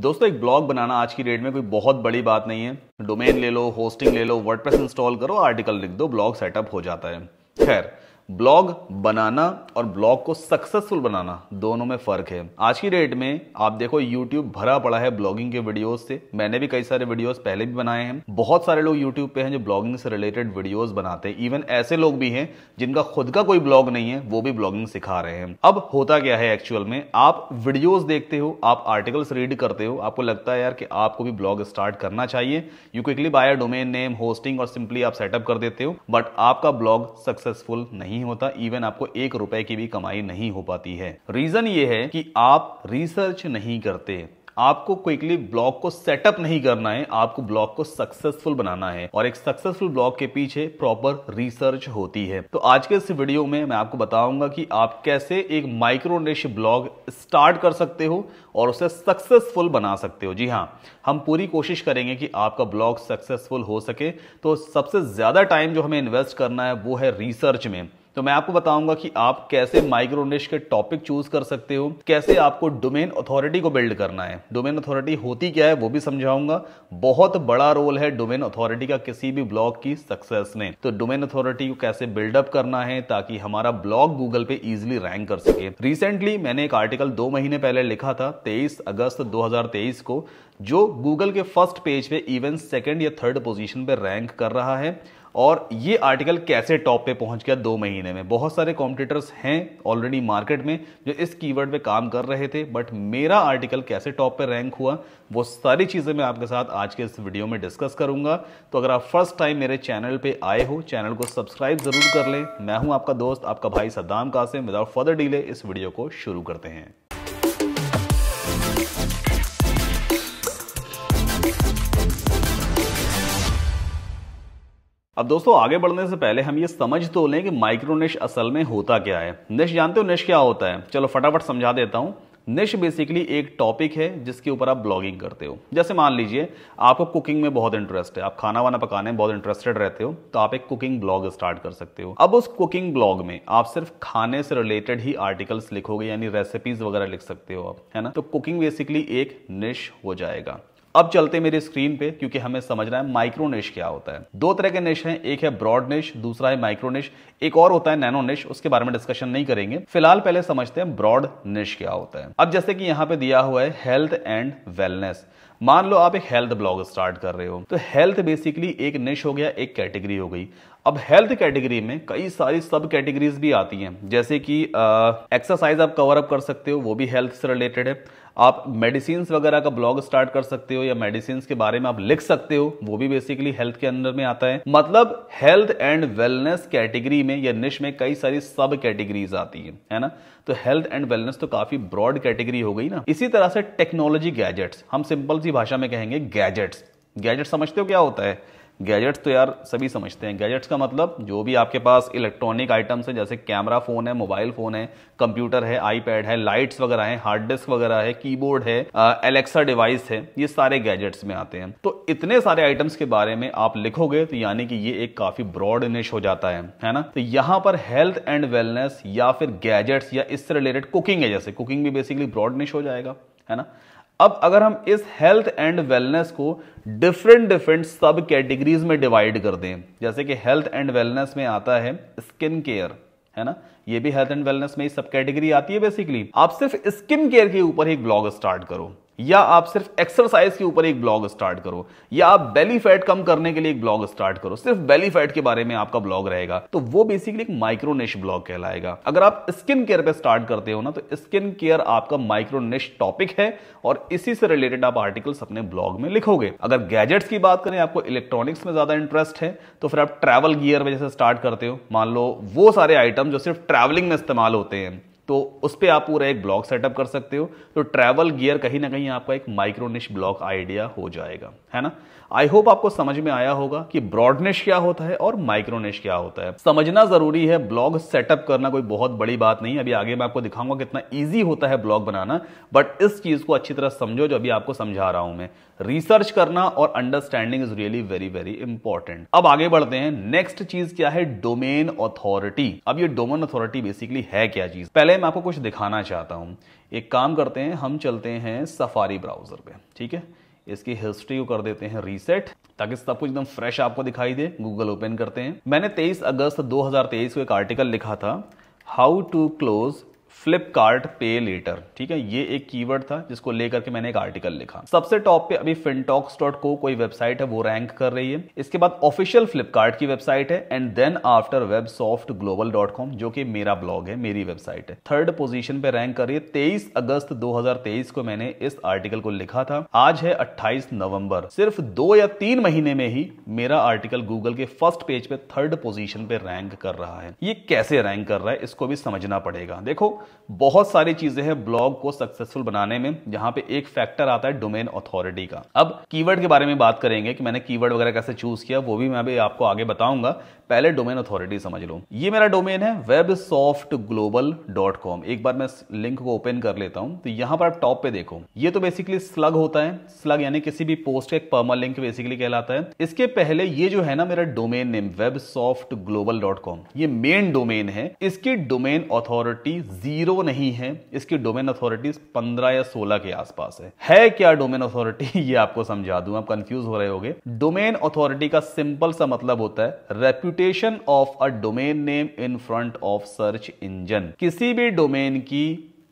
दोस्तों एक ब्लॉग बनाना आज की डेट में कोई बहुत बड़ी बात नहीं है डोमेन ले लो होस्टिंग ले लो वर्डप्रेस इंस्टॉल करो आर्टिकल लिख दो ब्लॉग सेटअप हो जाता है खैर ब्लॉग बनाना और ब्लॉग को सक्सेसफुल बनाना दोनों में फर्क है आज की डेट में आप देखो यूट्यूब भरा पड़ा है ब्लॉगिंग के वीडियोस से मैंने भी कई सारे वीडियोस पहले भी बनाए हैं बहुत सारे लोग यूट्यूब पे हैं जो ब्लॉगिंग से रिलेटेड वीडियोज बनाते हैं इवन ऐसे लोग भी हैं जिनका खुद का कोई ब्लॉग नहीं है वो भी ब्लॉगिंग सिखा रहे हैं अब होता क्या है एक्चुअल में आप वीडियोज देखते हो आप आर्टिकल्स रीड करते हो आपको लगता है यार कि आपको भी ब्लॉग स्टार्ट करना चाहिए you quickly buy domain name hosting और सिंपली आप सेटअप कर देते हो बट आपका ब्लॉग सक्सेसफुल नहीं नहीं होता इवन आपको एक रुपए की भी कमाई नहीं हो पाती है रीजन ये है कि आप रिसर्च नहीं करते आपको क्विकली ब्लॉग को सेटअप नहीं करना है आपको ब्लॉग को सक्सेसफुल बनाना है और एक सक्सेसफुल ब्लॉग के पीछे प्रॉपर रिसर्च होती है तो आज के इस वीडियो में मैं आपको बताऊंगा कि आप कैसे एक माइक्रो निश ब्लॉग स्टार्ट कर सकते हो और उसे सक्सेसफुल बना सकते हो जी हाँ हम पूरी कोशिश करेंगे कि आपका ब्लॉग सक्सेसफुल हो सके तो सबसे ज़्यादा टाइम जो हमें इन्वेस्ट करना है वो है रिसर्च में तो मैं आपको बताऊंगा कि आप कैसे माइक्रोनिश के टॉपिक चूज कर सकते हो कैसे आपको डोमेन अथॉरिटी को बिल्ड करना है डोमेन अथॉरिटी होती क्या है वो भी समझाऊंगा बहुत बड़ा रोल है डोमेन अथॉरिटी का किसी भी ब्लॉग की सक्सेस में तो डोमेन अथॉरिटी को कैसे बिल्डअप करना है ताकि हमारा ब्लॉग गूगल पे इजिली रैंक कर सके रिसेंटली मैंने एक आर्टिकल दो महीने पहले लिखा था तेईस अगस्त दो को जो गूगल के फर्स्ट पेज पे इवन सेकेंड या थर्ड पोजिशन पे रैंक कर रहा है और ये आर्टिकल कैसे टॉप पे पहुंच गया दो महीने में बहुत सारे कॉम्पिटिटर्स हैं ऑलरेडी मार्केट में जो इस कीवर्ड पे काम कर रहे थे बट मेरा आर्टिकल कैसे टॉप पे रैंक हुआ वो सारी चीज़ें मैं आपके साथ आज के इस वीडियो में डिस्कस करूंगा तो अगर आप फर्स्ट टाइम मेरे चैनल पर आए हो चैनल को सब्सक्राइब ज़रूर कर लें मैं हूँ आपका दोस्त आपका भाई Saddam Qasim without further delay इस वीडियो को शुरू करते हैं अब दोस्तों आगे बढ़ने से पहले हम ये समझ तो लें कि माइक्रोनिश असल में होता क्या है निश जानते हो निश क्या होता है चलो फटाफट समझा देता हूँ निश बेसिकली एक टॉपिक है जिसके ऊपर आप ब्लॉगिंग करते हो जैसे मान लीजिए आपको कुकिंग में बहुत इंटरेस्ट है आप खाना वाना पकाने में बहुत इंटरेस्टेड रहते हो तो आप एक कुकिंग ब्लॉग स्टार्ट कर सकते हो अब उस कुकिंग ब्लॉग में आप सिर्फ खाने से रिलेटेड ही आर्टिकल्स लिखोगे यानी रेसिपीज वगैरह लिख सकते हो आप है ना तो कुकिंग बेसिकली एक निश हो जाएगा अब चलते मेरी स्क्रीन पे क्योंकि हमें समझना है माइक्रोनिश क्या होता है दो तरह के निश हैं एक है ब्रॉड निश दूसरा है माइक्रोनिश एक और होता है नैनो निश उसके बारे में डिस्कशन नहीं करेंगे फिलहाल पहले समझते हैं ब्रॉड निश क्या होता है अब जैसे कि यहाँ पे दिया हुआ है हेल्थ एंड वेलनेस मान लो आप एक हेल्थ ब्लॉग स्टार्ट कर रहे हो तो हेल्थ बेसिकली एक निश हो गया एक कैटेगरी हो गई अब हेल्थ कैटेगरी में कई सारी सब कैटेगरीज भी आती हैं जैसे कि एक्सरसाइज आप कवर अप कर सकते हो वो भी हेल्थ से रिलेटेड है आप मेडिसिन वगैरह का ब्लॉग स्टार्ट कर सकते हो या मेडिसिन के बारे में आप लिख सकते हो वो भी बेसिकली हेल्थ के अंदर में आता है मतलब हेल्थ एंड वेलनेस कैटेगरी में या निश में कई सारी सब कैटेगरीज आती है है ना तो हेल्थ एंड वेलनेस तो काफी ब्रॉड कैटेगरी हो गई ना इसी तरह से टेक्नोलॉजी गैजेट्स हम सिंपल सी भाषा में कहेंगे गैजेट्स गैजेट समझते हो क्या होता है गैजेट्स तो यार सभी समझते हैं गैजेट्स का मतलब जो भी आपके पास इलेक्ट्रॉनिक आइटम्स है जैसे कैमरा फ़ोन है मोबाइल फ़ोन है कंप्यूटर है आईपैड है लाइट्स वगैरह है हार्ड डिस्क वगैरह है कीबोर्ड है एलेक्सा डिवाइस है ये सारे गैजेट्स में आते हैं तो इतने सारे आइटम्स के बारे में आप लिखोगे तो यानी कि ये एक काफ़ी ब्रॉड निश हो जाता है है ना तो यहाँ पर हेल्थ एंड वेलनेस या फिर गैजेट्स या इससे रिलेटेड कुकिंग है जैसे कुकिंग भी बेसिकली ब्रॉड निश हो जाएगा है ना अब अगर हम इस हेल्थ एंड वेलनेस को डिफरेंट डिफरेंट सब कैटेगरीज में डिवाइड कर दें जैसे कि हेल्थ एंड वेलनेस में आता है स्किन केयर है ना ये भी हेल्थ एंड वेलनेस में ही सब कैटेगरी आती है बेसिकली आप सिर्फ स्किन केयर के ऊपर ही ब्लॉग स्टार्ट करो या आप सिर्फ एक्सरसाइज के ऊपर एक ब्लॉग स्टार्ट करो या आप बेली फैट कम करने के लिए एक ब्लॉग स्टार्ट करो सिर्फ बेली फैट के बारे में आपका ब्लॉग रहेगा तो वो बेसिकली एक माइक्रोनिश ब्लॉग कहलाएगा अगर आप स्किन केयर पे स्टार्ट करते हो ना तो स्किन केयर आपका माइक्रोनिश टॉपिक है और इसी से रिलेटेड आप आर्टिकल्स अपने ब्लॉग में लिखोगे अगर गैजेट्स की बात करें आपको इलेक्ट्रॉनिक्स में ज्यादा इंटरेस्ट है तो फिर आप ट्रैवल गियर में जैसे स्टार्ट करते हो मान लो वो सारे आइटम जो सिर्फ ट्रैवलिंग में इस्तेमाल होते हैं तो उस पर आप पूरा एक ब्लॉग सेटअप कर सकते हो तो ट्रैवल गियर कहीं ना कहीं आपका एक माइक्रोनिश ब्लॉक आइडिया हो जाएगा है ना आई होप आपको समझ में आया होगा कि ब्रॉडनेश क्या होता है और माइक्रोनेश क्या होता है समझना जरूरी है ब्लॉग सेटअप करना कोई बहुत बड़ी बात नहीं अभी आगे मैं आपको दिखाऊंगा कितना ईजी होता है ब्लॉग बनाना बट इस चीज को अच्छी तरह समझो जो अभी आपको समझा रहा हूं मैं रिसर्च करना और understanding is really very very important अब आगे बढ़ते हैं नेक्स्ट चीज क्या है डोमेन अथॉरिटी अब ये डोमेन अथॉरिटी बेसिकली है क्या चीज पहले मैं आपको कुछ दिखाना चाहता हूं एक काम करते हैं हम चलते हैं सफारी ब्राउजर पे ठीक है इसकी हिस्ट्री को कर देते हैं रीसेट ताकि सब कुछ एकदम फ्रेश आपको दिखाई दे गूगल ओपन करते हैं मैंने 23 अगस्त 2023 को एक आर्टिकल लिखा था हाउ टू क्लोज फ्लिपकार्ट पे लेटर ठीक है ये एक कीवर्ड था जिसको लेकर के मैंने एक आर्टिकल लिखा सबसे टॉप पे अभी फिनटॉक्स डॉट को कोई वेबसाइट है वो रैंक कर रही है इसके बाद ऑफिशियल फ्लिपकार्ट की वेबसाइट है and then after web soft global dot com जो कि मेरा ब्लॉग है मेरी वेबसाइट है थर्ड पोजिशन पे रैंक कर रही है तेईस अगस्त दो को मैंने इस आर्टिकल को लिखा था आज है अट्ठाईस नवंबर सिर्फ दो या तीन महीने में ही मेरा आर्टिकल गूगल के फर्स्ट पेज पे थर्ड पोजिशन पे रैंक कर रहा है ये कैसे रैंक कर रहा है इसको भी समझना पड़ेगा देखो बहुत सारी चीजें हैं ब्लॉग को सक्सेसफुल बनाने में जहां पे एक फैक्टर आता है डोमेन अथॉरिटी का अब कीवर्ड के बारे में बात करेंगे कि मैंने कीवर्ड वगैरह कैसे चूज किया वो भी मैं अभी आपको आगे बताऊंगा पहले डोमेन अथॉरिटी समझ लो ये मेरा डोमेन है web soft global dot com एक बार मैं लिंक को ओपन कर लेता हूं तो यहां पर आप टॉप पे देखो ये तो बेसिकली स्लग होता है स्लग यानी किसी भी पोस्ट का एक पर्मा लिंक बेसिकली कहलाता है इसके पहले ये जो है ना मेरा domain name web soft global dot com ये मेन डोमेन है इसकी डोमेन अथॉरिटी जीरो नहीं है इसकी डोमेन अथॉरिटी पंद्रह या सोलह के आसपास है है क्या डोमेन अथॉरिटी ये आपको समझा दू आप कंफ्यूज हो रहे हो डोमेन अथॉरिटी का सिंपल सा मतलब होता है रेप्यूटेशन पुटेशन of a domain name in front of search engine किसी भी डोमेन की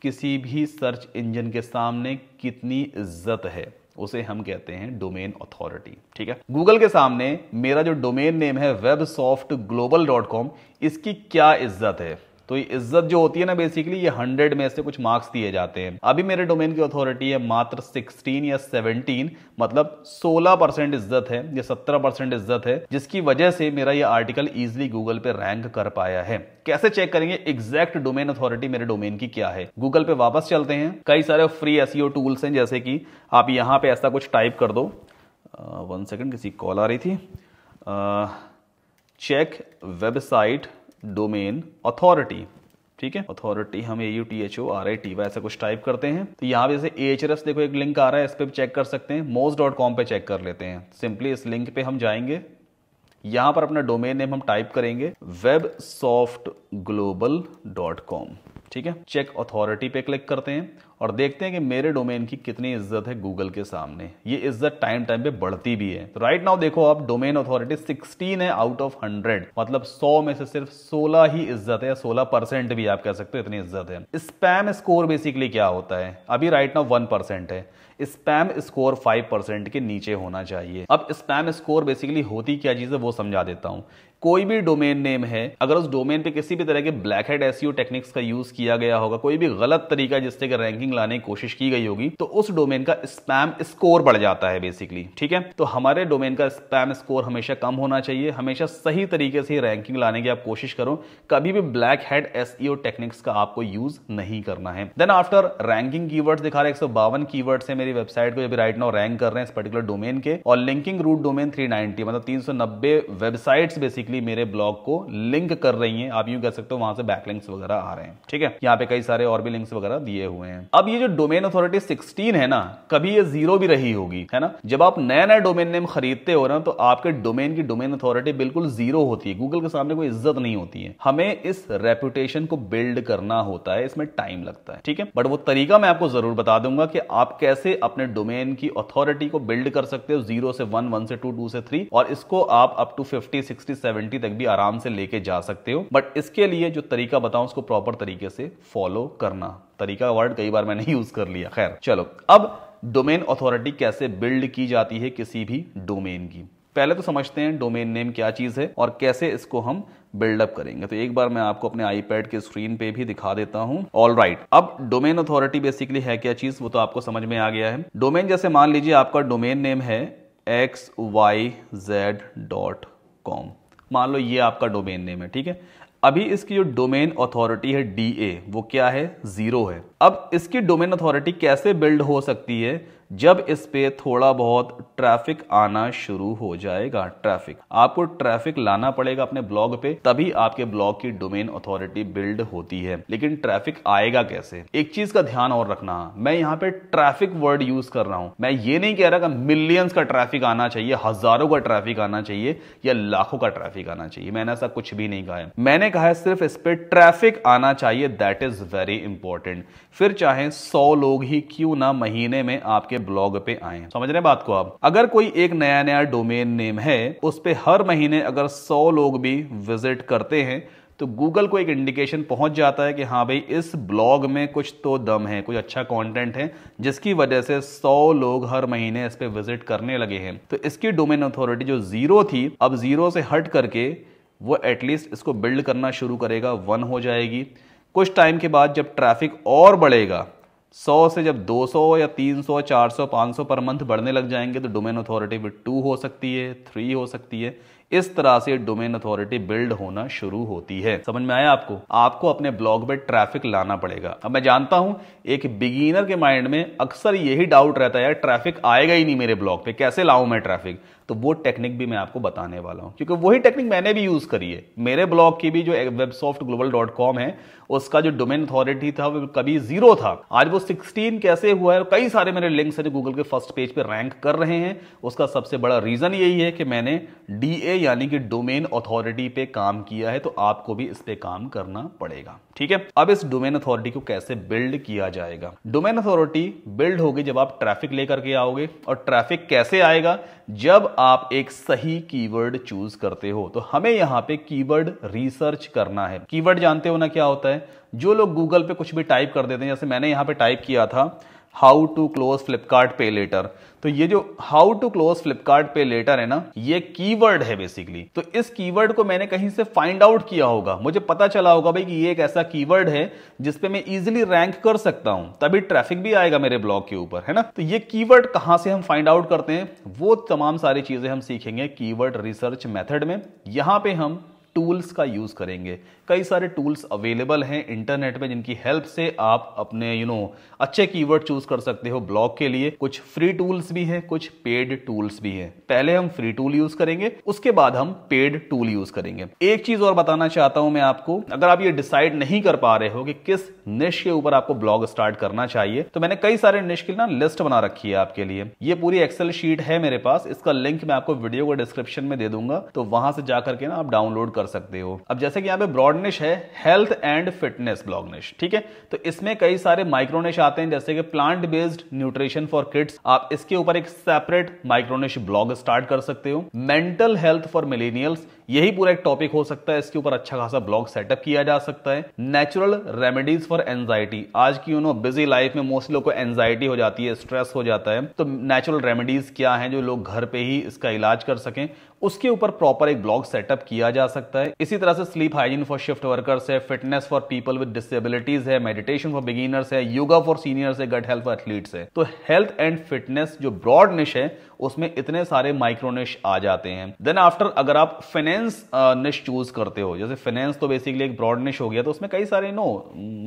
किसी भी सर्च इंजन के सामने कितनी इज्जत है उसे हम कहते हैं डोमेन अथॉरिटी ठीक है गूगल के सामने मेरा जो डोमेन नेम है वेबसॉफ्ट ग्लोबल डॉट कॉम इसकी क्या इज्जत है तो ये इज्जत जो होती है ना बेसिकली ये हंड्रेड में से कुछ मार्क्स दिए जाते हैं अभी मेरे डोमेन की अथॉरिटी है मात्र सिक्सटीन या सेवनटीन मतलब सोलह परसेंट इज्जत है या सत्रह परसेंट इज्जत है जिसकी वजह से मेरा ये आर्टिकल इजिली गूगल पे रैंक कर पाया है कैसे चेक करेंगे एग्जैक्ट डोमेन अथॉरिटी मेरे डोमेन की क्या है गूगल पे वापस चलते हैं कई सारे फ्री एस टूल्स हैं जैसे कि आप यहाँ पे ऐसा कुछ टाइप कर दो वन सेकेंड किसी कॉल आ रही थी चेक वेबसाइट डोमेन अथॉरिटी ठीक है अथॉरिटी हम A U T H O R I T वैसे ऐसा कुछ टाइप करते हैं तो यहाँ पे जैसे ए एच एस देखो एक लिंक आ रहा है इस पर चेक कर सकते हैं मोज डॉट कॉम पर चेक कर लेते हैं सिंपली इस लिंक पे हम जाएंगे यहाँ पर अपना डोमेन नेम हम टाइप करेंगे web soft global dot com ठीक है चेक अथॉरिटी पे क्लिक करते हैं और देखते हैं कि मेरे डोमेन की कितनी इज्जत है गूगल के सामने ये इज्जत टाइम टाइम पे बढ़ती भी है तो राइट नाउ देखो आप डोमेन अथॉरिटी 16 है आउट ऑफ 100 मतलब 100 में से सिर्फ 16 ही इज्जत है 16 परसेंट भी आप कह सकते हो इतनी इज्जत है स्पैम स्कोर बेसिकली क्या होता है अभी राइट नाउ वन परसेंट है स्पैम स्कोर फाइव परसेंट के नीचे होना चाहिए अब स्पैम स्कोर बेसिकली होती क्या चीज है वो समझा देता हूँ कोई भी डोमेन नेम है अगर उस डोमेन पे किसी भी तरह के ब्लैक हेड एसईओ टेक्निक्स का यूज किया गया होगा कोई भी गलत तरीका जिससे कि रैंकिंग लाने की कोशिश की गई होगी तो उस डोमेन का स्पैम स्कोर बढ़ जाता है बेसिकली ठीक है तो हमारे डोमेन का स्पैम स्कोर हमेशा कम होना चाहिए हमेशा सही तरीके से रैंकिंग लाने की आप कोशिश करो कभी भी ब्लैक हेड एसईओ टेक्निक्स का आपको यूज नहीं करना है देन आफ्टर रैंकिंग की दिखा रहे एक सौ बावन कीवर्ड्स है मेरी वेबसाइट को राइट नाउ रैंक कर रहे हैं इस पर्टिकुलर डोमेन के और लिंकिंग रूट डोमेन थ्री मतलब तीन वेबसाइट्स बेसिकली डायरेक्टली मेरे ब्लॉग को लिंक कर रही हैं आप यूं कह सकते हो वहां से बैकलिंक्स वगैरह आ रहे हैं ठीक है यहाँ पे कई सारे और भी लिंक्स वगैरह दिए हुए हैं अब ये जो डोमेन अथॉरिटी सिक्सटीन है ना कभी ये जीरो भी रही होगी है ना जब आप नया नया डोमेन नेम खरीदते हो ना तो आपके डोमेन की डोमेन अथॉरिटी बिल्कुल जीरो होती है गूगल के सामने कोई इज्जत नहीं होती है हमें इस रेपुटेशन को बिल्ड करना होता है इसमें टाइम लगता है ठीक है बट वो तरीका मैं आपको जरूर बता दूंगा कि आप कैसे अपने डोमेन की अथॉरिटी को बिल्ड कर सकते हो जीरो से वन वन से टू टू से थ्री और इसको आप up to fifty sixty seven twenty तक भी आराम से लेके जा सकते हो बट इसके लिए जो तरीका बताऊं उसको प्रॉपर तरीके से फॉलो करना तरीका वर्ड कई बार मैंने यूज कर लिया खैर चलो अब डोमेन अथॉरिटी कैसे बिल्ड की जाती है किसी भी डोमेन की पहले तो समझते हैं डोमेन नेम क्या चीज़ है और कैसे इसको हम बिल्डअप करेंगे तो एक बार मैं आपको अपने आईपैड के स्क्रीन पे भी दिखा देता हूं ऑल राइट right. अब डोमेन अथॉरिटी बेसिकली है क्या चीज़ वो तो आपको समझ में आ गया है डोमेन जैसे मान लीजिए आपका डोमेन नेम है X Y Z dot com मान लो ये आपका डोमेन नेम है ठीक है अभी इसकी जो डोमेन अथॉरिटी है डी वो क्या है जीरो है अब इसकी डोमेन अथॉरिटी कैसे बिल्ड हो सकती है जब इस पे थोड़ा बहुत ट्रैफिक आना शुरू हो जाएगा ट्रैफिक आपको ट्रैफिक लाना पड़ेगा अपने ब्लॉग पे तभी आपके ब्लॉग की डोमेन अथॉरिटी बिल्ड होती है लेकिन ट्रैफिक आएगा कैसे एक चीज का ध्यान और रखना मैं यहाँ पे ट्रैफिक वर्ड यूज कर रहा हूँ मैं ये नहीं कह रहा कि मिलियंस का ट्रैफिक आना चाहिए हजारों का ट्रैफिक आना चाहिए या लाखों का ट्रैफिक आना चाहिए मैंने ऐसा कुछ भी नहीं कहा है मैंने कहा है सिर्फ इस पे ट्रैफिक आना चाहिए दैट इज वेरी इंपॉर्टेंट फिर चाहे सौ लोग ही क्यों ना महीने में आपके ब्लॉग पे आए समझ रहे बात को आप अगर कोई एक नया नया डोमेन नेम है उस पर हर महीने अगर सौ लोग भी विजिट करते हैं तो गूगल को एक इंडिकेशन पहुंच जाता है कि हाँ भाई इस ब्लॉग में कुछ तो दम है कुछ अच्छा कंटेंट है जिसकी वजह से 100 लोग हर महीने इस पर विजिट करने लगे हैं तो इसकी डोमेन अथॉरिटी जो जीरो थी अब जीरो से हट करके वो एटलीस्ट इसको बिल्ड करना शुरू करेगा वन हो जाएगी कुछ टाइम के बाद जब ट्रैफिक और बढ़ेगा सौ से जब 200 या 300, 400, 500 पर मंथ बढ़ने लग जाएंगे तो डोमेन अथॉरिटी भी टू हो सकती है थ्री हो सकती है इस तरह से डोमेन अथॉरिटी बिल्ड होना शुरू होती है समझ में आया आपको आपको अपने ब्लॉग पे ट्रैफिक लाना पड़ेगा अब मैं जानता हूं एक बिगिनर के माइंड में अक्सर यही डाउट रहता है ट्रैफिक आएगा ही नहीं मेरे ब्लॉग पे कैसे लाऊं मैं ट्रैफिक तो वो टेक्निक भी मैं आपको बताने वाला हूं क्योंकि वही टेक्निक मैंने भी यूज करी है मेरे ब्लॉग की भी जो वेबसॉफ्ट ग्लोबल डॉट कॉम है उसका जो डोमेन अथॉरिटी था वो कभी जीरो था आज वो सिक्सटीन कैसे हुआ है कई सारे मेरे लिंक्स हैं जो गूगल के फर्स्ट पेज पे रैंक कर रहे हैं उसका सबसे बड़ा रीजन यही है कि मैंने डी यानी कि डोमेन अथॉरिटी पे काम किया है तो आपको भी इस पे काम करना पड़ेगा ठीक है अब इस डोमेन अथॉरिटी को कैसे बिल्ड किया जाएगा डोमेन अथॉरिटी बिल्ड होगी जब आप ट्रैफिक लेकर के आओगे और ट्रैफिक कैसे आएगा जब आप एक सही कीवर्ड चूज करते हो तो हमें यहां पे कीवर्ड रिसर्च करना है कीवर्ड जानते हो ना क्या होता है जो लोग गूगल पे कुछ भी टाइप कर देते हैं जैसे मैंने यहाँ पे टाइप किया था हाउ टू क्लोज फ्लिपकार्ट पे लेटर तो ये जो हाउ टू क्लोज फ्लिपकार्ट पे लेटर है ना ये कीवर्ड है बेसिकली तो इस कीवर्ड को मैंने कहीं से फाइंड आउट किया होगा मुझे पता चला होगा भाई कि ये एक ऐसा कीवर्ड है जिसपे मैं इजिली रैंक कर सकता हूं तभी ट्रैफिक भी आएगा मेरे ब्लॉग के ऊपर है ना तो ये कीवर्ड कहां से हम फाइंड आउट करते हैं वो तमाम सारी चीजें हम सीखेंगे कीवर्ड रिसर्च मेथड में यहां पे हम टूल्स का यूज करेंगे कई सारे टूल्स अवेलेबल हैं इंटरनेट में जिनकी हेल्प से आप अपने यू you नो know, अच्छे कीवर्ड चूज कर सकते हो ब्लॉग के लिए कुछ फ्री टूल्स भी हैं कुछ पेड टूल्स भी हैं पहले हम फ्री टूल यूज करेंगे उसके बाद हम पेड टूल यूज करेंगे एक चीज और बताना चाहता हूं मैं आपको अगर आप ये डिसाइड नहीं कर पा रहे हो कि किस निश के ऊपर आपको ब्लॉग स्टार्ट करना चाहिए तो मैंने कई सारे निश की ना लिस्ट बना रखी है आपके लिए ये पूरी एक्सेल शीट है मेरे पास इसका लिंक मैं आपको वीडियो को डिस्क्रिप्शन में दे दूंगा तो वहां से जाकर के ना आप डाउनलोड कर सकते हो अब जैसे कि यहाँ पे ब्रॉड ब्लॉगनिश है हेल्थ एंड फिटनेस ब्लॉगनिश ठीक है तो इसमें कई सारे माइक्रोनिश आते हैं जैसे कि plant based nutrition for kids आप इसके ऊपर एक सेपरेट माइक्रोनिश ब्लॉग स्टार्ट कर सकते हो मेंटल हेल्थ फॉर मिलेनियल्स यही पूरा एक टॉपिक हो सकता है इसके ऊपर अच्छा खासा ब्लॉग सेटअप किया जा सकता है नेचुरल रेमेडीज फॉर एंजाइटी आज की यू नो बिजी लाइफ में मोस्टली लोग को एंजाइटी हो जाती है स्ट्रेस हो जाता है तो नेचुरल रेमेडीज क्या है जो लोग घर पे ही इसका इलाज कर सकें उसके ऊपर प्रॉपर एक ब्लॉग सेटअप किया जा सकता है इसी तरह से sleep hygiene for shift workers है fitness for people with disabilities है मेडिटेशन फॉर बिगिनर्स है योगा फॉर सीनियर्स है गट हेल्थ फॉर एथलीट्स है तो हेल्थ एंड फिटनेस जो ब्रॉड निश है उसमें इतने सारे माइक्रोनिश आ जाते हैं देन आफ्टर अगर आप फाइनेंस निश चूज करते हो जैसे फाइनेंस तो बेसिकली एक ब्रॉड निश हो गया तो उसमें कई सारे नो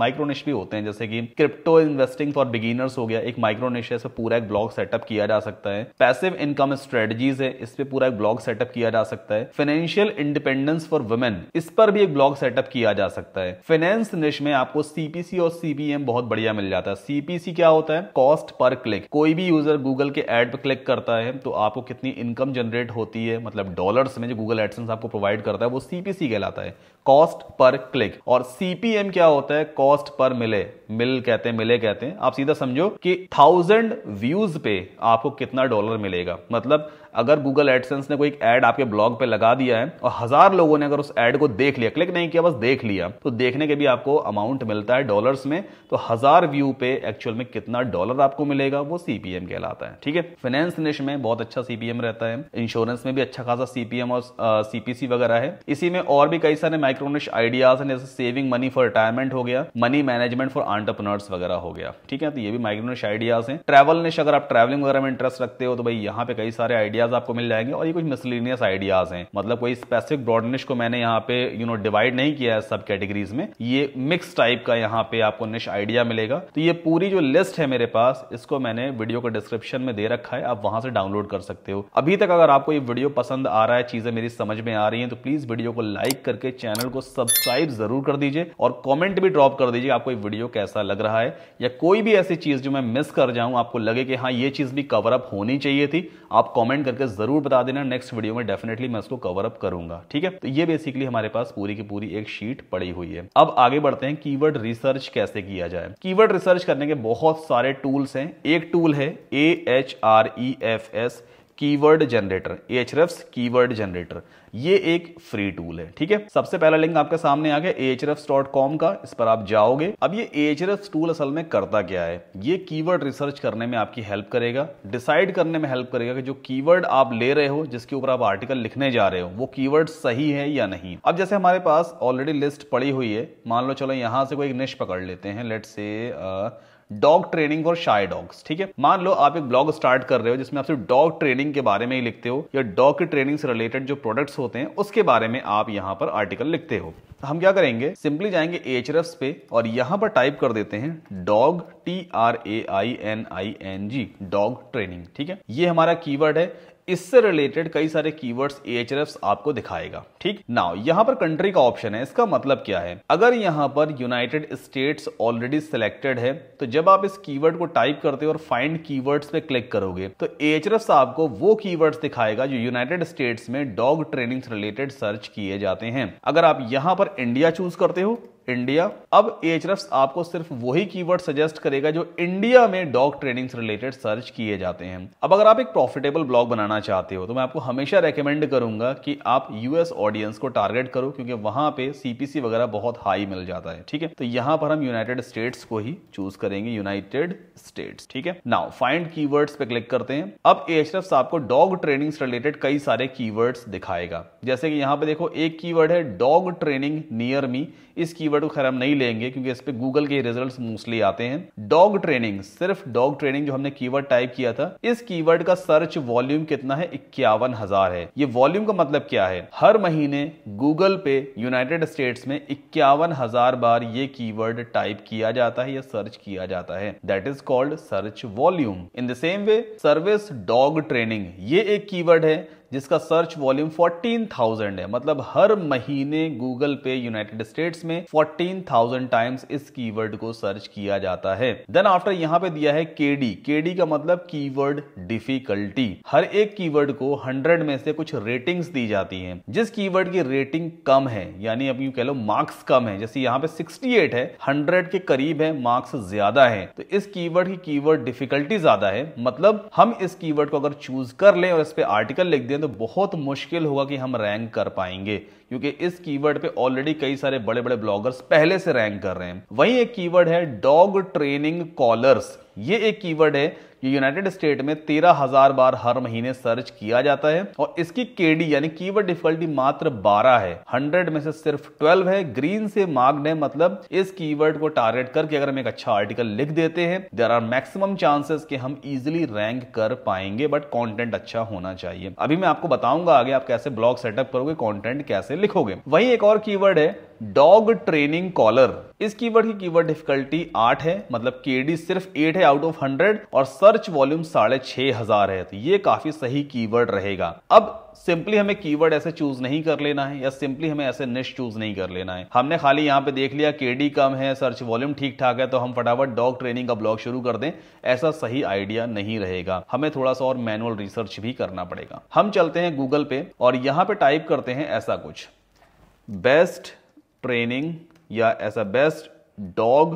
माइक्रोनिश भी होते हैं जैसे कि क्रिप्टो इन्वेस्टिंग फॉर बिगिनर्स हो गया एक माइक्रोनिश है पूरा एक ब्लॉग सेटअप किया जा सकता है पैसिव इनकम स्ट्रेटजीज है इस पर पूरा एक ब्लॉग सेटअप किया जा सकता है फाइनेंशियल इंडिपेंडेंस फॉर वुमेन इस पर भी एक ब्लॉग सेटअप किया जा सकता है फाइनेंस निश में आपको सीपीसी और सीपीएम बहुत बढ़िया मिल जाता है सीपीसी क्या होता है कॉस्ट पर क्लिक कोई भी यूजर गूगल के एड पर क्लिक करता है है तो आपको कितनी इनकम जनरेट होती है मतलब डॉलर्स में जो गूगल एडसेंस आपको प्रोवाइड करता है वो सीपीसी कहलाता है कॉस्ट पर क्लिक और सीपीएम क्या होता है कॉस्ट पर मिले मिल कहते हैं मिले कहते हैं आप सीधा समझो कि थाउजेंड व्यूज पे आपको कितना डॉलर मिलेगा मतलब अगर गूगल एडसेंस ने कोई ऐड आपके ब्लॉग पे लगा दिया है और हजार लोगों ने अगर उस ऐड को देख लिया क्लिक नहीं किया बस देख लिया तो देखने के भी आपको अमाउंट मिलता है डॉलर्स में तो हजार व्यू पे एक्चुअल में कितना डॉलर आपको मिलेगा वो सीपीएम कहलाता है ठीक है फाइनेंस निश में बहुत अच्छा सीपीएम रहता है इंश्योरेंस में भी अच्छा खासा सीपीएम और सीपीसी वगैरह है इसी में और भी कई सारे माइक्रोनिश आइडियाज हैं जैसे सेविंग मनी फॉर रिटायरमेंट हो गया मनी मैनेजमेंट फॉर एंटरप्रनर्स वगैरह हो गया ठीक है तो ये भी माइक्रोनिश आइडियाज है ट्रैवल निश अगर आप ट्रैवलिंग वगैरह में इंटरेस्ट रखते हो तो भाई यहाँ पे कई सारे आइडिया आइडियाज़ आपको मिल जाएंगे और ये कुछ मिसलिनियस आइडियाज़ हैं मतलब कोई स्पेसिफिक ब्रॉडनिश को मैंने यहाँ पे यू नो डिवाइड नहीं किया है सब कैटेगरीज में ये मिक्स टाइप का यहाँ पे आपको निश आइडिया मिलेगा तो ये पूरी जो लिस्ट है मेरे पास इसको मैंने वीडियो को डिस्क्रिप्शन में दे रखा है आप वहां से डाउनलोड कर सकते हो अभी तक अगर आपको ये वीडियो पसंद आ रहा है चीजें मेरी समझ में आ रही है तो प्लीज वीडियो को लाइक करके चैनल को सब्सक्राइब जरूर कर दीजिए और कमेंट भी ड्रॉप कर दीजिए आपको ये वीडियो कैसा लग रहा है या कोई भी ऐसी चीज जो मैं मिस कर जाऊं आपको लगे कि हाँ ये चीज भी कवर अप होनी चाहिए थी आप कॉमेंट करके करके जरूर बता देना नेक्स्ट वीडियो में डेफिनेटली मैं उसको कवर अप करूंगा ठीक है तो ये बेसिकली हमारे पास पूरी की पूरी एक शीट पड़ी हुई है अब आगे बढ़ते हैं कीवर्ड रिसर्च कैसे किया जाए कीवर्ड रिसर्च करने के बहुत सारे टूल्स हैं एक टूल है A H R E F S keyword generator Ahrefs keyword generator ये एक फ्री टूल है ठीक है सबसे पहला लिंक आपके सामने आ गया कॉम का इस पर आप जाओगे अब ये ahrefs टूल असल में करता क्या है ये कीवर्ड रिसर्च करने में आपकी हेल्प करेगा डिसाइड करने में हेल्प करेगा कि जो कीवर्ड आप ले रहे हो जिसके ऊपर आप आर्टिकल लिखने जा रहे हो वो कीवर्ड सही है या नहीं अब जैसे हमारे पास ऑलरेडी लिस्ट पड़ी हुई है मान लो चलो यहां से कोई निश पकड़ लेते हैं लेट से डॉग ट्रेनिंग और शाय डॉग्स ठीक है मान लो आप एक ब्लॉग स्टार्ट कर रहे हो जिसमें आप सिर्फ डॉग ट्रेनिंग के बारे में ही लिखते हो या डॉग की ट्रेनिंग से रिलेटेड जो प्रोडक्ट्स होते हैं उसके बारे में आप यहाँ पर आर्टिकल लिखते हो तो हम क्या करेंगे सिंपली जाएंगे एच पे और यहाँ पर टाइप कर देते हैं dog T R A I N I N G dog training ठीक है ये हमारा कीवर्ड है इससे रिलेटेड कई सारे कीवर्ड्स एएचएफएस आपको दिखाएगा ठीक नाउ यहाँ पर कंट्री का ऑप्शन है इसका मतलब क्या है अगर यहाँ पर यूनाइटेड स्टेट्स ऑलरेडी सिलेक्टेड है तो जब आप इस कीवर्ड को टाइप करते हो और फाइंड कीवर्ड्स पे क्लिक करोगे तो एएचएफएस आपको वो कीवर्ड्स दिखाएगा जो यूनाइटेड स्टेट्स में डॉग ट्रेनिंग रिलेटेड सर्च किए जाते हैं अगर आप यहाँ पर इंडिया चूज करते हो इंडिया अब एच आपको सिर्फ वही कीवर्ड सजेस्ट करेगा जो इंडिया में डॉग ट्रेनिंग से रिलेटेड सर्च किए जाते हैं अब अगर आप एक प्रॉफिटेबल ब्लॉग बनाना चाहते हो तो मैं आपको हमेशा रेकमेंड करूंगा कि आप यूएस ऑडियंस को टारगेट करो क्योंकि वहां पे सीपीसी वगैरह बहुत हाई मिल जाता है ठीक है तो यहाँ पर हम यूनाइटेड स्टेट्स को ही चूज करेंगे यूनाइटेड स्टेट्स ठीक है नाउ फाइंड की पे क्लिक करते हैं अब एच आपको डॉग ट्रेनिंग से रिलेटेड कई सारे की दिखाएगा जैसे कि यहाँ पे देखो एक की है डॉग ट्रेनिंग नियर मी इस कीवर्ड को खैर हम नहीं लेंगे क्योंकि इस पर गूगल के रिजल्ट मोस्टली आते हैं डॉग ट्रेनिंग सिर्फ डॉग ट्रेनिंग जो हमने कीवर्ड टाइप किया था इस कीवर्ड का सर्च वॉल्यूम कितना है इक्यावन हजार है ये वॉल्यूम का मतलब क्या है हर महीने गूगल पे यूनाइटेड स्टेट्स में इक्यावन हजार बार ये कीवर्ड टाइप किया जाता है या सर्च किया जाता है that is called search volume in the same way service dog training ये एक कीवर्ड है जिसका सर्च वॉल्यूम 14,000 है मतलब हर महीने गूगल पे यूनाइटेड स्टेट्स में 14,000 टाइम्स इस कीवर्ड को सर्च किया जाता है देन आफ्टर यहाँ पे दिया है केडी केडी का मतलब कीवर्ड डिफिकल्टी हर एक कीवर्ड को 100 में से कुछ रेटिंग्स दी जाती हैं जिस कीवर्ड की रेटिंग कम है यानी अब यूं कह लो मार्क्स कम है जैसे यहाँ पे 68 है 100 के करीब है मार्क्स ज्यादा है तो इस कीवर्ड की कीवर्ड डिफिकल्टी ज्यादा है मतलब हम इस कीवर्ड को अगर चूज कर लें और इस पे आर्टिकल लिख दें दें तो बहुत मुश्किल होगा कि हम रैंक कर पाएंगे क्योंकि इस कीवर्ड पे ऑलरेडी कई सारे बड़े बड़े ब्लॉगर्स पहले से रैंक कर रहे हैं वहीं एक कीवर्ड है डॉग ट्रेनिंग कॉलर्स ये एक कीवर्ड है ये यूनाइटेड स्टेट में तेरह हजार बार हर महीने सर्च किया जाता है और इसकी केडी यानी कीवर्ड डिफिकल्टी मात्र 12 है 100 में से सिर्फ 12 है ग्रीन से मार्क्ड है मतलब इस कीवर्ड को टारगेट करके अगर हम एक अच्छा आर्टिकल लिख देते हैं देर आर मैक्सिमम चांसेस के हम इजिली रैंक कर पाएंगे बट कॉन्टेंट अच्छा होना चाहिए अभी मैं आपको बताऊंगा आगे आप कैसे ब्लॉग सेटअप करोगे कॉन्टेंट कैसे लिखोगे वही एक और कीवर्ड है डॉग ट्रेनिंग कॉलर इस कीवर्ड की कीवर्ड डिफिकल्टी आठ है मतलब केडी सिर्फ एट है आउट ऑफ हंड्रेड और सर्च वॉल्यूम साढ़े छह हजार है तो ये काफी सही कीवर्ड रहेगा अब सिंपली हमें कीवर्ड ऐसे चूज नहीं कर लेना है या सिंपली हमें ऐसे निश चूज नहीं कर लेना है हमने खाली यहाँ पे देख लिया केडी कम है सर्च वॉल्यूम ठीक ठाक है तो हम फटाफट डॉग ट्रेनिंग का ब्लॉग शुरू कर दें ऐसा सही आइडिया नहीं रहेगा हमें थोड़ा सा और मैनुअल रिसर्च भी करना पड़ेगा हम चलते हैं गूगल पे और यहाँ पे टाइप करते हैं ऐसा कुछ बेस्ट ट्रेनिंग या ऐसा बेस्ट डॉग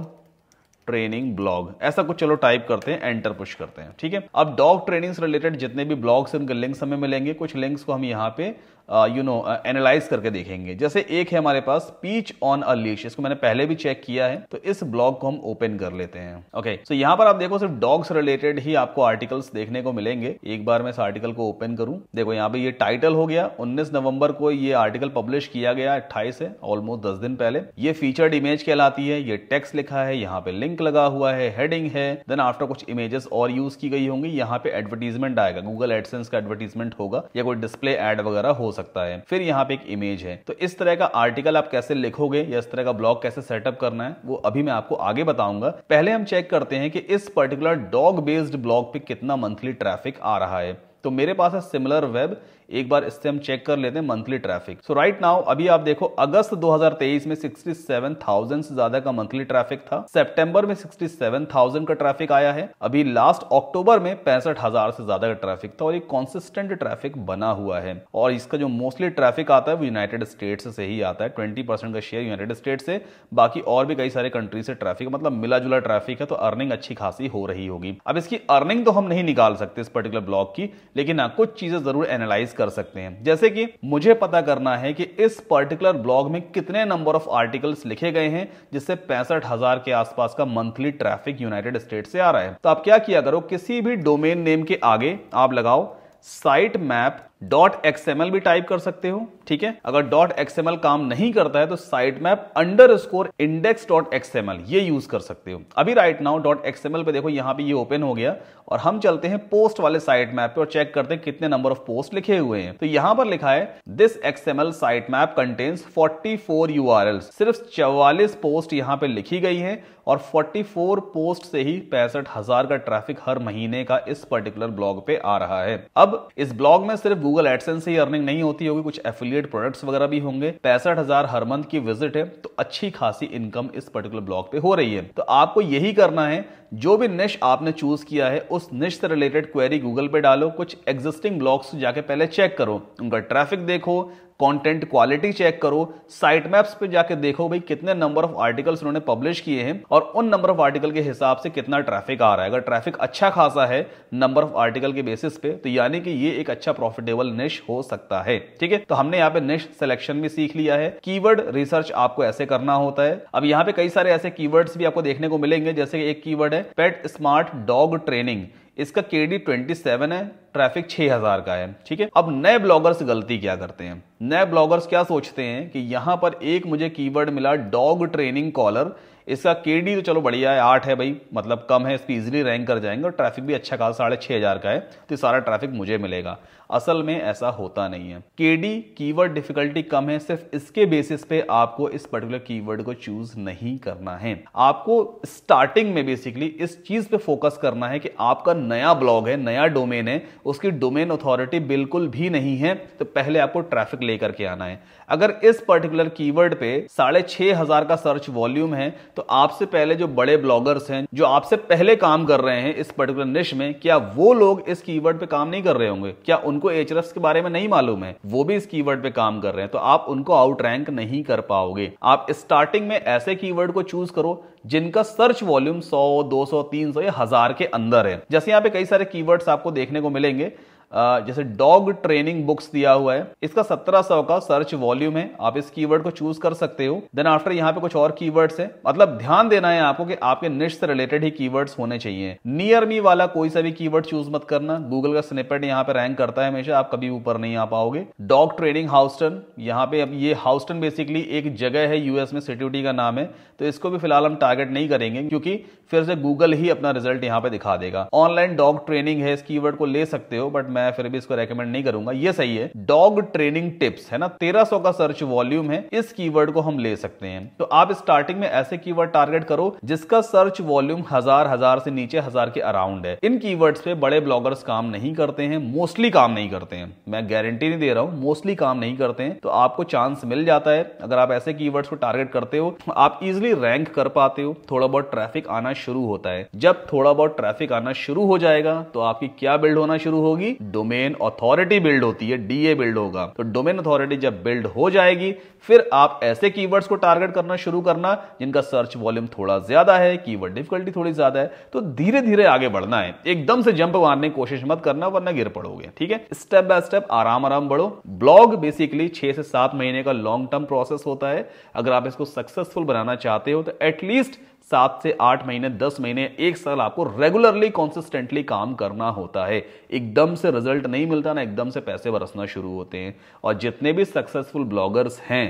ट्रेनिंग ब्लॉग ऐसा कुछ चलो टाइप करते हैं एंटर पुश करते हैं ठीक है अब डॉग ट्रेनिंग से रिलेटेड जितने भी ब्लॉग्स उनके लिंक्स हमें मिलेंगे कुछ लिंक्स को हम यहाँ पे यू नो एनालाइज करके देखेंगे जैसे एक है हमारे पास पीच ऑन अ लीश इसको मैंने पहले भी चेक किया है तो इस ब्लॉग को हम ओपन कर लेते हैं ओके okay, सो so यहाँ पर आप देखो सिर्फ डॉग्स रिलेटेड ही आपको आर्टिकल्स देखने को मिलेंगे एक बार मैं इस आर्टिकल को ओपन करूं देखो यहाँ पे ये टाइटल हो गया उन्नीस नवंबर को ये आर्टिकल पब्लिश किया गया अट्ठाईस है ऑलमोस्ट दस दिन पहले ये फीचर्ड इमेज कहलाती है ये टेक्स लिखा है यहाँ पे लिंक लगा हुआ है हेडिंग है देन आफ्टर कुछ इमेजेस और यूज की गई होंगी यहाँ पे एडवर्टीजमेंट आएगा गूगल एडसेंस का एडवर्टीजमेंट होगा या कोई डिस्प्ले एड वगैरह हो सकता है फिर यहाँ पे एक इमेज है तो इस तरह का आर्टिकल आप कैसे लिखोगे या इस तरह का ब्लॉग कैसे सेटअप करना है वो अभी मैं आपको आगे बताऊंगा पहले हम चेक करते हैं कि इस पर्टिकुलर डॉग बेस्ड ब्लॉग पे कितना मंथली ट्रैफिक आ रहा है तो मेरे पास है सिमिलर वेब एक बार इससे हम चेक कर लेते हैं monthly traffic so right now अभी आप देखो अगस्त 2023 में 67,000 से ज्यादा का मंथली ट्रैफिक था सितंबर में 67,000 का ट्रैफिक आया है अभी लास्ट अक्टूबर में पैंसठ हजार से ज्यादा का ट्रैफिक था और ये कॉन्सिस्टेंट ट्रैफिक बना हुआ है और इसका जो मोस्टली ट्रैफिक आता है वो यूनाइटेड स्टेट्स से ही आता है ट्वेंटी का शेयर यूनाइटेड स्टेट से बाकी और भी कई सारे कंट्री से ट्रैफिक मतलब मिला जुला ट्रैफिक है तो अर्निंग अच्छी खासी हो रही होगी अब इसकी अर्निंग तो हम नहीं निकाल सकते इस पर्टिकुलर ब्लॉक की लेकिन हाँ कुछ चीजें जरूर एनालाइज कर सकते हैं जैसे कि मुझे पता करना है कि इस पर्टिकुलर ब्लॉग में कितने नंबर ऑफ आर्टिकल्स लिखे गए हैं जिससे पैंसठ हजार के आसपास का मंथली ट्रैफिक यूनाइटेड स्टेट से आ रहा है तो आप क्या किया करो किसी भी डोमेन नेम के आगे आप लगाओ साइट मैप डॉट एक्सएमएल भी टाइप कर सकते हो ठीक है अगर डॉट एक्सएमएल काम नहीं करता है तो site map underscore index dot XML ये यूज कर सकते हो अभी राइट नाउ डॉट एक्सएमएल पे देखो यहाँ पे ये ओपन हो गया और हम चलते हैं पोस्ट वाले साइट मैप पे और चेक करते हैं कितने नंबर ऑफ पोस्ट लिखे हुए हैं तो यहां पर लिखा है this XML site map contains 44 URLs सिर्फ चौवालीस पोस्ट यहाँ पे लिखी गई है और 44 पोस्ट से ही पैंसठ हजार का ट्रैफिक हर महीने का इस पर्टिकुलर ब्लॉग पे आ रहा है अब इस ब्लॉग में सिर्फ गूगल एडसेंस से ही अर्निंग नहीं होती होगी कुछ एफिलियट ग्रेड प्रोडक्ट्स वगैरह भी होंगे पैंसठ हजार हर मंथ की विजिट है तो अच्छी खासी इनकम इस पर्टिकुलर ब्लॉक पे हो रही है तो आपको यही करना है जो भी निश आपने चूज किया है उस निश से रिलेटेड क्वेरी गूगल पे डालो कुछ एग्जिस्टिंग ब्लॉक्स जाके पहले चेक करो उनका ट्रैफिक देखो कंटेंट क्वालिटी चेक करो साइट मैप्स पे जाके देखो भाई कितने नंबर ऑफ आर्टिकल्स उन्होंने पब्लिश किए हैं और उन नंबर ऑफ आर्टिकल के हिसाब से कितना ट्रैफिक आ रहा है अगर ट्रैफिक अच्छा खासा है नंबर ऑफ आर्टिकल के बेसिस पे तो यानी कि ये एक अच्छा प्रॉफिटेबल निश हो सकता है ठीक है तो हमने यहाँ पे निश सिलेक्शन भी सीख लिया है कीवर्ड रिसर्च आपको ऐसे करना होता है अब यहाँ पे कई सारे ऐसे कीवर्ड्स भी आपको देखने को मिलेंगे जैसे एक कीवर्ड है पेट स्मार्ट डॉग ट्रेनिंग इसका के डी ट्वेंटी सेवन है ट्रैफिक छह हजार का है ठीक है अब नए ब्लॉगर्स गलती क्या करते हैं नए ब्लॉगर्स क्या सोचते हैं कि यहां पर एक मुझे कीवर्ड मिला डॉग ट्रेनिंग कॉलर इसका के डी तो चलो बढ़िया है आठ है भाई मतलब कम है इसकी इजिली रैंक कर जाएंगे और ट्रैफिक भी अच्छा खासा साढ़े छह हज़ार का है तो सारा ट्रैफिक मुझे मिलेगा असल में ऐसा होता नहीं है केडी कीवर्ड डिफिकल्टी कम है सिर्फ इसके बेसिस पे आपको इस पर्टिकुलर कीवर्ड को चूज नहीं करना है आपको स्टार्टिंग में बेसिकली इस चीज पे फोकस करना है कि आपका नया ब्लॉग है नया डोमेन है उसकी डोमेन अथॉरिटी बिल्कुल भी नहीं है तो पहले आपको ट्रैफिक लेकर के आना है अगर इस पर्टिकुलर कीवर्ड पे साढ़े छह हजार का सर्च वॉल्यूम है तो आपसे पहले जो बड़े ब्लॉगर्स हैं जो आपसे पहले काम कर रहे हैं इस पर्टिकुलर निश में क्या वो लोग इस कीवर्ड पे काम नहीं कर रहे होंगे क्या उन उनको एचरस के बारे में नहीं मालूम है वो भी इस कीवर्ड पे काम कर रहे हैं तो आप उनको आउट रैंक नहीं कर पाओगे आप स्टार्टिंग में ऐसे कीवर्ड को चूज करो जिनका सर्च वॉल्यूम 100, 200, 300 या हजार के अंदर है जैसे यहाँ पे कई सारे कीवर्ड्स आपको देखने को मिलेंगे जैसे डॉग ट्रेनिंग बुक्स दिया हुआ है इसका सत्रह सौ का सर्च वॉल्यूम है आप इस कीवर्ड को चूज कर सकते हो देन आफ्टर यहाँ पे कुछ और कीवर्ड्स है मतलब ध्यान देना है आपको कि आपके निश से रिलेटेड ही कीवर्ड्स होने चाहिए नियर मी वाला कोई सा भी कीवर्ड चूज मत करना गूगल का स्नेपेट यहाँ पे रैंक करता है हमेशा आप कभी ऊपर नहीं आ पाओगे डॉग ट्रेनिंग हाउस्टन यहाँ पे अब ये हाउस्टन बेसिकली एक जगह है यूएस में सिट्यूटी का नाम है तो इसको भी फिलहाल हम टारगेट नहीं करेंगे क्योंकि फिर से गूगल ही अपना रिजल्ट यहाँ पे दिखा देगा ऑनलाइन डॉग ट्रेनिंग है इस कीवर्ड को ले सकते हो बट मैं फिर भी इसको रेकमेंड नहीं करूंगा ये सही है डॉग ट्रेनिंग टिप्स है ना 1300 का सर्च वॉल्यूम है इस कीवर्ड को हम ले सकते हैं तो आप स्टार्टिंग में ऐसे की टारगेट करो जिसका सर्च वॉल्यूम हजार हजार से नीचे हजार के अराउंड है इन की पे बड़े ब्लॉगर्स काम नहीं करते हैं मोस्टली काम नहीं करते हैं मैं गारंटी नहीं दे रहा हूँ मोस्टली काम नहीं करते हैं तो आपको चांस मिल जाता है अगर आप ऐसे की को टारगेट करते हो आप इजिली रैंक कर पाते हो थोड़ा बहुत ट्रैफिक आना शुरू होता है जब थोड़ा बहुत ट्रैफिक आना शुरू हो जाएगा तो आपकी क्या बिल्ड होना शुरू होगी डोमेन अथॉरिटी बिल्ड होती है डीए बिल्ड होगा तो डोमेन अथॉरिटी जब बिल्ड हो जाएगी फिर आप ऐसे कीवर्ड्स को टारगेट करना शुरू करना जिनका सर्च वॉल्यूम थोड़ा ज्यादा है कीवर्ड डिफिकल्टी थोड़ी ज्यादा है तो धीरे धीरे आगे बढ़ना है एकदम से जंप मारने की कोशिश मत करना वरना गिर पड़ोगे ठीक है स्टेप बाय स्टेप आराम आराम बढ़ो ब्लॉग बेसिकली छह से सात महीने का लॉन्ग टर्म प्रोसेस होता है अगर आप इसको सक्सेसफुल बनाना चाहते हो तो एटलीस्ट सात से आठ महीने दस महीने एक साल आपको रेगुलरली कॉन्सिस्टेंटली काम करना होता है एकदम से रिजल्ट नहीं मिलता ना एकदम से पैसे बरसना शुरू होते हैं और जितने भी सक्सेसफुल ब्लॉगर्स हैं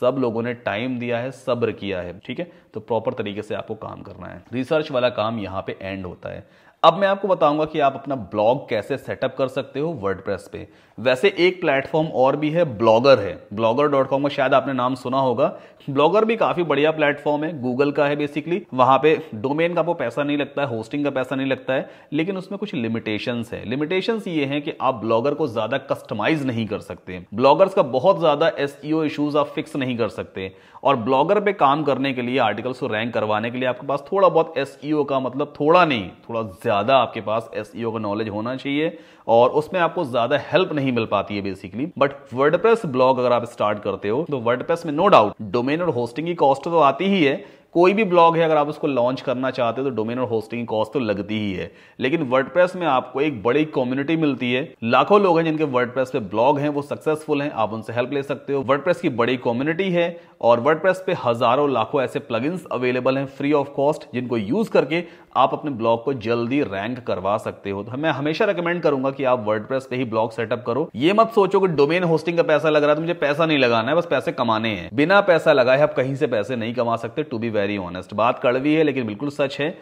सब लोगों ने टाइम दिया है सब्र किया है ठीक है तो प्रॉपर तरीके से आपको काम करना है रिसर्च वाला काम यहाँ पे एंड होता है अब मैं आपको बताऊंगा कि आप अपना ब्लॉग कैसे सेटअप कर सकते हो वर्ड पे वैसे एक प्लेटफॉर्म और भी है ब्लॉगर है ब्लॉगर डॉट कॉम का शायद आपने नाम सुना होगा ब्लॉगर भी काफी बढ़िया प्लेटफॉर्म है गूगल का है बेसिकली वहां पे डोमेन का आपको पैसा नहीं लगता है होस्टिंग का पैसा नहीं लगता है लेकिन उसमें कुछ लिमिटेशन है लिमिटेशन ये है कि आप ब्लॉगर को ज्यादा कस्टमाइज नहीं कर सकते ब्लॉगर्स का बहुत ज्यादा एस इश्यूज e आप फिक्स नहीं कर सकते और ब्लॉगर पे काम करने के लिए आर्टिकल्स को रैंक करवाने के लिए आपके पास थोड़ा बहुत एस e का मतलब थोड़ा नहीं थोड़ा ज़्यादा आपके पास एस e का नॉलेज होना चाहिए और उसमें आपको ज़्यादा हेल्प नहीं मिल पाती है बेसिकली बट वर्ड ब्लॉग अगर आप स्टार्ट करते हो तो वर्ड में नो डाउट डोमेन और होस्टिंग की कॉस्ट तो आती ही है कोई भी ब्लॉग है अगर आप उसको लॉन्च करना चाहते हो तो डोमेन और होस्टिंग की कॉस्ट तो लगती ही है लेकिन वर्डप्रेस में आपको एक बड़ी कम्युनिटी मिलती है लाखों लोग हैं जिनके वर्डप्रेस पे ब्लॉग हैं वो सक्सेसफुल हैं आप उनसे हेल्प ले सकते हो वर्डप्रेस की बड़ी कम्युनिटी है और वर्डप्रेस पे हजारों लाखों ऐसे प्लगइन्स अवेलेबल हैं फ्री ऑफ कॉस्ट जिनको यूज करके आप अपने ब्लॉग को जल्दी रैंक करवा सकते हो तो मैं हमेशा रिकमेंड करूंगा कि आप वर्डप्रेस पे ही ब्लॉग सेटअप करो ये मत सोचो कि डोमेन होस्टिंग का पैसा लग रहा है तो मुझे पैसा नहीं लगाना है बस पैसे कमाने हैं बिना पैसा लगाए आप कहीं से पैसे नहीं कमा सकते टू बी वेरी ऑनेस्ट बात कड़वी है लेकिन बिल्कुल सच है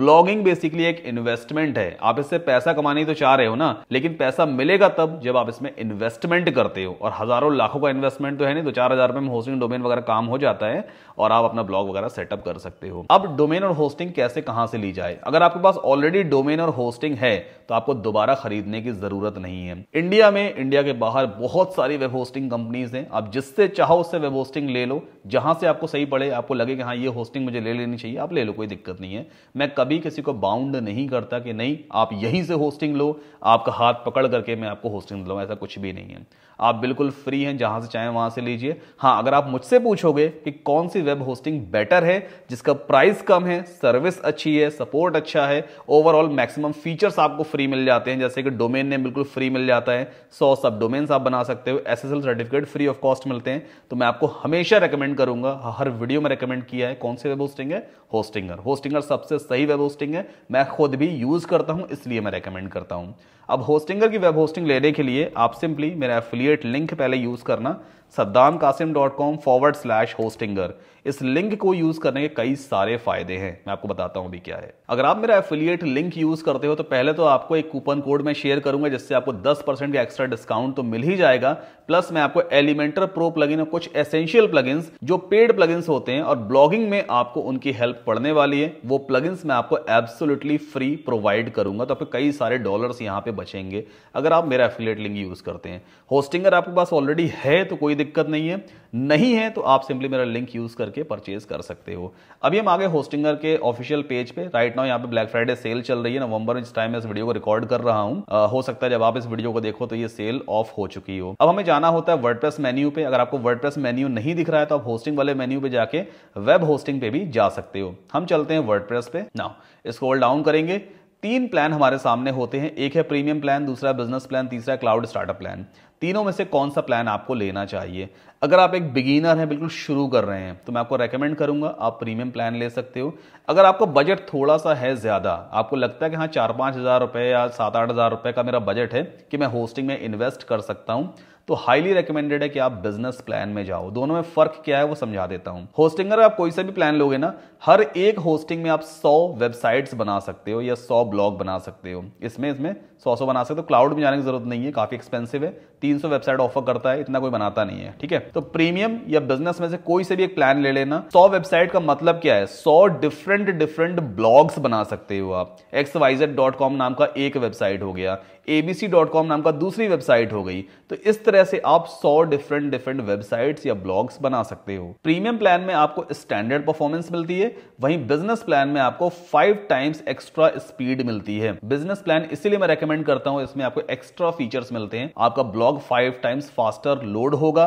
ब्लॉगिंग बेसिकली एक इन्वेस्टमेंट है आप इससे पैसा कमाने तो चाह रहे हो ना लेकिन पैसा मिलेगा तब जब आप इसमें इन्वेस्टमेंट करते हो और हजारों लाखों का इन्वेस्टमेंट तो है नहीं तो चार हजार रुपए में होस्टिंग डोमेन वगैरह काम हो जाता है और आप अपना ब्लॉग वगैरह सेटअप कर सकते हो अब डोमेन और होस्टिंग कैसे कहां से ली जाए अगर आपके पास ऑलरेडी डोमेन और होस्टिंग है तो आपको दोबारा खरीदने की जरूरत नहीं है इंडिया में इंडिया के बाहर बहुत सारी वेब होस्टिंग कंपनीज हैं आप जिससे चाहो उससे वेब होस्टिंग ले लो जहाँ से आपको सही पड़े आपको लगे कि हाँ ये होस्टिंग मुझे ले लेनी चाहिए आप ले लो कोई दिक्कत नहीं है मैं कभी किसी को बाउंड नहीं करता कि नहीं आप यहीं से होस्टिंग लो आपका हाथ पकड़ करके मैं आपको होस्टिंग दिलाऊँ ऐसा कुछ भी नहीं है आप बिल्कुल फ्री हैं जहाँ से चाहें वहाँ से लीजिए हाँ अगर आप मुझसे पूछोगे कि कौन सी वेब होस्टिंग बेटर है जिसका प्राइस कम है सर्विस अच्छी है सपोर्ट अच्छा है ओवरऑल मैक्सिमम फीचर्स आपको फ्री मिल जाते हैं जैसे कि डोमेन ने बिल्कुल फ्री मिल जाता है सौ सब डोमेन्स आप बना सकते हो S certificate free of cost मिलते हैं तो मैं आपको हमेशा रिकमेंड रिकमेंड करूंगा हाँ, हर वीडियो में रिकमेंड किया है कौन सी वेब होस्टिंग है होस्टिंगर होस्टिंगर सबसे सही वेब होस्टिंग है मैं खुद भी यूज़ करता हूं इसलिए मैं रिकमेंड करता हूं अब होस्टिंगर की वेब होस्टिंग लेने के लिए आप सिंपली मेरा एफिलिएट लिंक पहले यूज़ करना Saddam Qasim dot com forward slash Hostinger इस लिंक को यूज करने के कई सारे फायदे हैं मैं आपको बताता हूं भी क्या है अगर आप मेरा एफिलियट लिंक यूज करते हो तो पहले तो आपको एक कूपन कोड में शेयर करूंगा जिससे आपको 10 परसेंट का एक्स्ट्रा डिस्काउंट तो मिल ही जाएगा प्लस मैं आपको एलिमेंटर प्रो प्लग और कुछ एसेंशियल प्लग जो पेड प्लग होते हैं और ब्लॉगिंग में आपको उनकी हेल्प पड़ने वाली है वो प्लगइन्स मैं आपको एब्सोल्युटली फ्री प्रोवाइड करूंगा तो आपके कई सारे डॉलर यहां पर बचेंगे अगर आप मेरा एफिलियट लिंक यूज करते हैं होस्टिंग अगर आपके पास ऑलरेडी है तो कोई दिक्कत नहीं है नहीं है तो आप सिंपली मेरा लिंक यूज करके करके परचेज कर सकते हो अभी हम आगे होस्टिंगर के ऑफिशियल पेज पे राइट नाउ यहाँ पे ब्लैक फ्राइडे सेल चल रही है नवंबर में इस टाइम में इस वीडियो को रिकॉर्ड कर रहा हूँ हो सकता है जब आप इस वीडियो को देखो तो ये सेल ऑफ हो चुकी हो अब हमें जाना होता है वर्ड मेन्यू पे अगर आपको वर्ड मेन्यू नहीं दिख रहा है तो आप होस्टिंग वाले मेन्यू पे जाके वेब होस्टिंग पे भी जा सकते हो हम चलते हैं वर्ड पे ना स्क्रॉल डाउन करेंगे तीन प्लान हमारे सामने होते हैं एक है प्रीमियम प्लान दूसरा बिजनेस प्लान तीसरा क्लाउड स्टार्टअप प्लान तीनों में से कौन सा प्लान आपको लेना चाहिए अगर आप एक बिगिनर हैं बिल्कुल शुरू कर रहे हैं तो मैं आपको रेकमेंड करूंगा आप प्रीमियम प्लान ले सकते हो अगर आपका बजट थोड़ा सा है ज़्यादा आपको लगता है कि हाँ चार पाँच हज़ार रुपये या सात आठ हज़ार रुपये का मेरा बजट है कि मैं होस्टिंग में इन्वेस्ट कर सकता हूँ तो हाईली रिकमेंडेड है कि आप बिजनेस प्लान में जाओ दोनों में फर्क क्या है वो समझा देता हूँ होस्टिंग अगर आप कोई सा भी प्लान लोगे ना हर एक होस्टिंग में आप सौ वेबसाइट्स बना सकते हो या सौ ब्लॉग बना सकते हो इसमें इसमें सौ सौ बना सकते हो क्लाउड तो में जाने की जरूरत नहीं है काफी एक्सपेंसिव है तीन सौ वेबसाइट ऑफर करता है इतना कोई बनाता नहीं है ठीक है तो प्रीमियम या बिजनेस में से कोई से भी एक प्लान ले लेना सौ वेबसाइट का मतलब क्या है सौ डिफरेंट डिफरेंट ब्लॉग्स बना सकते हो आप एक्स डॉट कॉम नाम का एक वेबसाइट हो गया abc.com नाम का दूसरी वेबसाइट हो गई तो इस तरह से आप 100 डिफरेंट डिफरेंट वेबसाइट्स या ब्लॉग्स बना सकते हो प्रीमियम प्लान में आपको स्टैंडर्ड परफॉर्मेंस मिलती है वहीं बिजनेस प्लान में आपको फाइव टाइम्स एक्स्ट्रा स्पीड मिलती है बिजनेस प्लान इसीलिए मैं रेकमेंड करता हूं इसमें आपको एक्स्ट्रा फीचर्स मिलते हैं आपका blog five times faster load होगा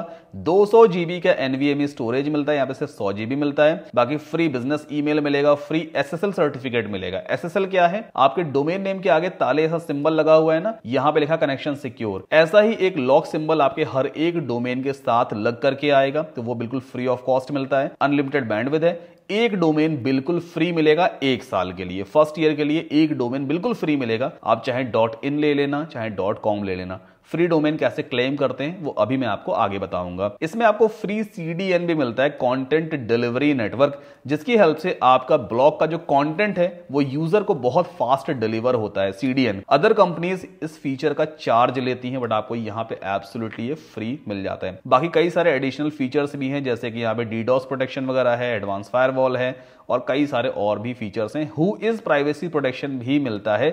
दो सौ जीबी का एनवीएम स्टोरेज e मिलता है यहाँ पे सिर्फ सौ जीबी मिलता है बाकी फ्री बिजनेस ईमेल मिलेगा फ्री एसएसएल सर्टिफिकेट मिलेगा एसएसएल क्या है आपके डोमेन नेम के आगे ताले ऐसा सिंबल लगा हुआ है ना ना यहाँ पे लिखा कनेक्शन सिक्योर ऐसा ही एक लॉक सिंबल आपके हर एक डोमेन के साथ लग करके आएगा तो वो बिल्कुल फ्री ऑफ कॉस्ट मिलता है अनलिमिटेड बैंड है एक डोमेन बिल्कुल फ्री मिलेगा एक साल के लिए फर्स्ट ईयर के लिए एक डोमेन बिल्कुल फ्री मिलेगा आप चाहे डॉट इन ले लेना चाहे डॉट कॉम ले लेना फ्री डोमेन कैसे क्लेम करते हैं वो अभी मैं आपको आगे बताऊंगा इसमें आपको फ्री सीडीएन भी मिलता है कंटेंट डिलीवरी नेटवर्क जिसकी हेल्प से आपका ब्लॉग का जो कंटेंट है वो यूजर को बहुत फास्ट डिलीवर होता है सीडीएन अदर कंपनीज इस फीचर का चार्ज लेती हैं बट आपको यहाँ पे एब्सोलूटली ये फ्री मिल जाता है बाकी कई सारे एडिशनल फीचर्स भी हैं जैसे कि यहाँ पे डीडोस प्रोटेक्शन वगैरह है एडवांस फायर है और कई सारे और भी फीचर्स हैं हु इज प्राइवेसी प्रोटेक्शन भी मिलता है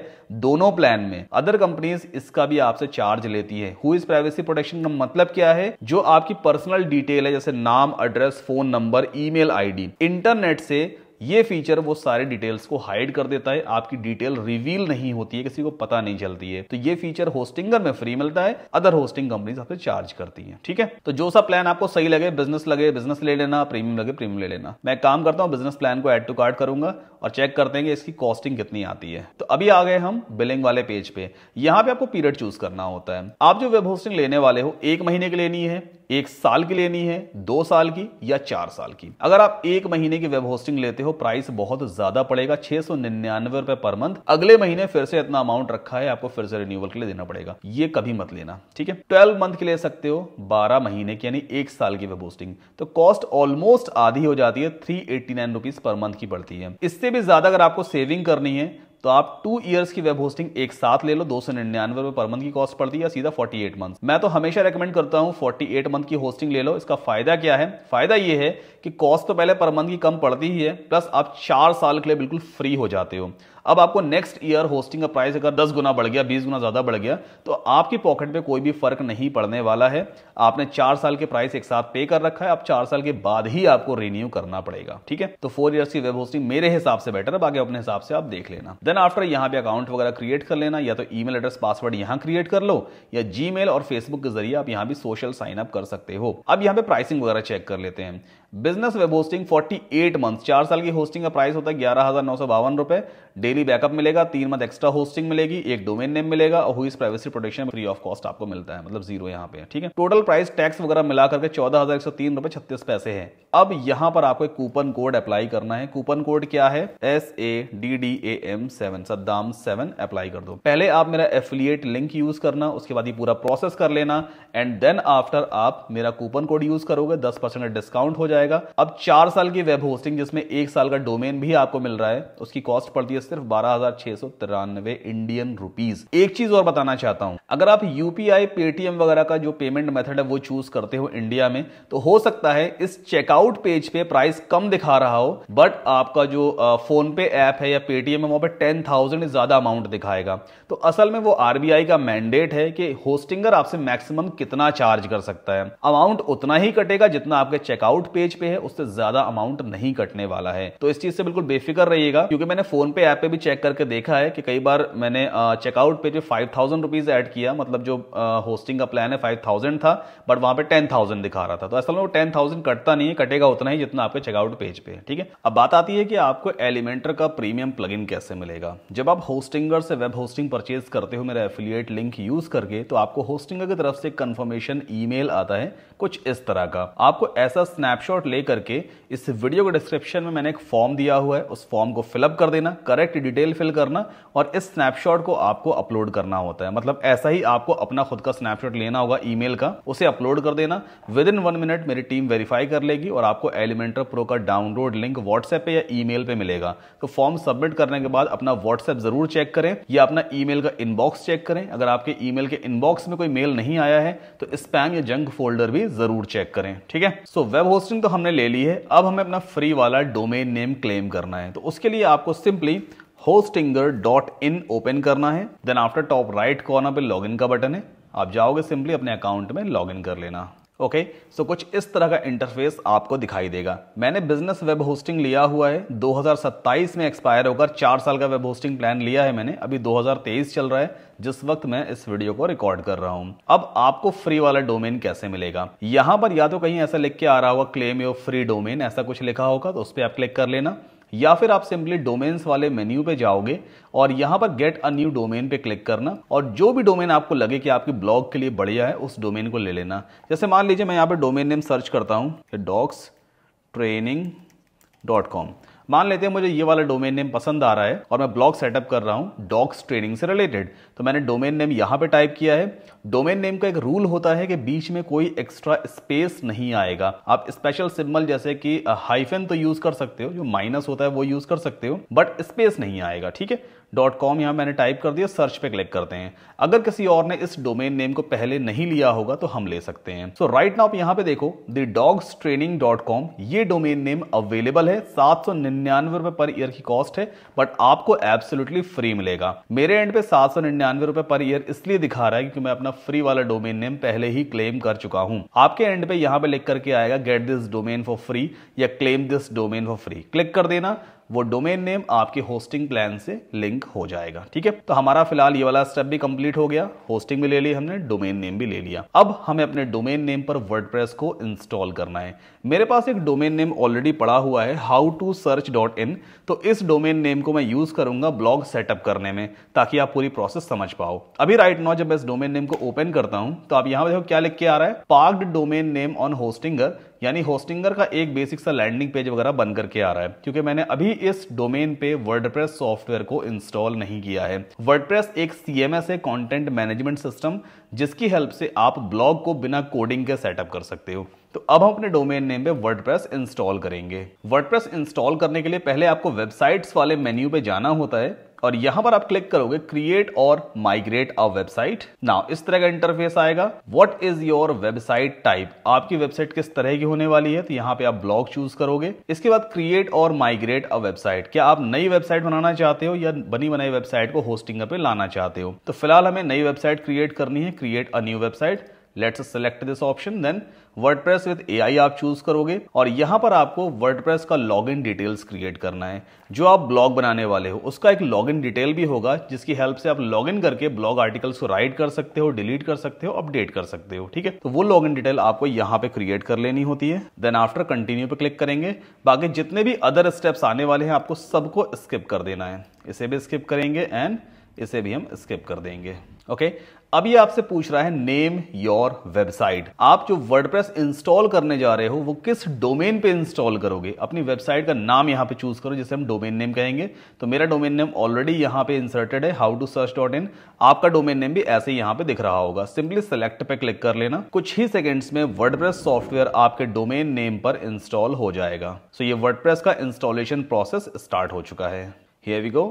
दोनों प्लान में अदर कंपनीज इसका भी आपसे चार्ज लेती देती है हु इज प्राइवेसी प्रोटेक्शन का मतलब क्या है जो आपकी पर्सनल डिटेल है जैसे नाम address phone number email ID internet से ये फीचर वो सारे डिटेल्स को हाइड कर देता है आपकी डिटेल रिवील नहीं होती है किसी को पता नहीं चलती है तो ये फीचर होस्टिंगर में फ्री मिलता है अदर होस्टिंग कंपनीज आपसे चार्ज करती है ठीक है तो जो सा प्लान आपको सही लगे बिजनेस लगे बिजनेस ले लेना प्रीमियम लगे प्रीमियम ले लेना मैं काम करता हूँ बिजनेस प्लान को एड टू कार्ड करूंगा और चेक करते हैं कि इसकी कॉस्टिंग कितनी आती है तो अभी आ गए हम बिलिंग वाले पेज पे यहाँ पे आपको पीरियड चूज करना होता है आप जो वेब होस्टिंग लेने वाले हो एक महीने की लेनी है एक साल की लेनी है दो साल की या चार साल की अगर आप एक महीने की वेब होस्टिंग लेते हो हो प्राइस बहुत ज्यादा पड़ेगा छह सौ निन्यानवे रुपए पर मंथ अगले महीने फिर से इतना अमाउंट रखा है आपको फिर से रिन्यूअल के लिए देना पड़ेगा ये कभी मत लेना ठीक है ट्वेल्व मंथ के ले सकते हो बारह महीने की यानी एक साल की वेब होस्टिंग तो कॉस्ट ऑलमोस्ट आधी हो जाती है थ्री एट्टी पर मंथ की पड़ती है इससे भी ज्यादा अगर आपको सेविंग करनी है तो आप टू इयर्स की वेब होस्टिंग एक साथ ले लो दो सौ निन्यानवे रुपए पर मंथ की कॉस्ट पड़ती है सीधा 48 मंथ मैं तो हमेशा रेकमेंड करता हूं 48 मंथ की होस्टिंग ले लो इसका फायदा क्या है फायदा यह है कि कॉस्ट तो पहले पर मंथ की कम पड़ती ही है प्लस आप चार साल के लिए बिल्कुल फ्री हो जाते हो अब आपको नेक्स्ट ईयर होस्टिंग का प्राइस अगर दस गुना बढ़ गया बीस गुना ज़्यादा बढ़ गया तो आपकी पॉकेट में कोई भी फर्क नहीं पड़ने वाला है आपने चार साल के प्राइस एक साथ पे कर रखा है आप चार साल के बाद ही आपको रिन्यू करना पड़ेगा ठीक है तो फोर ईयर्स की वेब होस्टिंग मेरे हिसाब से बेटर है बाकी अपने हिसाब से आप देख लेना देन आफ्टर यहाँ पे अकाउंट वगैरह क्रिएट कर लेना या तो ई एड्रेस पासवर्ड यहाँ क्रिएट कर लो या जी और फेसबुक के जरिए आप यहाँ भी सोशल साइन अप कर सकते हो अब यहाँ पे प्राइसिंग वगैरह चेक कर लेते हैं बिजनेस वेब होस्टिंग 48 मंथ चार साल की होस्टिंग का प्राइस होता है ग्यारह हजार नौ सौ बावन रुपए डेली बैकअप मिलेगा तीन मंथ एक्स्ट्रा होस्टिंग मिलेगी एक डोमेन नेम मिलेगा और हुई privacy protection free of cost आपको मिलता है मतलब जीरो यहाँ पे ठीक है टोटल प्राइस टैक्स वगैरह मिला करके चौदह हजार एक सौ तीन रुपए छत्तीस पैसे है अब यहाँ पर आपको कूपन कोड अप्लाई करना है कूपन कोड क्या है S A D D A M seven Saddam seven apply कर दो पहले आप मेरा एफिलियट लिंक यूज करना उसके बाद ये पूरा प्रोसेस कर लेना एंड देन आफ्टर आप मेरा कूपन कोड यूज करोगे दस परसेंट डिस्काउंट हो जाए जाएगा अब चार साल की वेब होस्टिंग जिसमें एक साल का डोमेन भी आपको मिल रहा है उसकी कॉस्ट पड़ती है सिर्फ बारह इंडियन रुपीज एक चीज और बताना चाहता हूं अगर आप यूपीआई पेटीएम वगैरह का जो पेमेंट मेथड है वो चूज करते हो इंडिया में तो हो सकता है इस चेकआउट पेज पे प्राइस कम दिखा रहा हो बट आपका जो फोन पे ऐप है या पेटीएम है वहां पर टेन थाउजेंड ज्यादा अमाउंट दिखाएगा तो असल में वो आरबीआई का मैंडेट है कि होस्टिंगर आपसे मैक्सिमम कितना चार्ज कर सकता है अमाउंट उतना ही कटेगा जितना आपके चेकआउट पेज स्टेज पे है उससे ज्यादा अमाउंट नहीं कटने वाला है तो इस चीज से बिल्कुल बेफिक्र रहिएगा क्योंकि मैंने फोन पे ऐप पे भी चेक करके देखा है कि कई बार मैंने चेकआउट पे जो फाइव थाउजेंड रुपीज एड किया मतलब जो होस्टिंग का प्लान है फाइव थाउजेंड था बट वहां पे टेन थाउजेंड दिखा रहा था तो असल में वो टेन थाउजेंड कटता नहीं है कटेगा उतना ही जितना आपके चेकआउट पेज पे है ठीक है अब बात आती है कि आपको एलिमेंटर का प्रीमियम प्लग कैसे मिलेगा जब आप होस्टिंगर से वेब होस्टिंग परचेज करते हो मेरा एफिलियट लिंक यूज करके तो आपको होस्टिंगर की तरफ से कंफर्मेशन ईमेल आता है कुछ इस तरह का आपको ऐसा स्नैपशॉट स्क्रीनशॉट ले करके इस वीडियो के डिस्क्रिप्शन में मैंने एक फॉर्म दिया हुआ है उस फॉर्म को फिलअप कर देना करेक्ट डिटेल फिल करना और इस स्नैपशॉट को आपको अपलोड करना होता है मतलब ऐसा ही आपको अपना खुद का स्नैपशॉट लेना होगा ईमेल का उसे अपलोड कर देना विद इन वन मिनट मेरी टीम वेरीफाई कर लेगी और आपको एलिमेंटर प्रो का डाउनलोड लिंक व्हाट्सएप पे या ई मेल मिलेगा तो फॉर्म सबमिट करने के बाद अपना व्हाट्सएप जरूर चेक करें या अपना ई का इनबॉक्स चेक करें अगर आपके ई के इनबॉक्स में कोई मेल नहीं आया है तो स्पैम या जंक फोल्डर भी जरूर चेक करें ठीक है सो वेब होस्टिंग तो हमने ले ली है अब हमें अपना फ्री वाला डोमेन नेम क्लेम करना है तो उसके लिए आपको simply Hostinger dot in open करना है then after top right corner पे लॉगिन का बटन है आप जाओगे सिंपली अपने अकाउंट में लॉगिन कर लेना ओके सो कुछ इस तरह का इंटरफेस आपको दिखाई देगा मैंने बिजनेस वेब होस्टिंग लिया हुआ है 2027 में एक्सपायर होकर चार साल का वेब होस्टिंग प्लान लिया है मैंने अभी 2023 चल रहा है जिस वक्त मैं इस वीडियो को रिकॉर्ड कर रहा हूं अब आपको फ्री वाला डोमेन कैसे मिलेगा यहां पर या तो कहीं ऐसा लिख के आ रहा होगा क्लेम योर फ्री डोमेन ऐसा कुछ लिखा होगा तो उस पर आप क्लिक कर लेना या फिर आप सिंपली डोमेन्स वाले मेन्यू पे जाओगे और यहाँ पर गेट अ न्यू डोमेन पे क्लिक करना और जो भी डोमेन आपको लगे कि आपकी ब्लॉग के लिए बढ़िया है उस डोमेन को ले लेना जैसे मान लीजिए मैं यहाँ पर डोमेन नेम सर्च करता हूँ डॉग्स ट्रेनिंग डॉट कॉम मान लेते हैं मुझे ये वाला डोमेन नेम पसंद आ रहा है और मैं ब्लॉग सेटअप कर रहा हूँ डॉग्स ट्रेनिंग से रिलेटेड तो मैंने डोमेन नेम यहाँ पे टाइप किया है डोमेन नेम का एक रूल होता है कि बीच में कोई एक्स्ट्रा स्पेस नहीं आएगा आप स्पेशल सिम्बल जैसे कि हाइफन तो यूज कर सकते हो जो माइनस होता है वो यूज कर सकते हो बट स्पेस नहीं आएगा ठीक है डॉट कॉम यहाँ मैंने टाइप कर दिया सर्च पे क्लिक करते हैं अगर किसी और ने इस डोमेन नेम को पहले नहीं लिया होगा तो हम ले सकते हैं सो राइट नाउ यहाँ पे देखो the dogs training dot com ये डोमेन नेम अवेलेबल है सात सौ निन्यानवे रुपए पर ईयर की कॉस्ट है बट आपको एब्सोल्युटली फ्री मिलेगा मेरे एंड पे सात सौ निन्यानवे रुपए पर ईयर इसलिए दिखा रहा है क्योंकि मैं अपना फ्री वाला डोमेन नेम पहले ही क्लेम कर चुका हूँ आपके एंड पे यहाँ पे लिख करके आएगा get this domain for free या claim this domain for free click कर देना वो डोमेन नेम आपके होस्टिंग प्लान से लिंक हो जाएगा ठीक है तो हमारा फिलहाल ये वाला स्टेप भी कंप्लीट हो गया होस्टिंग भी ले ली हमने डोमेन नेम भी ले लिया अब हमें अपने डोमेन नेम पर वर्डप्रेस को इंस्टॉल करना है मेरे पास एक डोमेन नेम ऑलरेडी पड़ा हुआ है how to search dot in तो इस डोमेन नेम को मैं यूज करूंगा ब्लॉग सेटअप करने में ताकि आप पूरी प्रोसेस समझ पाओ अभी राइट नाउ जब मैं इस डोमेन नेम को ओपन करता हूं तो आप यहां देखो क्या लिख के आ रहा है parked domain name on Hostinger यानी होस्टिंगर का एक बेसिक सा लैंडिंग पेज वगैरह बन करके आ रहा है क्योंकि मैंने अभी इस डोमेन पे वर्डप्रेस सॉफ्टवेयर को इंस्टॉल नहीं किया है वर्डप्रेस एक सीएमएस है कंटेंट मैनेजमेंट सिस्टम जिसकी हेल्प से आप ब्लॉग को बिना कोडिंग के सेटअप कर सकते हो तो अब हम अपने डोमेन नेम पे वर्डप्रेस इंस्टॉल करेंगे वर्डप्रेस इंस्टॉल करने के लिए पहले आपको वेबसाइट्स वाले मेन्यू पे जाना होता है और यहां पर आप क्लिक करोगे क्रिएट और माइग्रेट अ वेबसाइट नाउ इस तरह का इंटरफेस आएगा what is your website type आपकी वेबसाइट किस तरह की होने वाली है तो यहाँ पे आप ब्लॉग चूज करोगे इसके बाद क्रिएट और माइग्रेट अ वेबसाइट क्या आप नई वेबसाइट बनाना चाहते हो या बनी बनाई वेबसाइट को होस्टिंग पे लाना चाहते हो तो फिलहाल हमें नई वेबसाइट क्रिएट करनी है create a new website let's select this option then WordPress with AI आप चूज करोगे और यहां पर आपको वर्डप्रेस का लॉगिन डिटेल्स क्रिएट करना है जो आप ब्लॉग बनाने वाले हो उसका एक लॉगिन डिटेल भी होगा जिसकी हेल्प से आप लॉगिन करके ब्लॉग आर्टिकल्स को राइट कर सकते हो डिलीट कर सकते हो अपडेट कर सकते हो ठीक है तो वो लॉगिन डिटेल आपको यहाँ पे क्रिएट कर लेनी होती है देन आफ्टर कंटिन्यू पे क्लिक करेंगे बाकी जितने भी अदर स्टेप्स आने वाले हैं आपको सबको स्किप कर देना है इसे भी स्किप करेंगे एंड इसे भी हम स्किप कर देंगे ओके okay? अब ये आपसे पूछ रहा है नेम योर वेबसाइट आप जो वर्डप्रेस इंस्टॉल करने जा रहे हो वो किस डोमेन पे इंस्टॉल करोगे अपनी वेबसाइट का नाम यहां पे चूज करो जिसे हम डोमेन नेम कहेंगे तो मेरा डोमेन नेम ऑलरेडी यहां पे इंसर्टेड है how to search dot in आपका डोमेन नेम भी ऐसे यहां पे दिख रहा होगा सिंपली सेलेक्ट पे क्लिक कर लेना कुछ ही सेकेंड्स में वर्डप्रेस सॉफ्टवेयर आपके डोमेन नेम पर इंस्टॉल हो जाएगा सो so ये वर्डप्रेस का इंस्टॉलेशन प्रोसेस स्टार्ट हो चुका है Here we go.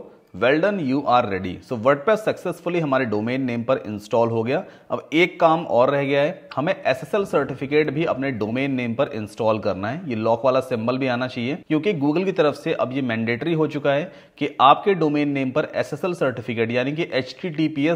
Well done you are ready so WordPress successfully हमारे डोमेन नेम पर इंस्टॉल हो गया अब एक काम और रह गया है हमें एसएसएल सर्टिफिकेट भी अपने डोमेन नेम पर इंस्टॉल करना है ये लॉक वाला सिंबल भी आना चाहिए क्योंकि गूगल की तरफ से अब ये मैंडेटरी हो चुका है कि आपके डोमेन नेम पर एसएसएल सर्टिफिकेट यानी कि एच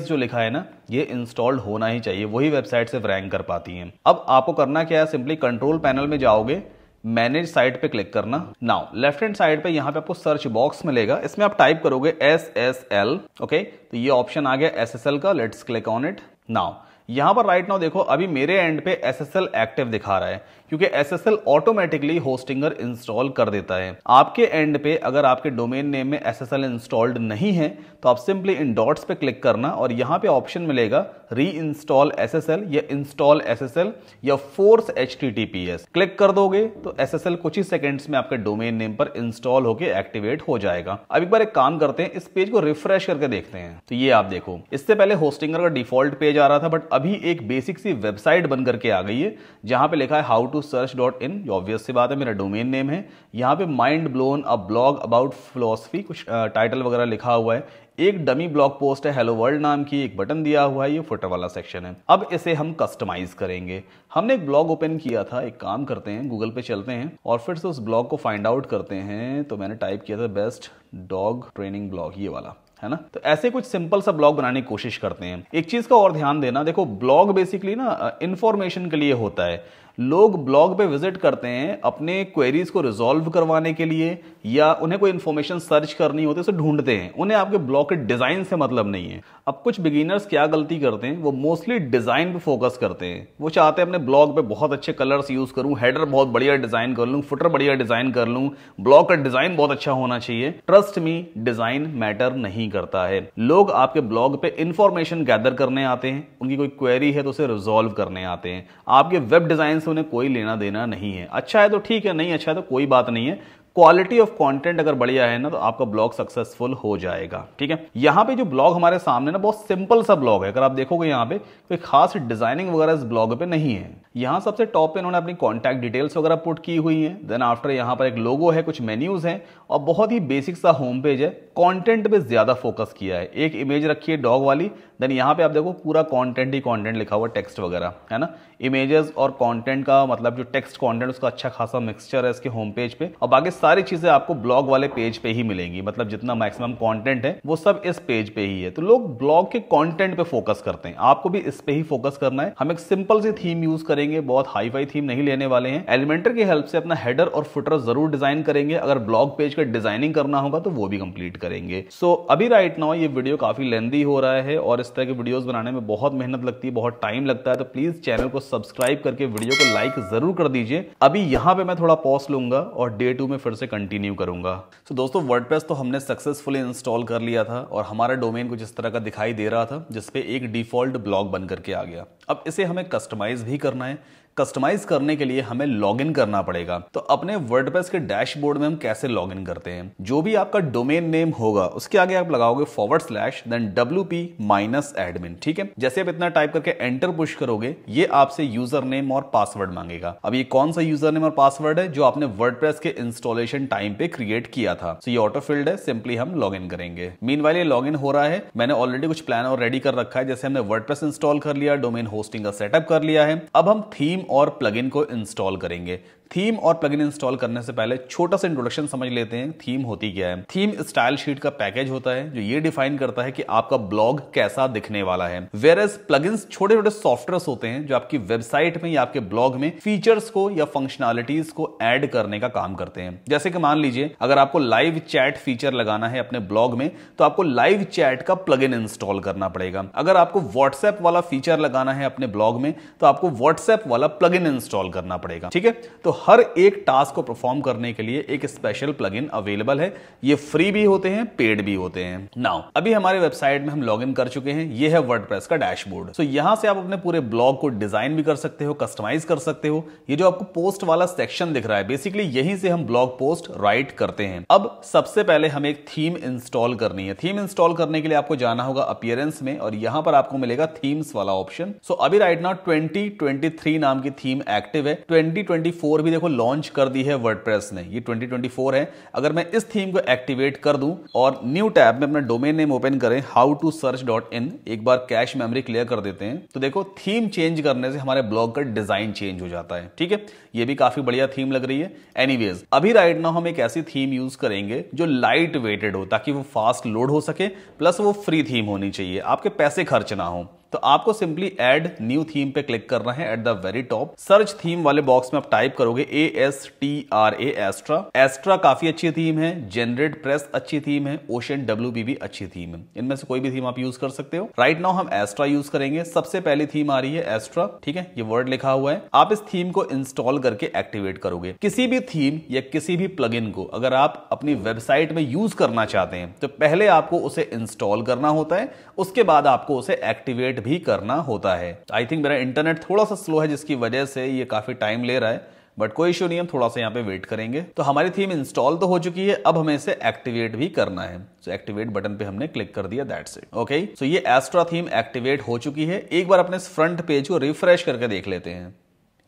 जो लिखा है ना ये इंस्टॉल्ड होना ही चाहिए वही वेबसाइट से रैंक कर पाती है अब आपको करना क्या है सिंपली कंट्रोल पैनल में जाओगे मैनेज साइट पे क्लिक करना नाउ लेफ्ट हैंड साइड पे यहाँ पे आपको सर्च बॉक्स मिलेगा इसमें आप टाइप करोगे एस एस एल ओके तो ये ऑप्शन आ गया एस एस एल का let's click on it now यहां पर राइट नाउ देखो अभी मेरे एंड पे एस एस एल एक्टिव दिखा रहा है क्योंकि S S L automatically Hostinger install कर देता है आपके एंड पे अगर आपके डोमेन नेम में एस एस एल इंस्टॉल्ड नहीं है तो आप सिंपली इन डॉट्स पे क्लिक करना और यहाँ पे ऑप्शन मिलेगा reinstall S S L या इंस्टॉल एस एस एल या फोर्स एच टी क्लिक कर दोगे तो एस एस एल कुछ ही सेकेंड्स में आपके डोमेन नेम पर इंस्टॉल होकर एक्टिवेट हो जाएगा अब एक बार एक काम करते हैं इस पेज को रिफ्रेश करके देखते हैं तो ये आप देखो इससे पहले होस्टिंगर का डिफॉल्ट पेज आ रहा था बट अभी एक बेसिक सी वेबसाइट बन करके आ गई है जहां पे लिखा है how to to search dot in obvious सी बात है मेरा डोमेन नेम है यहाँ पे mind blown a blog about philosophy कुछ टाइटल वगैरह लिखा हुआ है एक डमी ब्लॉग पोस्ट है हेलो वर्ल्ड नाम की एक बटन दिया हुआ है ये फुटर वाला सेक्शन है अब इसे हम कस्टमाइज करेंगे हमने एक ब्लॉग ओपन किया था एक काम करते हैं गूगल पे चलते हैं और फिर से उस ब्लॉग को फाइंड आउट करते हैं तो मैंने टाइप किया था बेस्ट डॉग ट्रेनिंग ब्लॉग ये वाला है ना तो ऐसे कुछ सिंपल सा ब्लॉग बनाने की कोशिश करते हैं एक चीज का और ध्यान देना देखो ब्लॉग बेसिकली ना इन्फॉर्मेशन के लिए होता है लोग ब्लॉग पे विजिट करते हैं अपने क्वेरीज को रिजॉल्व करवाने के लिए या उन्हें कोई इन्फॉर्मेशन सर्च करनी होती है उसे ढूंढते हैं उन्हें आपके ब्लॉग के डिज़ाइन से मतलब नहीं है अब कुछ बिगिनर्स क्या गलती करते हैं वो मोस्टली डिज़ाइन पे फोकस करते हैं वो चाहते हैं अपने ब्लॉग पे बहुत अच्छे कलर्स यूज़ करूँ हेडर बहुत बढ़िया डिज़ाइन कर लूँ फुटर बढ़िया डिज़ाइन कर लूँ ब्लॉग का डिज़ाइन बहुत अच्छा होना चाहिए ट्रस्ट मी डिज़ाइन मैटर नहीं करता है लोग आपके ब्लॉग पे इन्फॉर्मेशन गैदर करने आते हैं उनकी कोई क्वेरी है तो उसे रिजॉल्व करने आते हैं आपके वेब डिज़ाइन से उन्हें कोई लेना देना नहीं है अच्छा है तो ठीक है नहीं अच्छा है तो कोई बात नहीं है क्वालिटी ऑफ कंटेंट अगर बढ़िया है ना तो आपका ब्लॉग सक्सेसफुल हो जाएगा ठीक है यहाँ पे जो ब्लॉग हमारे सामने ना बहुत सिंपल सा ब्लॉग है अगर आप देखोगे यहाँ पे कोई खास डिजाइनिंग वगैरह इस ब्लॉग पे नहीं है यहाँ सबसे टॉप पे इन्होंने अपनी कॉन्टैक्ट डिटेल्स वगैरह पुट की हुई है देन आफ्टर यहाँ पर एक लोगो है कुछ मेन्यूज है और बहुत ही बेसिक सा होम पेज है कंटेंट पे ज़्यादा फोकस किया है एक इमेज रखी है डॉग वाली देन यहाँ पे आप देखो पूरा कंटेंट ही कंटेंट लिखा हुआ टेक्स्ट वगैरह है ना इमेजेस और कंटेंट का मतलब जो टेक्स्ट कंटेंट उसका अच्छा खासा मिक्सचर है इसके होम पेज पे और बाकी सारी चीज़ें आपको ब्लॉग वाले पेज पे ही मिलेंगी मतलब जितना मैक्सिमम कॉन्टेंट है वो सब इस पेज पे ही है तो लोग ब्लॉग के कॉन्टेंट पे फोकस करते हैं आपको भी इस पे ही फोकस करना है हम एक सिंपल सी थीम यूज करेंगे बहुत हाई फाई थीम नहीं लेने वाले हैं एलिमेंटर की हेल्प से अपना हेडर और फुटर जरूर डिजाइन करेंगे अगर ब्लॉग पेज का डिजाइनिंग करना होगा तो वो भी कंप्लीट करें करेंगे सो so, अभी राइट नाउ ये वीडियो काफी लेंदी हो रहा है और इस तरह के वीडियोस बनाने में बहुत मेहनत लगती है बहुत टाइम लगता है तो प्लीज चैनल को सब्सक्राइब करके वीडियो को लाइक जरूर कर दीजिए अभी यहाँ पे मैं थोड़ा पॉज लूंगा और डे टू में फिर से कंटिन्यू करूंगा तो so, दोस्तों वर्ड तो हमने सक्सेसफुली इंस्टॉल कर लिया था और हमारा डोमेन कुछ इस तरह का दिखाई दे रहा था जिसपे एक डिफॉल्ट ब्लॉग बन करके आ गया अब इसे हमें कस्टमाइज भी करना है कस्टमाइज करने के लिए हमें लॉग इन करना पड़ेगा तो अपने वर्ड के डैशबोर्ड में हम कैसे लॉग इन करते हैं जो भी आपका डोमेन नेम होगा उसके आगे आप लगाओगे forward slash then W P minus admin ठीक है जैसे आप इतना टाइप करके एंटर पुश करोगे ये आपसे यूजर नेम और पासवर्ड मांगेगा अब ये कौन सा यूजर नेम और पासवर्ड है जो आपने वर्ड के इंस्टॉलेशन टाइम पे क्रिएट किया था तो ये ऑटो फील्ड है सिंपली हम लॉग करेंगे मीन ये लॉग हो रहा है मैंने ऑलरेडी कुछ प्लान और रेडी कर रखा है जैसे हमने वर्ड इंस्टॉल कर लिया डोमेन होस्टिंग का सेटअप कर लिया है अब हम थीम और प्लगइन को इंस्टॉल करेंगे थीम और प्लगइन इंस्टॉल करने से पहले छोटा सा इंट्रोडक्शन समझ लेते हैं थीम होती क्या है थीम स्टाइल शीट का पैकेज होता है जो ये डिफाइन करता है कि आपका ब्लॉग कैसा दिखने वाला है वेर एज प्लगइन छोटे छोटे सॉफ्टवेयर होते हैं जो आपकी वेबसाइट में या आपके ब्लॉग में फीचर्स को या फंक्शनैलिटीज को एड करने का काम करते हैं जैसे कि मान लीजिए अगर आपको लाइव चैट फीचर लगाना है अपने ब्लॉग में तो आपको लाइव चैट का प्लग इंस्टॉल करना पड़ेगा अगर आपको व्हाट्सएप वाला फीचर लगाना है अपने ब्लॉग में तो आपको व्हाट्सएप वाला प्लग इंस्टॉल करना पड़ेगा ठीक है तो हर एक टास्क को परफॉर्म करने के लिए एक स्पेशल प्लग अवेलेबल है ये फ्री भी होते हैं पेड भी होते हैं नाउ अभी हमारे वेबसाइट में हम लॉग कर चुके हैं ये है वर्ड का डैशबोर्ड सो यहां से आप अपने पूरे ब्लॉग को डिजाइन भी कर सकते हो कस्टमाइज कर सकते हो ये जो आपको पोस्ट वाला सेक्शन दिख रहा है बेसिकली यहीं से हम ब्लॉग पोस्ट राइट करते हैं अब सबसे पहले हमें एक थीम इंस्टॉल करनी है थीम इंस्टॉल करने के लिए आपको जाना होगा अपियरेंस में और यहां पर आपको मिलेगा थीम्स वाला ऑप्शन सो so, अभी राइट नाउ 2023 नाम की थीम एक्टिव है 2024 भी अभी देखो लॉन्च कर दी है वर्डप्रेस ने ये 2024 है अगर मैं इस थीम को एक्टिवेट कर दूं और न्यू टैब में अपना डोमेन नेम ओपन करें how to search dot in एक बार कैश मेमोरी क्लियर कर देते हैं तो देखो थीम चेंज करने से हमारे ब्लॉग का डिजाइन चेंज हो जाता है ठीक है ये भी काफी बढ़िया थीम लग रही है एनी अभी राइट ना हम एक ऐसी थीम यूज करेंगे जो लाइट वेटेड हो ताकि वो फास्ट लोड हो सके प्लस वो फ्री थीम होनी चाहिए आपके पैसे खर्च ना हो तो आपको सिंपली एड न्यू थीम पे क्लिक करना है at the very top search theme वाले बॉक्स में आप टाइप करोगे A S T R A Astra Astra काफी अच्छी थीम है जेनरेट प्रेस अच्छी थीम है ओशन डब्ल्यू भी अच्छी थीम है इनमें से कोई भी थीम आप यूज कर सकते हो राइट right नाउ हम एस्ट्रा यूज करेंगे सबसे पहली थीम आ रही है एस्ट्रा ठीक है ये वर्ड लिखा हुआ है आप इस थीम को इंस्टॉल करके एक्टिवेट करोगे किसी भी थीम या किसी भी प्लग को अगर आप अपनी वेबसाइट में यूज करना चाहते हैं तो पहले आपको उसे इंस्टॉल करना होता है उसके बाद आपको उसे एक्टिवेट अपडेट भी करना होता है आई थिंक मेरा इंटरनेट थोड़ा सा स्लो है जिसकी वजह से ये काफी टाइम ले रहा है बट कोई इश्यू नहीं हम थोड़ा सा यहाँ पे वेट करेंगे तो हमारी थीम इंस्टॉल तो हो चुकी है अब हमें इसे एक्टिवेट भी करना है सो एक्टिवेट बटन पे हमने क्लिक कर दिया दैट से ओके सो ये एस्ट्रा थीम एक्टिवेट हो चुकी है एक बार अपने फ्रंट पेज को रिफ्रेश करके देख लेते हैं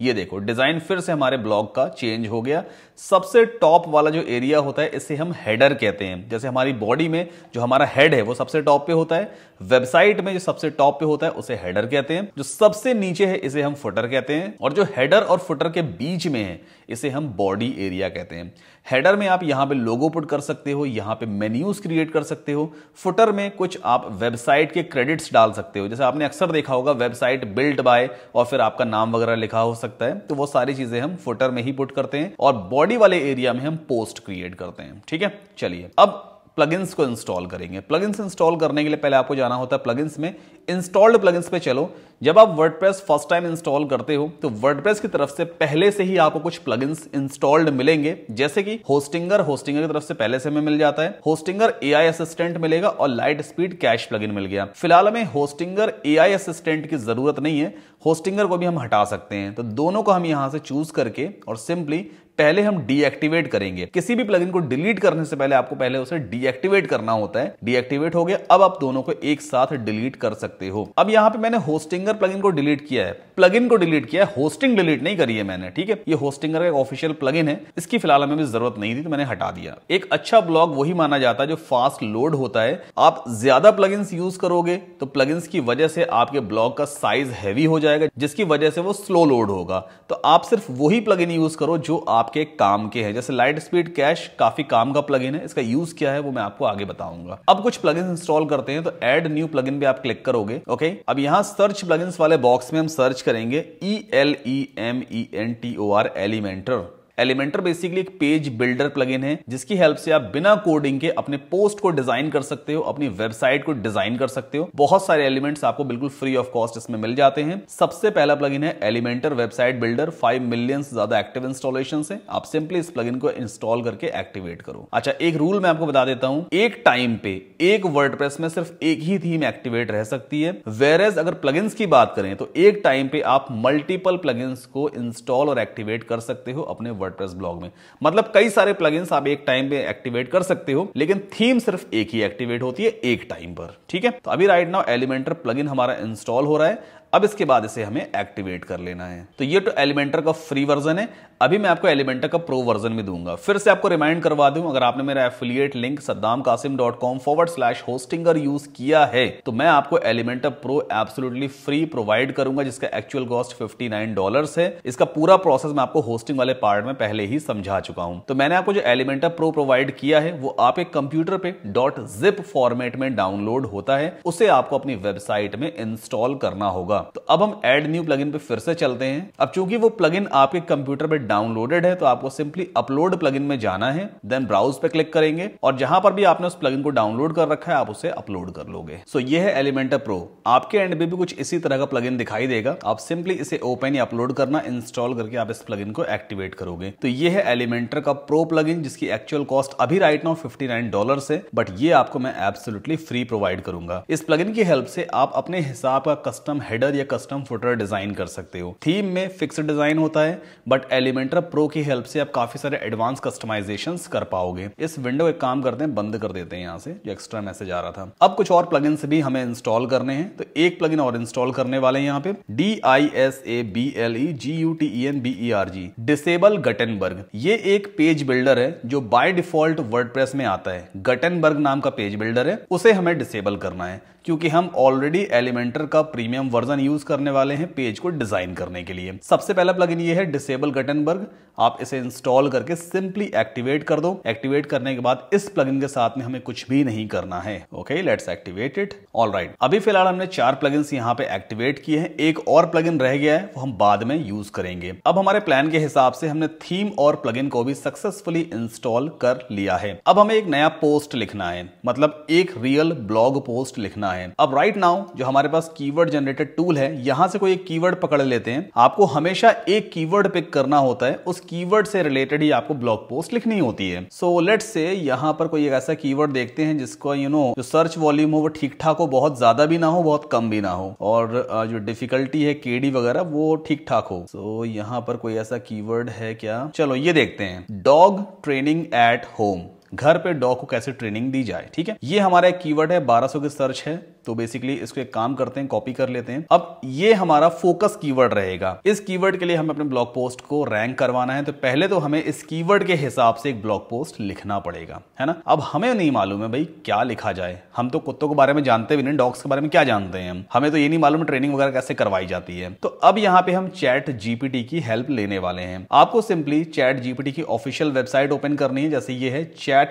ये देखो डिजाइन फिर से हमारे ब्लॉग का चेंज हो गया सबसे टॉप वाला जो एरिया होता है इसे हम हेडर कहते हैं जैसे हमारी बॉडी में जो हमारा हेड है वो सबसे टॉप पे होता है वेबसाइट में जो सबसे टॉप पे होता है उसे हेडर कहते हैं जो सबसे नीचे है इसे हम फुटर कहते हैं और जो हेडर और फुटर के बीच में है इसे हम बॉडी एरिया कहते हैं हेडर में आप यहां पे लोगो पुट कर सकते हो यहां पे मेन्यूज क्रिएट कर सकते हो फुटर में कुछ आप वेबसाइट के क्रेडिट्स डाल सकते हो जैसे आपने अक्सर देखा होगा वेबसाइट बिल्ट बाय और फिर आपका नाम वगैरह लिखा हो सकता है तो वो सारी चीजें हम फुटर में ही पुट करते हैं और बॉडी वाले एरिया में हम पोस्ट क्रिएट करते हैं ठीक है चलिए अब प्लगइन्स को इंस्टॉल करेंगे प्लगइन्स इंस्टॉल करने के लिए पहले आपको जाना होता है प्लगइन्स में इंस्टॉल्ड प्लगइन्स पे चलो जब आप वर्डप्रेस फर्स्ट टाइम इंस्टॉल करते हो तो वर्डप्रेस की तरफ से पहले से ही आपको कुछ प्लगइन्स इंस्टॉल्ड मिलेंगे जैसे कि होस्टिंगर होस्टिंगर की तरफ से पहले से हमें मिल जाता है होस्टिंगर ए असिस्टेंट मिलेगा और लाइट स्पीड कैश प्लग मिल गया फिलहाल हमें होस्टिंगर ए असिस्टेंट की जरूरत नहीं है होस्टिंगर को भी हम हटा सकते हैं तो दोनों को हम यहां से चूज करके और सिंपली पहले हम डीएक्टिवेट करेंगे किसी भी प्लगइन को डिलीट करने से पहले आपको पहले उसे डीएक्टिवेट करना होता है डीएक्टिवेट हो गया अब आप दोनों को एक साथ डिलीट कर सकते हो अब यहाँ पे मैंने होस्टिंगर प्लगइन को डिलीट किया है प्लगइन को डिलीट किया है होस्टिंग डिलीट नहीं करी है मैंने ठीक है ये होस्टिंगर का ऑफिशियल प्लगइन है इसकी फिलहाल हमें जरूरत नहीं थी तो मैंने हटा दिया एक अच्छा ब्लॉग वही माना जाता है जो फास्ट लोड होता है आप ज्यादा प्लगइन्स यूज करोगे तो प्लगइन्स की वजह से आपके ब्लॉग का साइज हैवी हो जाएगा जिसकी वजह से वो स्लो लोड होगा तो आप सिर्फ वही प्लगइन यूज करो जो आप आपके काम के हैं जैसे लाइट स्पीड कैश काफी काम का प्लग है इसका यूज क्या है वो मैं आपको आगे बताऊंगा अब कुछ प्लग इंस्टॉल करते हैं तो एड न्यू प्लग इन आप क्लिक करोगे ओके अब यहाँ सर्च प्लग वाले बॉक्स में हम सर्च करेंगे E L E M E N T O R Elementor Elementor basically एक पेज बिल्डर प्लगइन है जिसकी हेल्प से आप बिना कोडिंग के अपने पोस्ट को डिजाइन कर सकते हो अपनी वेबसाइट को डिजाइन कर सकते हो बहुत सारे एलिमेंट्स आपको बिल्कुल फ्री ऑफ कॉस्ट इसमें मिल जाते हैं सबसे पहला प्लगइन है Elementor website builder five million से ज्यादा एक्टिव इंस्टॉलेशन है आप सिंपली इस प्लगइन को इंस्टॉल करके एक्टिवेट करो अच्छा एक रूल मैं आपको बता देता हूं एक टाइम पे एक वर्ड में सिर्फ एक ही थीम एक्टिवेट रह सकती है वेर एज अगर प्लग की बात करें तो एक टाइम पे आप मल्टीपल प्लग को इंस्टॉल और एक्टिवेट कर सकते हो अपने वर्ड वर्डप्रेस ब्लॉग में मतलब कई सारे प्लगइन्स आप एक टाइम पे एक्टिवेट कर सकते हो लेकिन थीम सिर्फ एक ही एक्टिवेट होती है एक टाइम पर ठीक है तो अभी राइट नाउ एलिमेंटर प्लग हमारा इंस्टॉल हो रहा है अब इसके बाद इसे हमें एक्टिवेट कर लेना है तो ये तो एलिमेंटर का फ्री वर्जन है अभी मैं आपको एलिमेंटर का प्रो वर्जन में दूंगा फिर से आपको रिमाइंड करवा दूं अगर आपने मेरा affiliate link Saddam Qasim dot com forward slash Hostinger use किया है तो मैं आपको Elementor pro absolutely free provide करूंगा जिसका एक्चुअल कॉस्ट फिफ्टी नाइन है इसका पूरा प्रोसेस मैं आपको होस्टिंग वाले पार्ट में पहले ही समझा चुका हूं तो मैंने आपको जो एलिमेंटर प्रो प्रोवाइड किया है वो आपके कंप्यूटर पे डॉट जिप फॉर्मेट में डाउनलोड होता है उसे आपको अपनी वेबसाइट में इंस्टॉल करना होगा तो अब हम एड न्यू प्लग पे फिर से चलते हैं अब चूंकि वो प्लग आपके कंप्यूटर पे डाउनलोडेड है तो आपको सिंपली अपलोड प्लग में जाना है देन ब्राउज पे क्लिक करेंगे और जहां पर भी आपने उस प्लग को डाउनलोड कर रखा है आप उसे अपलोड कर लोगे सो so, ये है एलिमेंटर प्रो आपके एंड में भी कुछ इसी तरह का प्लग दिखाई देगा आप सिंपली इसे ओपन या अपलोड करना इंस्टॉल करके आप इस प्लग को एक्टिवेट करोगे तो ये है एलिमेंटर का प्रो प्लग जिसकी एक्चुअल कॉस्ट अभी right now fifty nine dollar है बट ये आपको मैं एब्सोलूटली फ्री प्रोवाइड करूंगा इस प्लग की हेल्प से आप अपने हिसाब का कस्टम हेडर या कस्टम फुटर डिजाइन कर सकते हो थीम में फिक्स डिजाइन होता है बट एलिमेंट इन्वेंटर प्रो की हेल्प से आप काफी सारे एडवांस कस्टमाइजेशन कर पाओगे इस विंडो एक काम करते हैं बंद कर देते हैं यहाँ से जो एक्स्ट्रा मैसेज आ रहा था अब कुछ और प्लग भी हमें इंस्टॉल करने हैं तो एक प्लग और इंस्टॉल करने वाले हैं यहाँ पे D I S A B L E G U T N B E R G disable Gutenberg ये एक पेज बिल्डर है जो बाय डिफॉल्ट वर्डप्रेस में आता है गटनबर्ग नाम का पेज बिल्डर है उसे हमें डिसेबल करना है क्योंकि हम ऑलरेडी एलिमेंटर का प्रीमियम वर्जन यूज करने वाले हैं पेज को डिजाइन करने के लिए सबसे पहला प्लगइन ये है डिसेबल गटनबर्ग आप इसे इंस्टॉल करके सिंपली एक्टिवेट कर दो एक्टिवेट करने के बाद इस प्लगइन के साथ में हमें कुछ भी नहीं करना है okay let's activate it all right अभी फिलहाल हमने चार प्लगइन यहाँ पे एक्टिवेट किए हैं एक और प्लग रह गया है वो हम बाद में यूज करेंगे अब हमारे प्लान के हिसाब से हमने थीम और प्लग को भी सक्सेसफुली इंस्टॉल कर लिया है अब हमें एक नया पोस्ट लिखना है मतलब एक रियल ब्लॉग पोस्ट लिखना करना है अब राइट नाउ जो हमारे पास कीवर्ड जनरेटेड टूल है यहां से कोई एक कीवर्ड पकड़ लेते हैं आपको हमेशा एक कीवर्ड पिक करना होता है उस कीवर्ड से रिलेटेड ही आपको ब्लॉग पोस्ट लिखनी होती है सो लेट्स से यहाँ पर कोई एक ऐसा कीवर्ड देखते हैं जिसका यू you नो know, जो सर्च वॉल्यूम हो वो ठीक ठाक हो बहुत ज्यादा भी ना हो बहुत कम भी ना हो और जो डिफिकल्टी है केडी वगैरह वो ठीक ठाक हो सो यहाँ पर कोई ऐसा कीवर्ड है क्या चलो ये देखते हैं डॉग ट्रेनिंग एट होम घर पे डॉग को कैसे ट्रेनिंग दी जाए ठीक है ये हमारा एक कीवर्ड है 1200 की सर्च है तो बेसिकली इसको एक काम करते हैं कॉपी कर लेते हैं अब ये हमारा फोकस कीवर्ड रहेगा इस कीवर्ड के लिए हमें अपने ब्लॉग पोस्ट को रैंक करवाना है तो पहले तो हमें इस कीवर्ड के हिसाब से एक ब्लॉग पोस्ट लिखना पड़ेगा है ना अब हमें नहीं मालूम है भाई क्या लिखा जाए हम तो कुत्तों के बारे में जानते भी नहीं डॉग्स के बारे में क्या जानते हैं हमें तो ये नहीं मालूम ट्रेनिंग वगैरह कैसे करवाई जाती है तो अब यहाँ पे हम चैट जीपीटी की हेल्प लेने वाले हैं आपको सिंपली चैट जीपीटी की ऑफिशियल वेबसाइट ओपन करनी है जैसे ये है चैट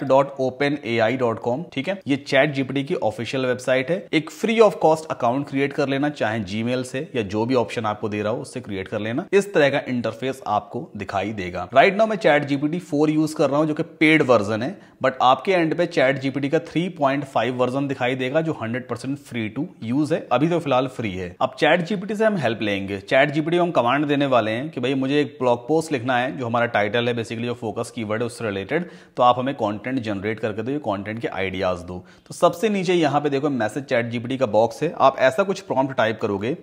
ठीक है ये चैट जीपीटी की ऑफिशियल वेबसाइट है एक free of cost account create कर लेना चाहे जी से या जो भी ऑप्शन आपको दे रहा हो उससे क्रिएट कर लेना इस तरह का इंटरफेस आपको दिखाई देगा राइट right नाउ मैं चैट जीपीटी फोर यूज कर रहा हूं जो कि पेड वर्जन है बट आपके एंड पे चैट जीपीटी का 3.5 वर्जन दिखाई देगा जो 100% फ्री टू यूज है अभी तो फिलहाल फ्री है अब चैट जीपीटी से हम हेल्प लेंगे चैट जीपीटी को हम कमांड देने वाले हैं कि भाई मुझे एक ब्लॉग पोस्ट लिखना है जो हमारा टाइटल है बेसिकली जो फोकस कीवर्ड है उससे रिलेटेड तो आप हमें कॉन्टेंट जनरेट करके दो कॉन्टेंट के आइडियाज दो तो सबसे नीचे यहाँ पे देखो मैसेज चैट जीपीटी का बॉक्स है आप ऐसा कुछ प्रॉम्प्ट टाइप करोगे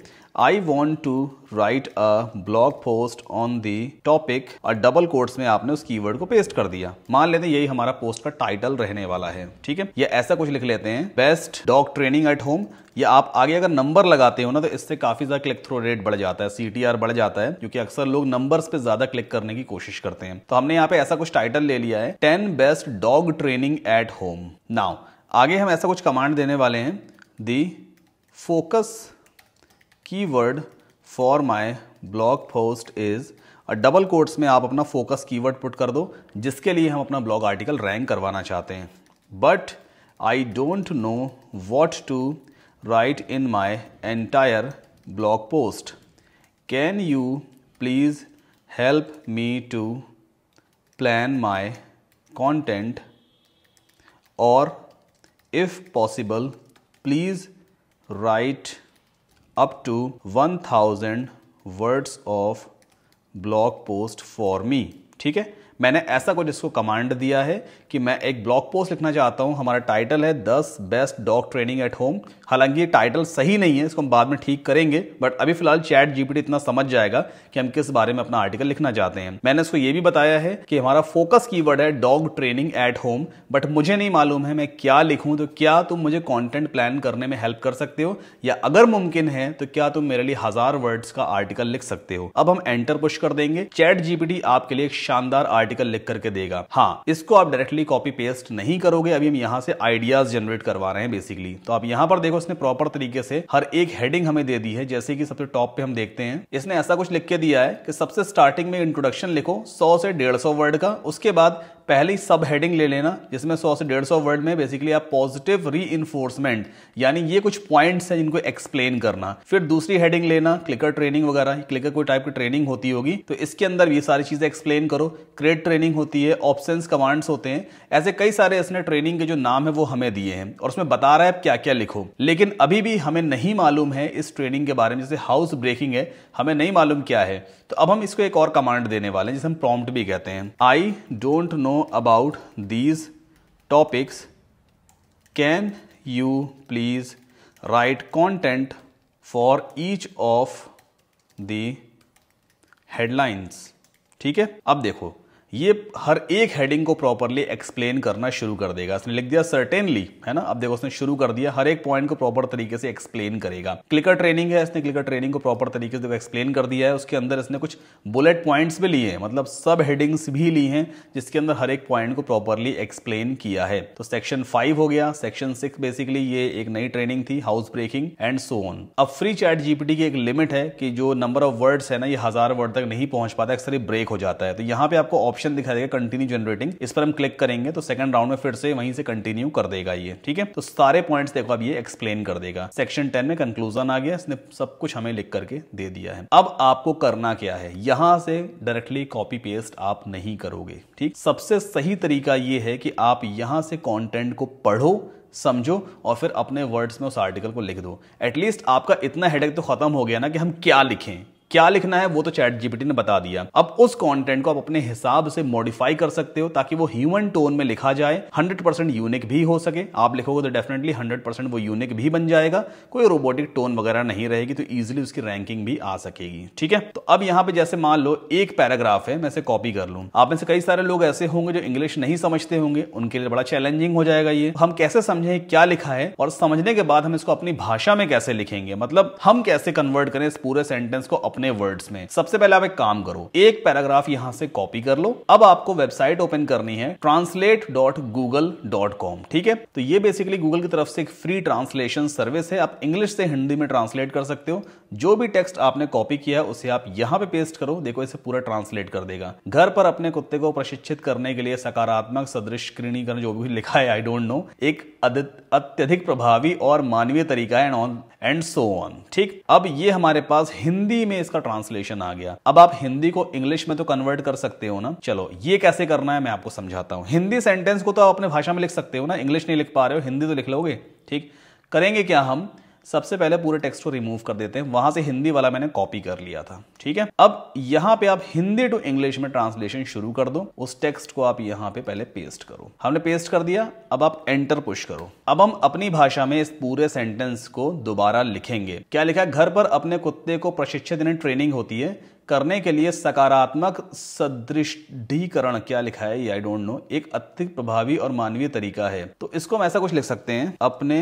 I want to write a blog post on the topic और डबल कोर्ट्स में आपने उस कीवर्ड को पेस्ट कर दिया मान लेते हैं यही हमारा पोस्ट का टाइटल रहने वाला है ठीक है या ऐसा कुछ लिख लेते हैं best dog training at home या आप आगे अगर नंबर लगाते हो ना तो इससे काफी ज्यादा क्लिक थ्रो रेट बढ़ जाता है सी बढ़ जाता है क्योंकि अक्सर लोग नंबर्स पे ज्यादा क्लिक करने की कोशिश करते हैं तो हमने यहाँ पे ऐसा कुछ टाइटल ले लिया है ten best dog training at home now आगे हम ऐसा कुछ कमांड देने वाले हैं the focus keyword for my blog post is और डबल कोट्स में आप अपना फोकस कीवर्ड पुट कर दो जिसके लिए हम अपना ब्लॉग आर्टिकल रैंक करवाना चाहते हैं but I don't know what to write in my entire blog post can you please help me to plan my content और if possible please write up to one thousand words of blog post for me ठीक है मैंने ऐसा कुछ इसको command दिया है कि मैं एक ब्लॉग पोस्ट लिखना चाहता हूँ हमारा टाइटल है दस best dog training at home हालांकि ये टाइटल सही नहीं है इसको हम बाद में ठीक करेंगे बट अभी फिलहाल चैट जीपीटी इतना समझ जाएगा कि हम किस बारे में अपना आर्टिकल लिखना चाहते हैं मैंने इसको ये भी बताया है कि हमारा फोकस की है dog training at home but मुझे नहीं मालूम है मैं क्या लिखूँ तो क्या तुम मुझे कॉन्टेंट प्लान करने में हेल्प कर सकते हो या अगर मुमकिन है तो क्या तुम मेरे लिए हजार वर्ड्स का आर्टिकल लिख सकते हो अब हम एंटर पुश कर देंगे चैट जीपीटी आपके लिए एक शानदार आर्टिकल लिख करके देगा हाँ इसको आप डायरेक्टली डायरेक्टली कॉपी पेस्ट नहीं करोगे अभी हम यहाँ से आइडियाज जनरेट करवा रहे हैं बेसिकली तो आप यहाँ पर देखो इसने प्रॉपर तरीके से हर एक हेडिंग हमें दे दी है जैसे कि सबसे टॉप पे हम देखते हैं इसने ऐसा कुछ लिख के दिया है कि सबसे स्टार्टिंग में इंट्रोडक्शन लिखो सौ से डेढ़ वर्ड का उसके बाद पहले ही सब हेडिंग ले लेना जिसमें 100 से 150 वर्ड में बेसिकली आप पॉजिटिव री यानी ये कुछ पॉइंट्स हैं जिनको एक्सप्लेन करना फिर दूसरी हेडिंग लेना क्लिकर ट्रेनिंग वगैरह क्लिकर कोई टाइप की ट्रेनिंग होती होगी तो इसके अंदर ये सारी चीज़ें एक्सप्लेन करो क्रेड ट्रेनिंग होती है ऑप्शन कमांड्स होते हैं ऐसे कई सारे इसने ट्रेनिंग के जो नाम है वो हमें दिए हैं और उसमें बता रहा है आप क्या क्या लिखो लेकिन अभी भी हमें नहीं मालूम है इस ट्रेनिंग के बारे में जैसे हाउस ब्रेकिंग है हमें नहीं मालूम क्या है तो अब हम इसको एक और कमांड देने वाले हैं जिसे हम प्रॉम्प्ट भी कहते हैं I don't know know about these topics, can you please write content for each of the headlines? ठीक है अब देखो ये हर एक हेडिंग को प्रॉपरली एक्सप्लेन करना शुरू कर देगा इसने लिख दिया सर्टेनली है ना अब देखो उसने शुरू कर दिया हर एक पॉइंट को प्रॉपर तरीके से एक्सप्लेन करेगा क्लिकर ट्रेनिंग है इसने क्लिकर ट्रेनिंग को प्रॉपर तरीके से एक्सप्लेन कर दिया है उसके अंदर इसने कुछ बुलेट पॉइंट्स भी लिए हैं मतलब सब हेडिंग्स भी ली हैं जिसके अंदर हर एक पॉइंट को प्रॉपरली एक्सप्लेन किया है तो सेक्शन फाइव हो गया सेक्शन सिक्स बेसिकली ये एक नई ट्रेनिंग थी house breaking and so on अब फ्री चैट जीपीटी की एक लिमिट है कि जो नंबर ऑफ वर्ड्स है ना ये हजार वर्ड तक नहीं पहुंच पाता अक्सर ब्रेक हो जाता है तो यहाँ पे आपको ऑप्शन दिखा देगा कंटिन्यू जनरेटिंग इस पर हम क्लिक करेंगे तो सेकंड राउंड में फिर से वहीं से कंटिन्यू कर देगा ये ठीक है तो सारे पॉइंट्स देखो अब ये एक्सप्लेन कर देगा सेक्शन टेन में कंक्लूजन आ गया इसने सब कुछ हमें लिख करके दे दिया है अब आपको करना क्या है यहां से डायरेक्टली कॉपी पेस्ट आप नहीं करोगे ठीक सबसे सही तरीका ये है कि आप यहां से कॉन्टेंट को पढ़ो समझो और फिर अपने वर्ड्स में उस आर्टिकल को लिख दो एटलीस्ट आपका इतना हेडेक तो खत्म हो गया ना कि हम क्या लिखें क्या लिखना है वो तो चैट जीपीटी ने बता दिया अब उस कंटेंट को आप अपने हिसाब से मॉडिफाई कर सकते हो ताकि वो ह्यूमन टोन में लिखा जाए 100% यूनिक भी हो सके आप लिखोगे तो डेफिनेटली 100% वो यूनिक भी बन जाएगा कोई रोबोटिक टोन वगैरह नहीं रहेगी तो ईजिली उसकी रैंकिंग भी आ सकेगी ठीक है तो अब यहाँ पे जैसे मान लो एक पैराग्राफ है मैं इसे कॉपी कर लू आप में से कई सारे लोग ऐसे होंगे जो इंग्लिश नहीं समझते होंगे उनके लिए बड़ा चैलेंजिंग हो जाएगा ये हम कैसे समझे क्या लिखा है और समझने के बाद हम इसको अपनी भाषा में कैसे लिखेंगे मतलब हम कैसे कन्वर्ट करें इस पूरे सेंटेंस को अपने वर्ड्स में सबसे पहले आप एक काम करो एक पैराग्राफ यहाँ से कॉपी कर लो अब आपको वेबसाइट ओपन करनी है translate dot Google dot com ठीक है तो ये बेसिकली गूगल की तरफ से एक फ्री ट्रांसलेशन सर्विस है आप इंग्लिश से हिंदी में ट्रांसलेट कर सकते हो जो भी टेक्स्ट आपने कॉपी किया उसे आप यहाँ पे पेस्ट करो देखो इसे पूरा ट्रांसलेट कर देगा घर पर अपने कुत्ते को प्रशिक्षित करने के लिए सकारात्मक सदृश कृणीकरण जो भी लिखा है आई डोंट नो एक अत्यधिक प्रभावी और मानवीय तरीका and on and so on ठीक अब ये हमारे पास हिंदी में इसका ट्रांसलेशन आ गया अब आप हिंदी को इंग्लिश में तो कन्वर्ट कर सकते हो ना चलो ये कैसे करना है मैं आपको समझाता हूँ हिंदी सेंटेंस को तो आप अपने भाषा में लिख सकते हो ना इंग्लिश नहीं लिख पा रहे हो हिंदी तो लिख लोगे ठीक करेंगे क्या हम सबसे पहले पूरे टेक्स्ट को रिमूव कर देते हैं वहां से हिंदी वाला मैंने कॉपी कर लिया था ठीक है अब यहाँ पे आप हिंदी टू इंग्लिश में ट्रांसलेशन शुरू कर दो उस टेक्स्ट को आप यहाँ पे पहले पेस्ट करो हमने पेस्ट कर दिया अब आप एंटर पुश करो अब हम अपनी भाषा में इस पूरे सेंटेंस को दोबारा लिखेंगे क्या लिखा है घर पर अपने कुत्ते को प्रशिक्षित ट्रेनिंग होती है करने के लिए सकारात्मक सदृष्टिकरण क्या लिखा है आई डोंट नो एक अत्यधिक प्रभावी और मानवीय तरीका है तो इसको हम ऐसा कुछ लिख सकते हैं अपने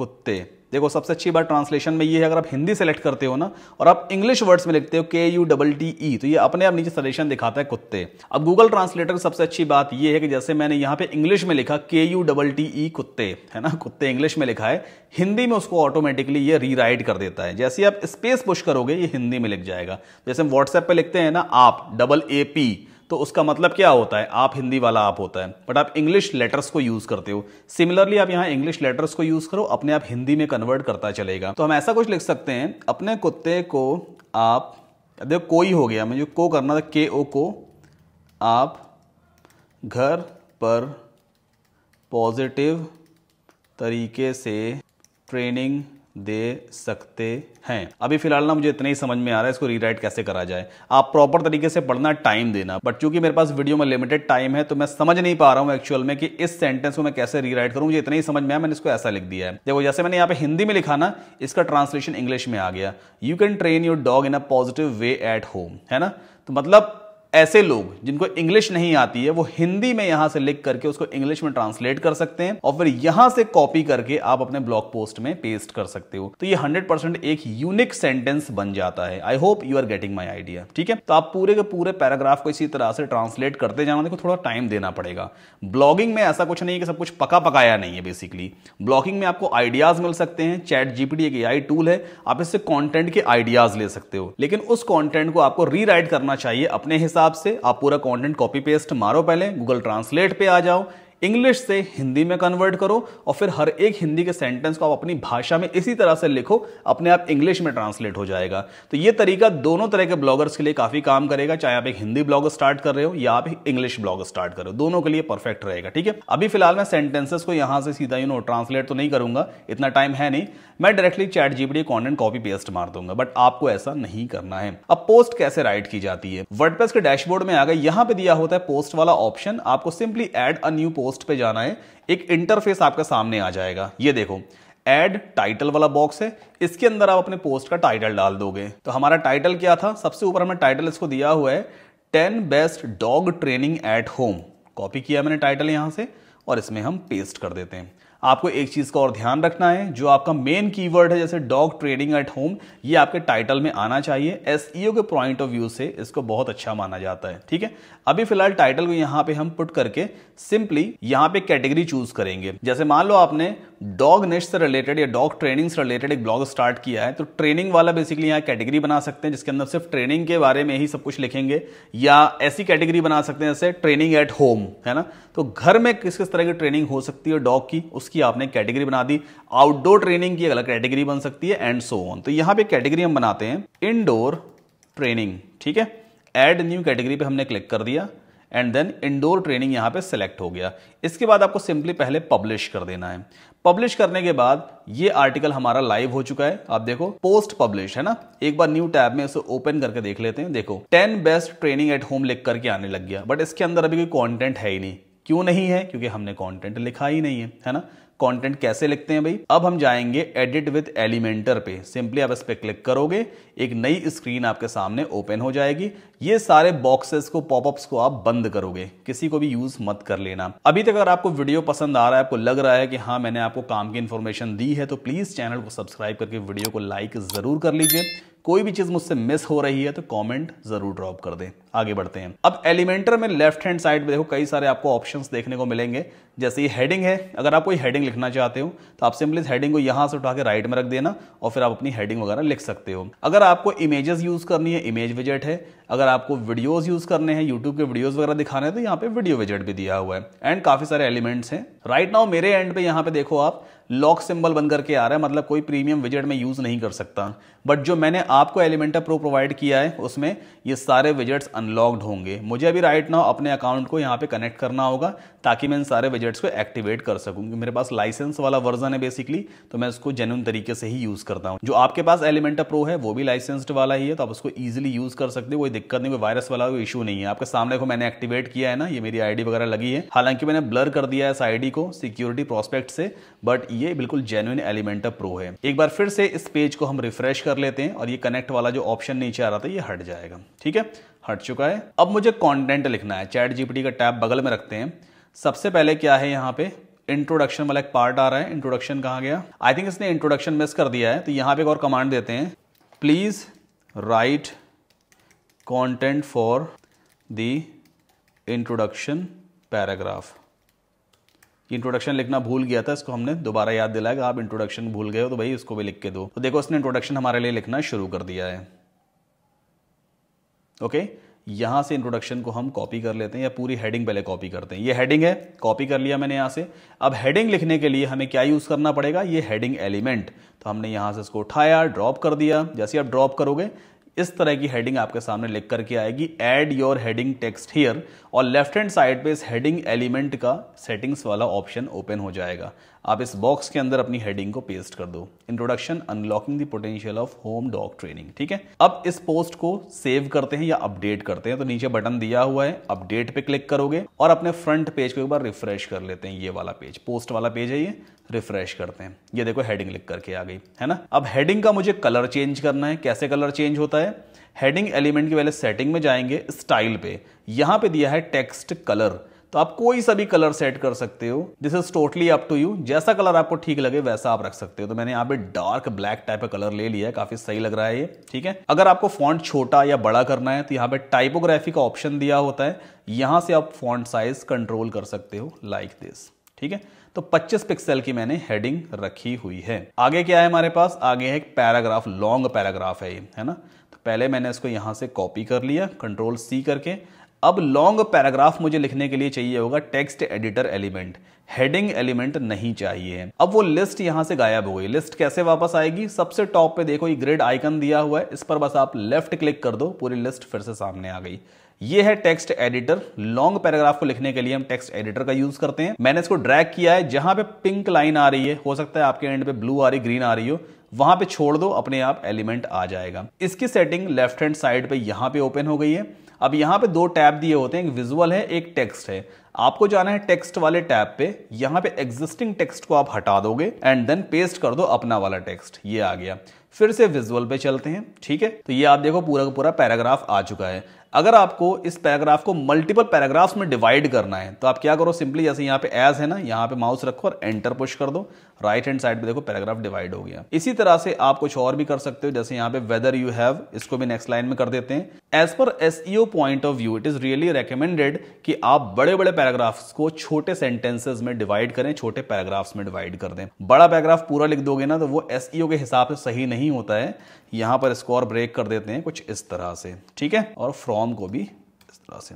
कुत्ते देखो सबसे अच्छी बात ट्रांसलेशन में ये है अगर आप हिंदी सेलेक्ट करते हो ना और आप इंग्लिश वर्ड्स में लिखते हो के यू डबल टी ई तो ये अपने आप नीचे सजेशन दिखाता है कुत्ते अब गूगल ट्रांसलेटर की सबसे अच्छी बात ये है कि जैसे मैंने यहाँ पे इंग्लिश में लिखा के यू डबल टी ई कुत्ते है ना कुत्ते इंग्लिश में लिखा है हिंदी में उसको ऑटोमेटिकली ये रीराइट कर देता है जैसे आप स्पेस पुश करोगे ये हिंदी में लिख जाएगा जैसे हम व्हाट्सएप पर लिखते हैं ना आप डबल ए पी तो उसका मतलब क्या होता है आप हिंदी वाला आप होता है बट आप इंग्लिश लेटर्स को यूज करते हो सिमिलरली आप यहाँ इंग्लिश लेटर्स को यूज करो अपने आप हिंदी में कन्वर्ट करता चलेगा तो हम ऐसा कुछ लिख सकते हैं अपने कुत्ते को आप देखो कोई हो गया मुझे को करना था के ओ को आप घर पर पॉजिटिव तरीके से ट्रेनिंग दे सकते हैं अभी फिलहाल ना मुझे इतना ही समझ में आ रहा है इसको रीराइट कैसे करा जाए आप प्रॉपर तरीके से पढ़ना टाइम देना बट चूंकि मेरे पास वीडियो में लिमिटेड टाइम है तो मैं समझ नहीं पा रहा हूं एक्चुअल में कि इस सेंटेंस को मैं कैसे रीराइट करूं मुझे इतना ही समझ में आया मैंने इसको ऐसा लिख दिया है देखो जैसे मैंने यहाँ पे हिंदी में लिखा ना इसका ट्रांसलेशन इंग्लिश में आ गया you can train your dog in a positive way at home है ना तो मतलब ऐसे लोग जिनको इंग्लिश नहीं आती है वो हिंदी में यहां से लिख करके उसको इंग्लिश में ट्रांसलेट कर सकते हैं और फिर यहां से कॉपी करके आप अपने ब्लॉग पोस्ट में पेस्ट कर सकते हो तो ये 100% एक यूनिक सेंटेंस बन जाता है I hope you are getting my idea ठीक है तो आप पूरे के पूरे पैराग्राफ को इसी तरह से ट्रांसलेट करते जाना देखो थोड़ा टाइम देना पड़ेगा ब्लॉगिंग में ऐसा कुछ नहीं है कि सब कुछ पका पकाया नहीं है बेसिकली ब्लॉगिंग में आपको आइडियाज मिल सकते हैं चैट जीपीडी एक आई टूल है आप इससे कॉन्टेंट के आइडियाज ले सकते हो लेकिन उस कॉन्टेंट को आपको रीराइट करना चाहिए अपने हिसाब हिसाब से आप पूरा कंटेंट कॉपी पेस्ट मारो पहले गूगल ट्रांसलेट पे आ जाओ इंग्लिश से हिंदी में कन्वर्ट करो और फिर हर एक हिंदी के सेंटेंस को आप अपनी भाषा में इसी तरह से लिखो अपने आप इंग्लिश में ट्रांसलेट हो जाएगा तो ये तरीका दोनों तरह के ब्लॉगर्स के लिए काफ़ी काम करेगा चाहे आप एक हिंदी ब्लॉग स्टार्ट कर रहे हो या आप इंग्लिश ब्लॉग स्टार्ट करो दोनों के लिए परफेक्ट रहेगा ठीक है अभी फिलहाल मैं सेंटेंसेस को यहाँ से सीधा यू नो ट्रांसलेट तो नहीं करूंगा इतना टाइम है नहीं मैं directly ChatGPT content copy paste मार दूंगा बट आपको ऐसा नहीं करना है अब पोस्ट कैसे राइट की जाती है वर्ड के डैशबोर्ड में आगे यहां पर दिया होता है पोस्ट वाला ऑप्शन आपको simply add a new post पे जाना है एक इंटरफेस आपके सामने आ जाएगा ये देखो एड टाइटल वाला बॉक्स है इसके अंदर आप अपने पोस्ट का टाइटल डाल दोगे तो हमारा टाइटल क्या था सबसे ऊपर हमने टाइटल इसको दिया हुआ है ten best dog training at home copy किया मैंने टाइटल यहाँ से और इसमें हम पेस्ट कर देते हैं आपको एक चीज़ का और ध्यान रखना है जो आपका मेन कीवर्ड है जैसे डॉग ट्रेडिंग एट होम ये आपके टाइटल में आना चाहिए एस e के पॉइंट ऑफ व्यू से इसको बहुत अच्छा माना जाता है ठीक है अभी फिलहाल टाइटल को यहाँ पे हम पुट करके सिंपली यहां पे कैटेगरी चूज करेंगे जैसे मान लो आपने डॉग नेश से रिलेटेड या डॉग ट्रेनिंग से रिलेटेड एक ब्लॉग स्टार्ट किया है तो ट्रेनिंग वाला बेसिकली यहाँ कैटेगरी बना सकते हैं जिसके अंदर सिर्फ ट्रेनिंग के बारे में ही सब कुछ लिखेंगे या ऐसी कैटेगरी बना सकते हैं जैसे ट्रेनिंग एट होम है ना तो घर में किस किस तरह की ट्रेनिंग हो सकती है डॉग की उसकी आपने कैटेगरी बना दी आउटडोर ट्रेनिंग की अलग कैटेगरी बन सकती है एंड सो ऑन तो यहाँ पे कैटेगरी हम बनाते हैं इनडोर ट्रेनिंग ठीक है एड न्यू कैटेगरी पे हमने क्लिक कर दिया एंड देन इंडोर ट्रेनिंग यहां पे सेलेक्ट हो गया इसके बाद आपको सिंपली पहले पब्लिश कर देना है पब्लिश करने के बाद ये आर्टिकल हमारा लाइव हो चुका है आप देखो पोस्ट पब्लिश है ना एक बार न्यू टैब में इसे ओपन करके देख लेते हैं देखो ten best training at home लिख करके आने लग गया बट इसके अंदर अभी कोई कॉन्टेंट है ही नहीं क्यों नहीं है क्योंकि हमने कॉन्टेंट लिखा ही नहीं है है ना कंटेंट कैसे लिखते हैं भाई अब हम जाएंगे एडिट विद एलिमेंटर पे सिंपली आप इस पर क्लिक करोगे एक नई स्क्रीन आपके सामने ओपन हो जाएगी ये सारे बॉक्सेस को पॉपअप्स को आप बंद करोगे किसी को भी यूज मत कर लेना अभी तक अगर आपको वीडियो पसंद आ रहा है आपको लग रहा है कि हाँ मैंने आपको काम की इन्फॉर्मेशन दी है तो प्लीज चैनल को सब्सक्राइब करके वीडियो को लाइक जरूर कर लीजिए कोई भी चीज मुझसे मिस हो रही है तो कॉमेंट जरूर ड्रॉप कर दें आगे बढ़ते हैं अब एलिमेंटर में लेफ्ट हैंड साइड में देखो कई सारे आपको ऑप्शंस देखने को मिलेंगे जैसे ये हेडिंग है अगर आप कोई हेडिंग लिखना चाहते हो तो आप सिंपली इस हेडिंग को यहाँ से उठा के राइट में रख देना और फिर आप अपनी हेडिंग वगैरह लिख सकते हो अगर आपको इमेजेस यूज करनी है इमेज विजेट है अगर आपको वीडियोज यूज करने हैं यूट्यूब के वीडियोज वगैरह दिखाने हैं तो यहाँ पे वीडियो विजेट भी दिया हुआ है एंड काफी सारे एलिमेंट्स हैं राइट नाउ मेरे एंड पे यहाँ पे देखो आप लॉक सिंबल बन करके आ रहा है मतलब कोई प्रीमियम विजेट में यूज नहीं कर सकता बट जो मैंने आपको एलिमेंटा प्रो प्रोवाइड किया है उसमें ये सारे विजेट्स अनलॉक्ड होंगे मुझे अभी राइट नाउ अपने अकाउंट को यहाँ पे कनेक्ट करना होगा ताकि मैं इन सारे विजेट्स को एक्टिवेट कर सकूँ क्योंकि मेरे पास लाइसेंस वाला वर्जन है बेसिकली तो मैं उसको जेन्यून तरीके से ही यूज़ करता हूँ जो आपके पास एलिमेंटा प्रो है वो भी लाइसेंसड वाला ही है तो आप उसको ईजिली यूज़ कर सकते हो कोई दिक्कत नहीं कोई वायरस वाला कोई इशू नहीं है आपके सामने को मैंने एक्टिवेट किया है ना ये मेरी आई वगैरह लगी है हालांकि मैंने ब्लर कर दिया है इस आई को सिक्योरिटी प्रोस्पेक्ट से बट ये बिल्कुल जेन्यून एलिमेंटा प्रो है एक बार फिर से इस पेज को हम रिफ्रेश कर कर लेते हैं और ये कनेक्ट वाला जो ऑप्शन नीचे आ रहा था ये हट जाएगा ठीक है हट चुका है अब मुझे कॉन्टेंट लिखना है चैट जीपीटी का टैब बगल में रखते हैं सबसे पहले क्या है यहाँ पे इंट्रोडक्शन वाला एक पार्ट आ रहा है इंट्रोडक्शन कहा गया आई थिंक इसने इंट्रोडक्शन मिस कर दिया है तो यहाँ पे एक और कमांड देते हैं please write content for the introduction paragraph कि इंट्रोडक्शन लिखना भूल गया था इसको हमने दोबारा याद दिलाया आप इंट्रोडक्शन भूल गए हो तो भाई इसको भी लिख के दो तो देखो उसने इंट्रोडक्शन हमारे लिए लिखना शुरू कर दिया है ओके यहां से इंट्रोडक्शन को हम कॉपी कर लेते हैं या पूरी हेडिंग पहले कॉपी करते हैं ये हेडिंग है कॉपी कर लिया मैंने यहां से अब हेडिंग लिखने के लिए हमें क्या यूज़ करना पड़ेगा ये हेडिंग एलिमेंट तो हमने यहां से इसको उठाया ड्रॉप कर दिया जैसे आप ड्रॉप करोगे इस तरह की हेडिंग आपके सामने लिख करके आएगी add your heading text here और लेफ्ट हैंड साइड पे इस हेडिंग एलिमेंट का सेटिंग्स वाला ऑप्शन ओपन हो जाएगा आप इस बॉक्स के अंदर अपनी हेडिंग को पेस्ट कर दो introduction unlocking the potential of home dog training ठीक है अब इस पोस्ट को सेव करते हैं या अपडेट करते हैं तो नीचे बटन दिया हुआ है अपडेट पे क्लिक करोगे और अपने फ्रंट पेज को एक बार रिफ्रेश कर लेते हैं ये वाला पेज पोस्ट वाला पेज है ये रिफ्रेश करते हैं ये देखो हेडिंग लिख करके आ गई है ना अब हेडिंग का मुझे कलर चेंज करना है कैसे कलर चेंज होता है हेडिंग एलिमेंट की पहले सेटिंग में जाएंगे स्टाइल पे यहाँ पे दिया है टेक्स्ट कलर तो आप कोई सा भी कलर सेट कर सकते हो this is totally up to you जैसा कलर आपको ठीक लगे वैसा आप रख सकते हो तो मैंने यहाँ पे डार्क ब्लैक टाइप का कलर ले लिया है काफी सही लग रहा है ये ठीक है अगर आपको फॉन्ट छोटा या बड़ा करना है तो यहाँ पे टाइपोग्राफी का ऑप्शन दिया होता है यहां से आप फॉन्ट साइज कंट्रोल कर सकते हो लाइक दिस ठीक है तो 25 पिक्सल की मैंने हेडिंग रखी हुई है आगे क्या है हमारे पास आगे है एक पैराग्राफ लॉन्ग पैराग्राफ है ये है ना पहले मैंने इसको यहाँ से कॉपी कर लिया कंट्रोल सी करके अब लॉन्ग पैराग्राफ मुझे लिखने के लिए चाहिए होगा text editor element heading element नहीं चाहिए अब वो लिस्ट यहां से गायब हो गई लिस्ट कैसे वापस आएगी सबसे टॉप पे देखो ये ग्रिड आइकन दिया हुआ है इस पर बस आप लेफ्ट क्लिक कर दो पूरी लिस्ट फिर से सामने आ गई ये है टेक्स्ट एडिटर लॉन्ग पैराग्राफ को लिखने के लिए हम टेक्स्ट एडिटर का यूज करते हैं मैंने इसको ड्रैग किया है जहां पे पिंक लाइन आ रही है हो सकता है आपके एंड पे ब्लू आ रही ग्रीन आ रही हो वहां पे छोड़ दो अपने आप एलिमेंट आ जाएगा इसकी सेटिंग लेफ्ट हैंड साइड पे यहाँ पे ओपन हो गई है अब यहाँ पे दो टैब दिए होते हैं एक विजुअल है एक टेक्स्ट है आपको जाना है टेक्स्ट वाले टैब पे यहाँ पे एग्जिस्टिंग टेक्स्ट को आप हटा दोगे एंड देन पेस्ट कर दो अपना वाला टेक्स्ट ये आ गया फिर से विजुअल पे चलते हैं ठीक है तो ये आप देखो पूरा का पूरा पैराग्राफ आ चुका है अगर आपको इस पैराग्राफ को मल्टीपल पैराग्राफ्स में डिवाइड करना है तो आप क्या करो सिंपली जैसे यहाँ पे एज है ना यहाँ पे माउस रखो और एंटर पुश कर दो राइट हैंड साइड पे देखो पैराग्राफ डिवाइड हो गया इसी तरह से आप कुछ और भी कर सकते हो जैसे यहाँ पे वेदर यू हैव इसको भी नेक्स्ट लाइन में कर देते हैं as per S point of view it is really recommended कि आप बड़े बड़े पैराग्राफ्स को छोटे सेंटेंसेज में डिवाइड करें छोटे पैराग्राफ्स में डिवाइड कर दें बड़ा पैराग्राफ पूरा लिख दोगे ना तो वो एस e के हिसाब से सही नहीं होता है यहाँ पर स्कोर ब्रेक कर देते हैं कुछ इस तरह से ठीक है और फ्रॉम को भी इस तरह से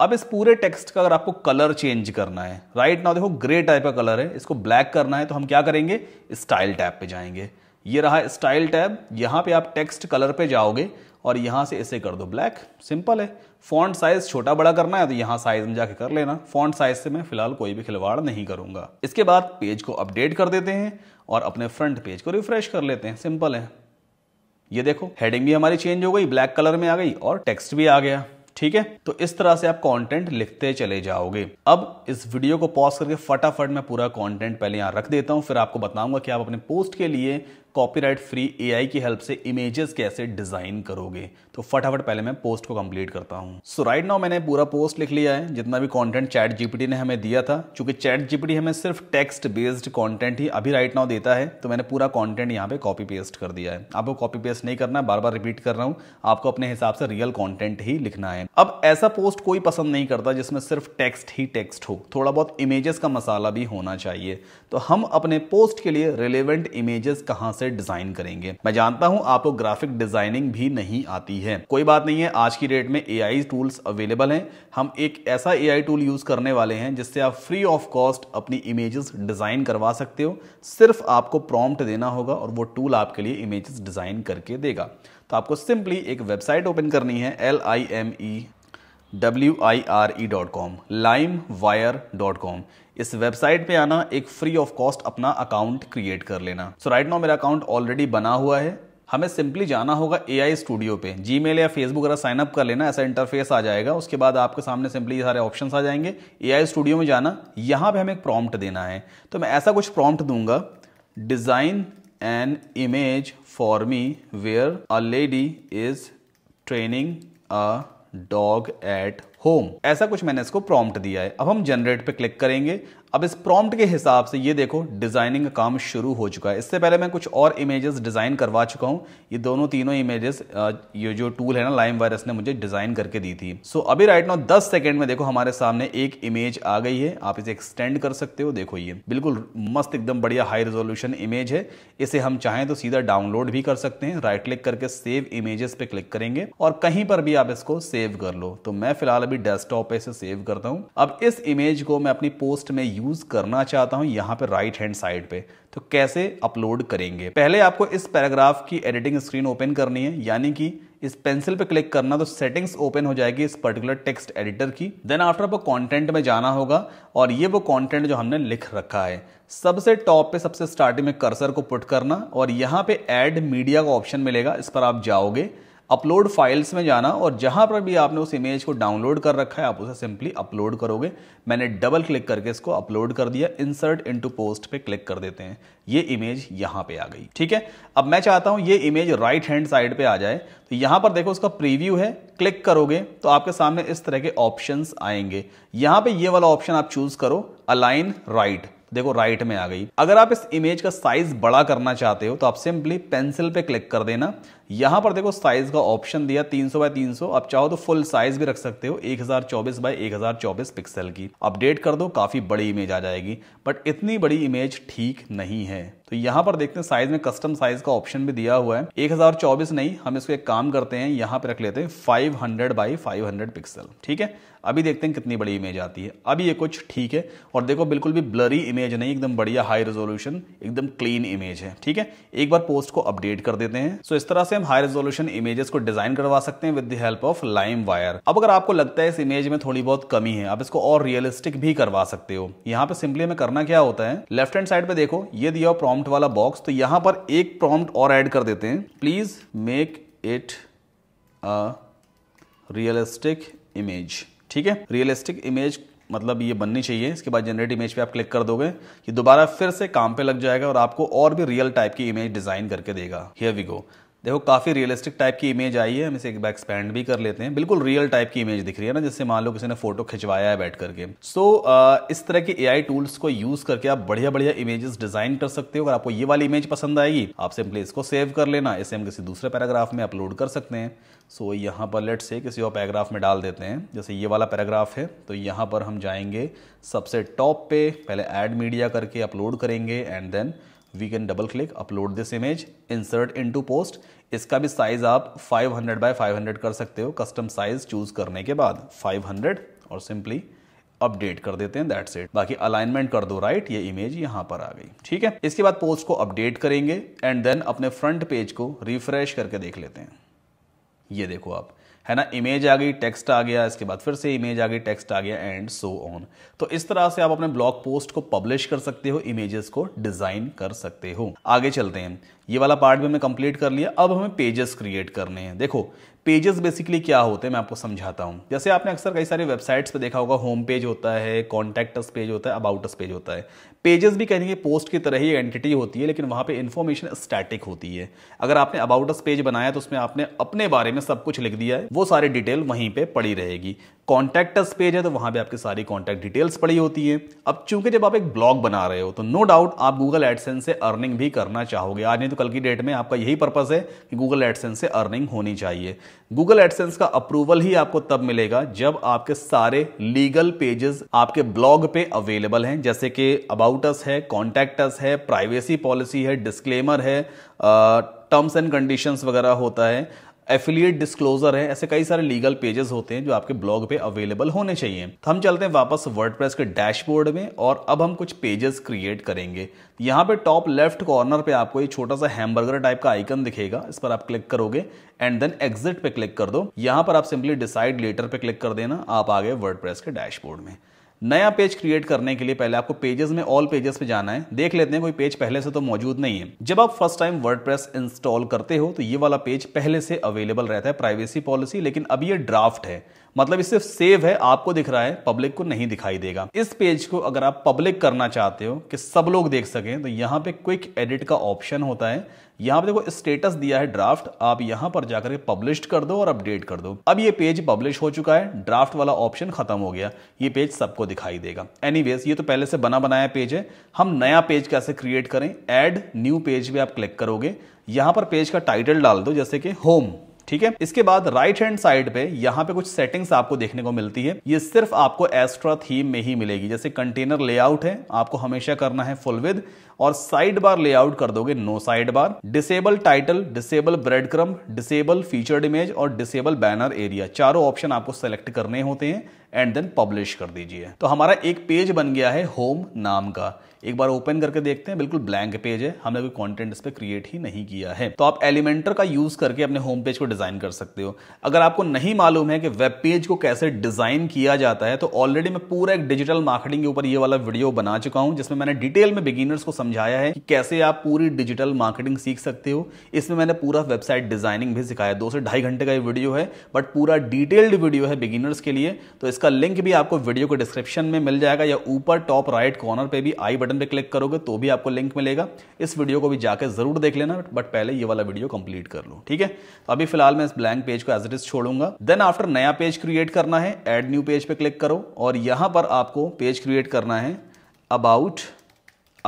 अब इस पूरे टेक्स्ट का अगर आपको कलर चेंज करना है राइट ना देखो ग्रे टाइप का कलर है इसको ब्लैक करना है तो हम क्या करेंगे स्टाइल टैब पे जाएंगे ये रहा स्टाइल टैब यहाँ पे आप टेक्स्ट कलर पे जाओगे और यहाँ से इसे कर दो ब्लैक सिंपल है फॉन्ट साइज छोटा बड़ा करना है तो यहाँ साइज में जाके कर लेना फॉन्ट साइज से मैं फिलहाल कोई भी खिलवाड़ नहीं करूंगा इसके बाद पेज को अपडेट कर देते हैं और अपने फ्रंट पेज को रिफ्रेश कर लेते हैं सिंपल है ये देखो हेडिंग भी हमारी चेंज हो गई ब्लैक कलर में आ गई और टेक्स्ट भी आ गया ठीक है तो इस तरह से आप कंटेंट लिखते चले जाओगे अब इस वीडियो को पॉज करके फटाफट मैं पूरा कंटेंट पहले यहां रख देता हूं फिर आपको बताऊंगा कि आप अपने पोस्ट के लिए कॉपीराइट फ्री एआई की हेल्प से इमेजेस कैसे डिजाइन करोगे तो फटाफट पहले मैं पोस्ट को कंप्लीट करता हूँ सो राइट नाउ मैंने पूरा पोस्ट लिख लिया है जितना भी कंटेंट चैट जीपीटी ने हमें दिया था क्योंकि चैट जीपीटी हमें सिर्फ टेक्स्ट बेस्ड कंटेंट ही अभी राइट नाउ देता है तो मैंने पूरा कॉन्टेंट यहाँ पे कॉपी पेस्ट कर दिया है आपको कॉपी पेस्ट नहीं करना है बार बार रिपीट कर रहा हूँ आपको अपने हिसाब से रियल कॉन्टेंट ही लिखना है अब ऐसा पोस्ट कोई पसंद नहीं करता जिसमें सिर्फ टेक्स्ट ही टेक्स्ट हो थोड़ा बहुत इमेजेस का मसाला भी होना चाहिए तो हम अपने पोस्ट के लिए रिलेवेंट इमेजेस कहाँ से डिजाइन करेंगे मैं जानता हूं आपको ग्राफिक डिजाइनिंग भी नहीं आती है कोई बात नहीं है आज की डेट में ए टूल्स अवेलेबल हैं हम एक ऐसा ए टूल यूज करने वाले हैं जिससे आप फ्री ऑफ कॉस्ट अपनी इमेजेस डिजाइन करवा सकते हो सिर्फ आपको प्रॉम्प्ट देना होगा और वो टूल आपके लिए इमेजेस डिजाइन करके देगा तो आपको सिंपली एक वेबसाइट ओपन करनी है L I M E W I R E dot com LimeWire dot com इस वेबसाइट पे आना एक फ्री ऑफ कॉस्ट अपना अकाउंट क्रिएट कर लेना सो राइट नाउ मेरा अकाउंट ऑलरेडी बना हुआ है हमें सिंपली जाना होगा ए आई स्टूडियो पे जी मेल या फेसबुक अगर साइनअप कर लेना ऐसा इंटरफेस आ जाएगा उसके बाद आपके सामने सिंपली ये सारे ऑप्शन आ जाएंगे ए आई स्टूडियो में जाना यहाँ पे हमें एक प्रॉम्प्ट देना है तो मैं ऐसा कुछ प्रॉम्प्ट दूंगा design an image for me where a lady is training a dog at home ऐसा कुछ मैंने इसको प्रॉम्प्ट दिया है अब हम जनरेट पे क्लिक करेंगे अब इस प्रॉम्प्ट के हिसाब से ये देखो डिज़ाइनिंग काम शुरू हो चुका है इससे पहले मैं कुछ और इमेजेस डिज़ाइन करवा चुका हूँ ये दोनों तीनों इमेजेस ये जो टूल है ना लाइम वायरस ने मुझे डिज़ाइन करके दी थी सो so, अभी राइट नाउ 10 सेकंड में देखो हमारे सामने एक इमेज आ गई है आप इसे एक्सटेंड कर सकते हो देखो ये बिल्कुल मस्त एकदम बढ़िया हाई रेजोल्यूशन इमेज है इसे हम चाहें तो सीधा डाउनलोड भी कर सकते हैं राइट क्लिक करके सेव इमेजेस पे क्लिक करेंगे और कहीं पर भी आप इसको सेव कर लो तो मैं फिलहाल अभी डेस्कटॉप पे इसे सेव करता हूँ अब इस इमेज को मैं अपनी पोस्ट में यूज यूज़ करना चाहता हूँ यहाँ पे राइट हैंड साइड पे तो कैसे अपलोड करेंगे पहले आपको इस पैराग्राफ की एडिटिंग स्क्रीन ओपन करनी है यानी कि इस पेंसिल पे क्लिक करना तो सेटिंग्स ओपन हो जाएगी इस पर्टिकुलर टेक्स्ट एडिटर की देन आफ्टर आपको कंटेंट में जाना होगा और ये वो कंटेंट जो हमने लिख रखा है सबसे टॉप पे सबसे स्टार्टिंग में कर्सर को पुट करना और यहाँ पे ऐड मीडिया का ऑप्शन मिलेगा इस पर आप जाओगे अपलोड फाइल्स में जाना और जहां पर भी आपने उस इमेज को डाउनलोड कर रखा है आप उसे सिंपली अपलोड करोगे मैंने डबल क्लिक करके इसको अपलोड कर दिया इंसर्ट इनटू पोस्ट पे क्लिक कर देते हैं ये इमेज यहाँ पे आ गई ठीक है अब मैं चाहता हूं ये इमेज राइट हैंड साइड पे आ जाए तो यहां पर देखो उसका प्रीव्यू है क्लिक करोगे तो आपके सामने इस तरह के ऑप्शन आएंगे यहां पर ये वाला ऑप्शन आप चूज करो अलाइन राइट right. देखो राइट में आ गई अगर आप इस इमेज का साइज बड़ा करना चाहते हो तो आप सिंपली पेंसिल पे क्लिक कर देना यहां पर देखो साइज का ऑप्शन दिया 300 बाय 300 आप चाहो तो फुल साइज भी रख सकते हो 1024 बाय 1024 पिक्सल की अपडेट कर दो काफी बड़ी इमेज आ जाएगी बट इतनी बड़ी इमेज ठीक नहीं है तो यहाँ पर देखते हैं साइज में कस्टम साइज का ऑप्शन भी दिया हुआ है एक नहीं हम इसको एक काम करते हैं यहां पर रख लेते हैं फाइव हंड्रेड बाई 500 पिक्सल ठीक है अभी देखते हैं कितनी बड़ी इमेज आती है अभी ये कुछ ठीक है और देखो बिल्कुल भी ब्लरी इमेज नहीं एकदम बढ़िया हाई रेजोल्यूशन एकदम क्लीन इमेज है ठीक है एक बार पोस्ट को अपडेट कर देते हैं सो इस तरह से हम हाई रेजोल्यूशन इमेजेस को डिजाइन करवा सकते हैं with the help of LimeWire अब अगर आपको लगता है इस इमेज में थोड़ी बहुत कमी है आप इसको और रियलिस्टिक भी करवा सकते हो यहाँ पे सिंपली हमें करना क्या होता है लेफ्ट हैंड साइड पे देखो ये दिया प्रॉम्प्ट वाला बॉक्स तो यहाँ पर एक प्रॉम्प्ट और ऐड कर देते हैं please make it a realistic image ठीक है रियलिस्टिक इमेज मतलब ये बननी चाहिए इसके बाद जनरेट इमेज पे आप क्लिक कर दोगे ये दोबारा फिर से काम पे लग जाएगा और आपको और भी रियल टाइप की इमेज डिजाइन करके देगा हियर वी गो देखो काफ़ी रियलिस्टिक टाइप की इमेज आई है हम इसे एक बार एक्सपेंड भी कर लेते हैं बिल्कुल रियल टाइप की इमेज दिख रही है ना जिससे मान लो किसी ने फोटो खिंचवाया है बैठ करके सो so, इस तरह के एआई टूल्स को यूज़ करके आप बढ़िया बढ़िया इमेजेस डिज़ाइन कर सकते हो अगर आपको ये वाली इमेज पसंद आएगी आप सिंपली इसको सेव कर लेना इसे हम किसी दूसरे पैराग्राफ में अपलोड कर सकते हैं सो so, यहाँ पर लेट से किसी और पैराग्राफ में डाल देते हैं जैसे ये वाला पैराग्राफ है तो यहाँ पर हम जाएंगे सबसे टॉप पे पहले एड मीडिया करके अपलोड करेंगे and then we can double click upload this image insert in post इसका भी साइज आप 500 हंड्रेड बाय फाइव कर सकते हो कस्टम साइज चूज करने के बाद 500 और सिंपली अपडेट कर देते हैं दैट्स इट बाकी अलाइनमेंट कर दो राइट ये इमेज यहां पर आ गई ठीक है इसके बाद पोस्ट को अपडेट करेंगे एंड देन अपने फ्रंट पेज को रिफ्रेश करके देख लेते हैं ये देखो आप है ना इमेज आ गई टेक्स्ट आ गया इसके बाद फिर से इमेज आ गई टेक्स्ट आ गया एंड सो ऑन तो इस तरह से आप अपने ब्लॉग पोस्ट को पब्लिश कर सकते हो इमेजेस को डिजाइन कर सकते हो आगे चलते हैं ये वाला पार्ट भी हमने कंप्लीट कर लिया अब हमें पेजेस क्रिएट करने हैं देखो पेजेस बेसिकली क्या होते हैं मैं आपको समझाता हूँ जैसे आपने अक्सर कई सारी वेबसाइट्स पे देखा होगा होम पेज होता है कॉन्टैक्ट पेज होता है अबाउट पेज होता है पेजेस भी कहेंगे पोस्ट की तरह ही एंटिटी होती है लेकिन वहाँ पे इन्फॉर्मेशन स्टैटिक होती है अगर आपने अबाउट अस पेज बनाया तो उसमें आपने अपने बारे में सब कुछ लिख दिया है वो सारी डिटेल वहीं पे पड़ी रहेगी कॉन्टैक्ट अस पेज है तो वहाँ पे आपकी सारी कॉन्टैक्ट डिटेल्स पड़ी होती है अब चूंकि जब आप एक ब्लॉग बना रहे हो तो नो डाउट आप गूगल एडसेंस से अर्निंग भी करना चाहोगे आज नहीं तो कल की डेट में आपका यही पर्पज है कि गूगल एडसेंस से अर्निंग होनी चाहिए गूगल एडसेंस का अप्रूवल ही आपको तब मिलेगा जब आपके सारे लीगल पेजेस आपके ब्लॉग पे अवेलेबल हैं जैसे कि अबाउटस है कॉन्टेक्टस है प्राइवेसी पॉलिसी है डिस्क्लेमर है टर्म्स एंड कंडीशंस वगैरह होता है एफिलिएट डिस्क्लोजर है ऐसे कई सारे लीगल पेजेस होते हैं जो आपके ब्लॉग पे अवेलेबल होने चाहिए तो हम चलते हैं वापस वर्डप्रेस के डैशबोर्ड में और अब हम कुछ पेजेस क्रिएट करेंगे यहाँ पे टॉप लेफ्ट कॉर्नर पे आपको ये छोटा सा हैमबर्गर टाइप का आइकन दिखेगा इस पर आप क्लिक करोगे एंड देन एग्जिट पे क्लिक कर दो यहाँ पर आप सिंपली डिसाइड लेटर पे क्लिक कर देना आप आगे वर्ड के डैशबोर्ड में नया पेज क्रिएट करने के लिए पहले आपको पेजेस में ऑल पेजेस पे जाना है देख लेते हैं कोई पेज पहले से तो मौजूद नहीं है जब आप फर्स्ट टाइम वर्ड इंस्टॉल करते हो तो ये वाला पेज पहले से अवेलेबल रहता है प्राइवेसी पॉलिसी लेकिन अब ये ड्राफ्ट है मतलब इससे सेव है आपको दिख रहा है पब्लिक को नहीं दिखाई देगा इस पेज को अगर आप पब्लिक करना चाहते हो कि सब लोग देख सकें तो यहाँ पे क्विक एडिट का ऑप्शन होता है यहाँ पे देखो स्टेटस दिया है ड्राफ्ट आप यहां पर जाकर पब्लिश कर दो और अपडेट कर दो अब ये पेज पब्लिश हो चुका है ड्राफ्ट वाला ऑप्शन खत्म हो गया ये पेज सबको दिखाई देगा एनीवेज ये तो पहले से बना बनाया पेज है हम नया पेज कैसे क्रिएट करें एड न्यू पेज पे आप क्लिक करोगे यहां पर पेज का टाइटल डाल दो जैसे कि होम ठीक है इसके बाद राइट हैंड साइड पे यहाँ पे कुछ सेटिंग्स आपको देखने को मिलती है ये सिर्फ आपको एस्ट्रा थीम में ही मिलेगी जैसे कंटेनर लेआउट है आपको हमेशा करना है फुल विद और साइड बार लेआउट कर दोगे no sidebar disable title disable breadcrumb disable featured image और डिसेबल बैनर एरिया चारों ऑप्शन आपको सेलेक्ट करने होते हैं एंड देन पब्लिश कर दीजिए तो हमारा एक पेज बन गया है होम नाम का एक बार ओपन करके देखते हैं बिल्कुल ब्लैंक पेज है हमने कोई कॉन्टेंट इस पर क्रिएट ही नहीं किया है तो आप एलिमेंटर का यूज करके अपने होम पेज को डिजाइन कर सकते हो अगर आपको नहीं मालूम है कि वेब पेज को कैसे डिजाइन किया जाता है तो ऑलरेडी मैं पूरा एक डिजिटल मार्केटिंग के ऊपर ये वाला वीडियो बना चुका हूं जिसमें मैंने डिटेल में बिगिनर्स को समझाया है कि कैसे आप पूरी डिजिटल मार्केटिंग सीख सकते हो इसमें मैंने पूरा वेबसाइट डिजाइनिंग भी सिखाया दो से ढाई घंटे का ये वीडियो है बट पूरा डिटेल्ड वीडियो है बिगिनर्स के लिए तो इसका लिंक भी आपको वीडियो के डिस्क्रिप्शन में मिल जाएगा या ऊपर टॉप राइट कॉर्नर पर भी आई बटन बटन पे क्लिक करोगे तो भी आपको लिंक मिलेगा इस वीडियो को भी जाकर ज़रूर देख लेना बट पहले ये वाला वीडियो कंप्लीट कर लो ठीक है तो अभी फिलहाल मैं इस ब्लैंक पेज को एज इट इज छोड़ूंगा देन आफ्टर नया पेज क्रिएट करना है एड न्यू पेज पे क्लिक करो और यहां पर आपको पेज क्रिएट करना है अबाउट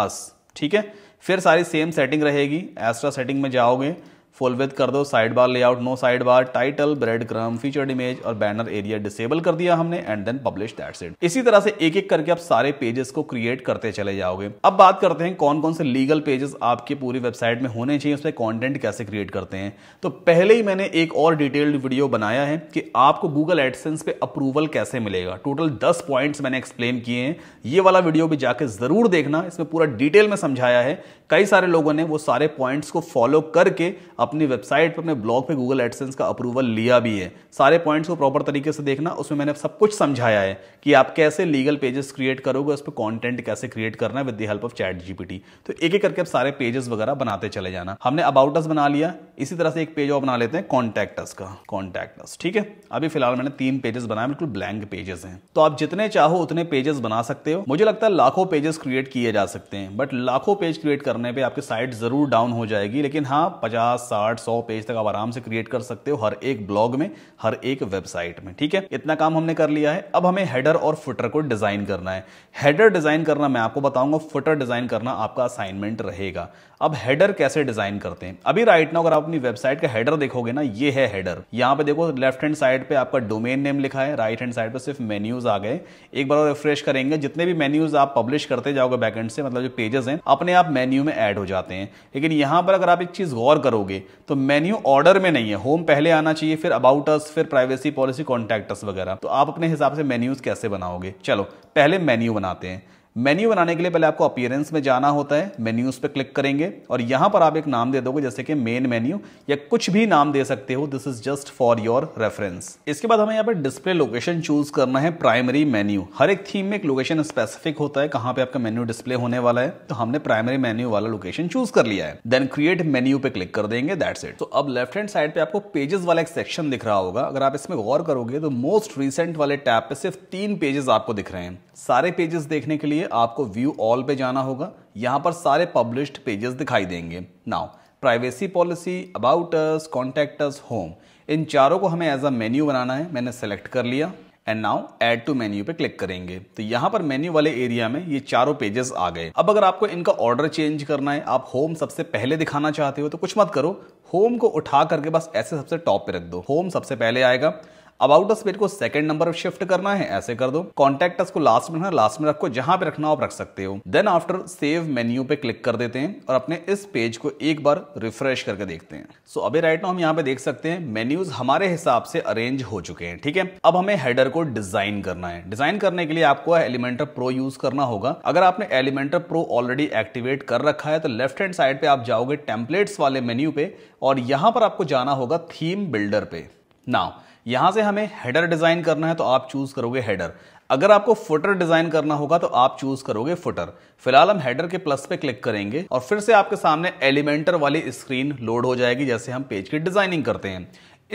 अस ठीक है फिर सारी सेम सेटिंग रहेगी एस्ट्रा सेटिंग में जाओगे फुल विद कर दो sidebar layout no sidebar title breadcrumb featured image और बैनर एरिया डिसेबल कर दिया हमने and then publish that's it इसी तरह से एक एक करके आप सारे पेजेस को क्रिएट करते चले जाओगे अब बात करते हैं कौन कौन से लीगल पेजेस आपके पूरी वेबसाइट में होने चाहिए उसमें कॉन्टेंट कैसे क्रिएट करते हैं तो पहले ही मैंने एक और डिटेल्ड वीडियो बनाया है कि आपको गूगल एडसेंस पे अप्रूवल कैसे मिलेगा टोटल दस पॉइंट्स मैंने एक्सप्लेन किए हैं ये वाला वीडियो भी जाके जरूर देखना इसमें पूरा डिटेल में समझाया है कई सारे लोगों ने वो सारे पॉइंट्स को फॉलो करके अपनी वेबसाइट पर अपने ब्लॉग पे गूगल एडसेंस का अप्रूवल लिया भी है सारे पॉइंट्स को प्रॉपर तरीके से देखना उसमें मैंने सब कुछ समझाया है कि आप कैसे लीगल पेजेस क्रिएट करोगे उस पर कॉन्टेंट कैसे क्रिएट करना है with the help of ChatGPT तो एक एक करके आप सारे पेजेस वगैरह बनाते चले जाना हमने अबाउट अस बना लिया इसी तरह से एक पेज और बना लेते हैं कॉन्टैक्ट अस का कॉन्टैक्ट अस ठीक है अभी फिलहाल मैंने तीन पेजेस बनाए बिल्कुल ब्लैंक पेजेस हैं तो आप जितने चाहो उतने पेजेस बना सकते हो मुझे लगता है लाखों पेजेस क्रिएट किए जा सकते हैं बट लाखों पेज क्रिएट करने पर आपकी साइट जरूर डाउन हो जाएगी लेकिन हाँ पचास साठ सौ पेज तक आप आराम से क्रिएट कर सकते हो हर एक ब्लॉग में हर एक वेबसाइट में ठीक है इतना काम हमने कर लिया है अब हमें हेडर और फुटर को डिजाइन करना है हेडर डिजाइन करना मैं आपको बताऊंगा फुटर डिजाइन करना आपका असाइनमेंट रहेगा अब हेडर कैसे डिजाइन करते हैं अभी राइट नाउ अगर आप अपनी वेबसाइट का हेडर देखोगे ना ये है हेडर यहाँ पे देखो लेफ्ट हैंड साइड पे आपका डोमेन नेम लिखा है राइट हैंड साइड पे सिर्फ मेन्यूज आ गए एक बार और रिफ्रेश करेंगे जितने भी मेन्यूज आप पब्लिश करते जाओगे बैकेंड से मतलब जो पेजेस हैं अपने आप मेन्यू में एड हो जाते हैं लेकिन यहाँ पर अगर आप एक चीज गौर करोगे तो मेन्यू ऑर्डर में नहीं है होम पहले आना चाहिए फिर अबाउट अस फिर प्राइवेसी पॉलिसी कॉन्टेक्ट वगैरह तो आप अपने हिसाब से मेन्यूज कैसे बनाओगे चलो पहले मेन्यू बनाते हैं मेन्यू बनाने के लिए पहले आपको अपियरेंस में जाना होता है मेन्यूज पे क्लिक करेंगे और यहाँ पर आप एक नाम दे दोगे जैसे कि मेन मेन्यू या कुछ भी नाम दे सकते हो this is just for your reference इसके बाद हमें यहाँ पर डिस्प्ले लोकेशन चूज करना है प्राइमरी मेन्यू हर एक थीम में एक लोकेशन स्पेसिफिक होता है कहाँ पे आपका मेन्यू डिस्प्ले होने वाला है तो हमने प्राइमरी मेन्यू वाला लोकेशन चूज कर लिया है देन क्रिएट मेन्यू पे क्लिक कर देंगे दैट्स इट तो अब लेफ्ट हैंड साइड पे आपको पेजेस वाला एक सेक्शन दिख रहा होगा अगर आप इसमें गौर करोगे तो मोस्ट रिसेंट वाले टैब पे सिर्फ तीन पेजेस आपको दिख रहे हैं सारे पेजेस देखने के लिए आपको व्यू ऑल पे जाना होगा यहाँ पर सारे पब्लिश्ड पेजेस दिखाई देंगे now privacy policy about us contact us home इन चारों को हमें एज अ मेन्यू बनाना है मैंने सेलेक्ट कर लिया and now add to menu पे क्लिक करेंगे तो यहाँ पर मेन्यू वाले एरिया में ये चारों पेजेस आ गए अब अगर आपको इनका ऑर्डर चेंज करना है आप होम सबसे पहले दिखाना चाहते हो तो कुछ मत करो होम को उठा करके बस ऐसे सबसे टॉप पे रख दो होम सबसे पहले आएगा अबाउट अस पेज को सेकंड नंबर शिफ्ट करना है ऐसे कर दो कॉन्टेक्ट अस को लास्ट में लास्ट में रखो जहां पे रखना आप रख सकते हो देन आफ्टर सेव मेन्यू पे क्लिक कर देते हैं और अपने इस पेज को एक बार रिफ्रेश करके देखते हैं सो so, अभी राइट नाउ हम यहाँ पे देख सकते हैं मेन्यूज हमारे हिसाब से अरेंज हो चुके हैं ठीक है अब हमें हेडर को डिजाइन करना है डिजाइन करने के लिए आपको एलिमेंटर प्रो यूज करना होगा अगर आपने एलिमेंटर प्रो ऑलरेडी एक्टिवेट कर रखा है तो लेफ्ट हैंड साइड पे आप जाओगे टेम्पलेट्स वाले मेन्यू पे और यहां पर आपको जाना होगा थीम बिल्डर पे नाउ यहां से हमें हेडर डिजाइन करना है तो आप चूज करोगे हेडर अगर आपको फुटर डिजाइन करना होगा तो आप चूज करोगे फुटर फिलहाल हम हेडर के प्लस पे क्लिक करेंगे और फिर से आपके सामने एलिमेंटर वाली स्क्रीन लोड हो जाएगी जैसे हम पेज की डिजाइनिंग करते हैं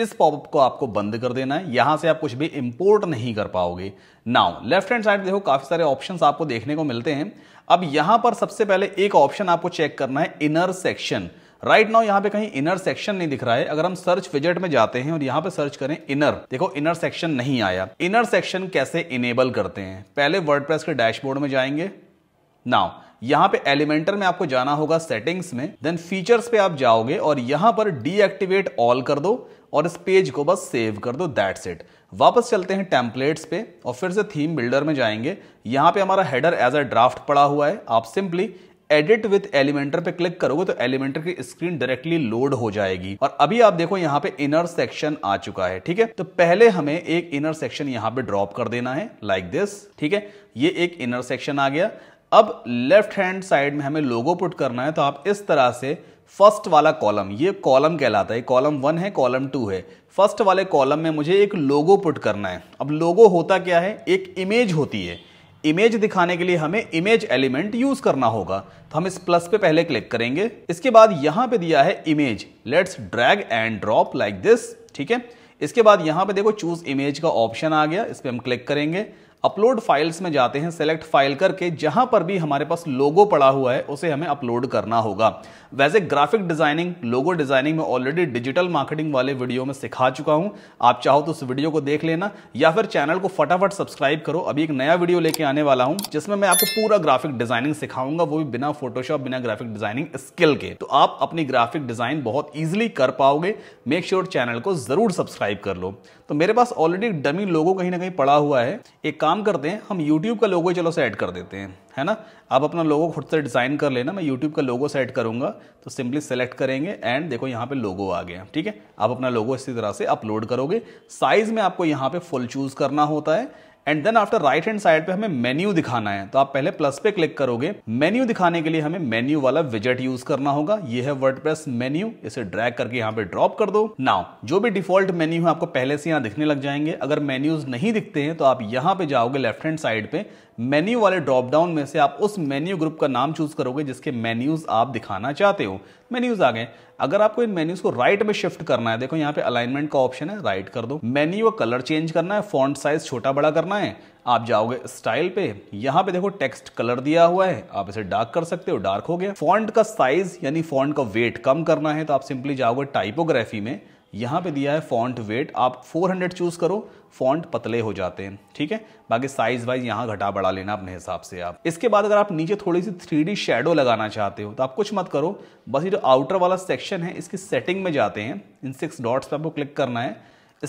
इस पॉपअप को आपको बंद कर देना है यहां से आप कुछ भी इंपोर्ट नहीं कर पाओगे नाउ लेफ्ट हैंड साइड देखो काफी सारे ऑप्शन आपको देखने को मिलते हैं अब यहां पर सबसे पहले एक ऑप्शन आपको चेक करना है इनर सेक्शन राइट नाउ यहाँ पे कहीं इनर सेक्शन नहीं दिख रहा है अगर हम सर्च विजेट में जाते हैं और यहाँ पे सर्च करें इनर देखो इनर सेक्शन नहीं आया इनर सेक्शन कैसे इनेबल करते हैं पहले वर्ड के डैशबोर्ड में जाएंगे नाउ यहाँ पे एलिमेंटर में आपको जाना होगा सेटिंग्स में देन फीचर्स पे आप जाओगे और यहाँ पर डीएक्टिवेट ऑल कर दो और इस पेज को बस सेव कर दो दैट्स इट वापस चलते हैं टेम्पलेट्स पे और फिर से थीम बिल्डर में जाएंगे यहाँ पे हमारा हेडर एज अ ड्राफ्ट पड़ा हुआ है आप सिंपली एडिट विथ एलिमेंटर पे क्लिक करोगे तो एलिमेंटर की स्क्रीन डायरेक्टली लोड हो जाएगी और अभी आप देखो यहाँ पे इनर सेक्शन आ चुका है ठीक है तो पहले हमें एक इनर सेक्शन यहाँ पे ड्रॉप कर देना है लाइक like दिस ठीक है ये एक इनर सेक्शन आ गया अब लेफ्ट हैंड साइड में हमें लोगो पुट करना है तो आप इस तरह से फर्स्ट वाला कॉलम ये कॉलम कहलाता है कॉलम वन है कॉलम टू है फर्स्ट वाले कॉलम में मुझे एक लोगो पुट करना है अब लोगो होता क्या है एक इमेज होती है इमेज दिखाने के लिए हमें इमेज एलिमेंट यूज करना होगा तो हम इस प्लस पे पहले क्लिक करेंगे इसके बाद यहां पे दिया है image let's drag and drop like this ठीक है इसके बाद यहां पे देखो चूज इमेज का ऑप्शन आ गया इस पर हम क्लिक करेंगे अपलोड फाइल्स में जाते हैं सेलेक्ट फाइल करके जहां पर भी हमारे पास लोगो पड़ा हुआ है उसे हमें अपलोड करना होगा वैसे ग्राफिक डिजाइनिंग लोगो डिजाइनिंग में ऑलरेडी डिजिटल मार्केटिंग वाले वीडियो में सिखा चुका हूं आप चाहो तो उस वीडियो को देख लेना या फिर चैनल को फटाफट सब्सक्राइब करो अभी एक नया वीडियो लेके आने वाला हूं जिसमें मैं आपको पूरा ग्राफिक डिजाइनिंग सिखाऊंगा वो भी बिना फोटोशॉप बिना ग्राफिक डिजाइनिंग स्किल के तो आप अपनी ग्राफिक डिजाइन बहुत ईजिली कर पाओगे मेक श्योर चैनल को जरूर सब्सक्राइब कर लो तो मेरे पास ऑलरेडी डमी लोगो कहीं ना कहीं पड़ा हुआ है एक काम करते हैं हम यूट्यूब का लोगो चलो से ऐड कर देते हैं है ना आप अपना लोगो खुद से डिज़ाइन कर लेना मैं यूट्यूब का लोगो सेट करूंगा तो सिंपली सेलेक्ट करेंगे एंड देखो यहाँ पे लोगो आ गया ठीक है आप अपना लोगो इसी तरह से अपलोड करोगे साइज़ में आपको यहाँ पे फुल चूज़ करना होता है and then after right hand side पे हमें मेन्यू दिखाना है तो आप पहले प्लस पे क्लिक करोगे मेन्यू दिखाने के लिए हमें मेन्यू वाला विजेट यूज करना होगा ये है वर्डप्रेस मेन्यू इसे ड्रैग करके यहाँ पे ड्रॉप कर दो नाउ जो भी डिफॉल्ट मेन्यू है आपको पहले से यहाँ दिखने लग जाएंगे अगर मेन्यूज नहीं दिखते हैं तो आप यहाँ पे जाओगे लेफ्ट हैंड साइड पे मेन्यू वाले ड्रॉप डाउन में से आप उस मेन्यू ग्रुप का नाम चूज करोगे जिसके मेन्यूज आप दिखाना चाहते हो मेन्यूज आ गए अगर आपको इन मेन्यूज को राइट में शिफ्ट करना है देखो यहाँ पे अलाइनमेंट का ऑप्शन है राइट कर दो मेन्यू का कलर चेंज करना है फॉन्ट साइज छोटा बड़ा करना है आप जाओगे स्टाइल पे यहाँ पे देखो टेक्स्ट कलर दिया हुआ है आप इसे डार्क कर सकते हो डार्क हो गया फॉन्ट का साइज यानी फॉन्ट का वेट कम करना है तो आप सिंपली जाओगे टाइपोग्राफी में यहाँ पे दिया है फॉन्ट वेट आप 400 चूज़ करो फॉन्ट पतले हो जाते हैं ठीक है बाकी साइज़ वाइज यहाँ घटा बढ़ा लेना अपने हिसाब से आप इसके बाद अगर आप नीचे थोड़ी सी थ्री डी शेडो लगाना चाहते हो तो आप कुछ मत करो बस ये जो आउटर वाला सेक्शन है इसकी सेटिंग में जाते हैं इन सिक्स डॉट्स पर आपको क्लिक करना है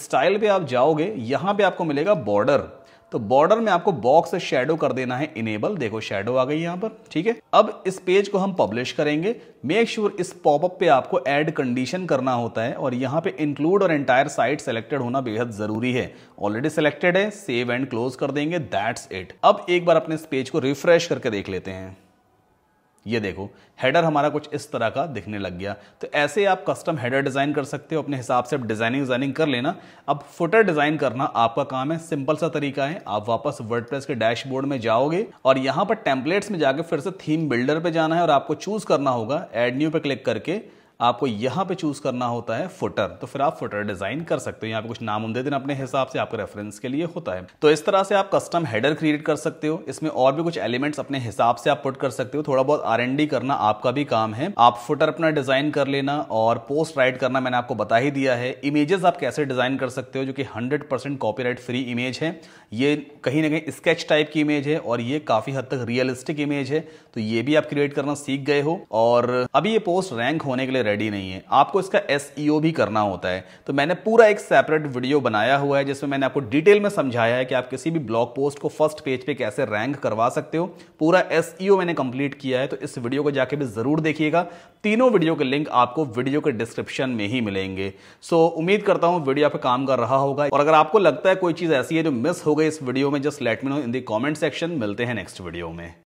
स्टाइल पर आप जाओगे यहाँ पर आपको मिलेगा बॉर्डर तो बॉर्डर में आपको बॉक्स शेडो कर देना है इनेबल देखो शेडो आ गई यहां पर ठीक है अब इस पेज को हम पब्लिश करेंगे मेक श्योर sure इस पॉपअप पे आपको ऐड कंडीशन करना होता है और यहाँ पे इंक्लूड और एंटायर साइट सेलेक्टेड होना बेहद जरूरी है ऑलरेडी सिलेक्टेड है सेव एंड क्लोज कर देंगे दैट्स इट अब एक बार अपने इस पेज को रिफ्रेश करके देख लेते हैं ये देखो हेडर हमारा कुछ इस तरह का दिखने लग गया तो ऐसे आप कस्टम हेडर डिज़ाइन कर सकते हो अपने हिसाब से आप डिज़ाइनिंग डिज़ाइनिंग कर लेना अब फुटर डिज़ाइन करना आपका काम है सिंपल सा तरीका है आप वापस वर्डप्रेस के डैशबोर्ड में जाओगे और यहाँ पर टेम्पलेट्स में जाकर फिर से थीम बिल्डर पर जाना है और आपको चूज़ करना होगा एड न्यू पर क्लिक करके आपको यहाँ पे चूज करना होता है फुटर तो फिर आप फुटर डिजाइन कर सकते हो यहाँ पे कुछ नाम हम दे देना अपने हिसाब से आपके रेफरेंस के लिए होता है तो इस तरह से आप कस्टम हेडर क्रिएट कर सकते हो इसमें और भी कुछ एलिमेंट्स अपने हिसाब से आप पुट कर सकते हो थोड़ा बहुत आर करना आपका भी काम है आप फुटर अपना डिजाइन कर लेना और पोस्ट राइट करना मैंने आपको बता ही दिया है इमेजेस आप कैसे डिजाइन कर सकते हो जो कि हंड्रेड परसेंट फ्री इमेज है ये कहीं ना कहीं स्केच टाइप की इमेज है और ये काफी हद तक रियलिस्टिक इमेज है तो ये भी आप क्रिएट करना सीख गए हो और अभी ये पोस्ट रैंक होने के लिए रेडी नहीं है आपको इसका एस e भी करना होता है तो मैंने पूरा एक सेपरेट वीडियो बनाया हुआ है जिसमें मैंने आपको डिटेल में समझाया है कि आप किसी भी ब्लॉग पोस्ट को फर्स्ट पेज पे कैसे रैंक करवा सकते हो पूरा एस e मैंने कंप्लीट किया है तो इस वीडियो को जाके भी ज़रूर देखिएगा तीनों वीडियो के लिंक आपको वीडियो के डिस्क्रिप्शन में ही मिलेंगे सो उम्मीद करता हूँ वीडियो आप काम कर रहा होगा और अगर आपको लगता है कोई चीज़ ऐसी है जो मिस हो गई इस वीडियो में just let me know in the comment section मिलते हैं नेक्स्ट वीडियो में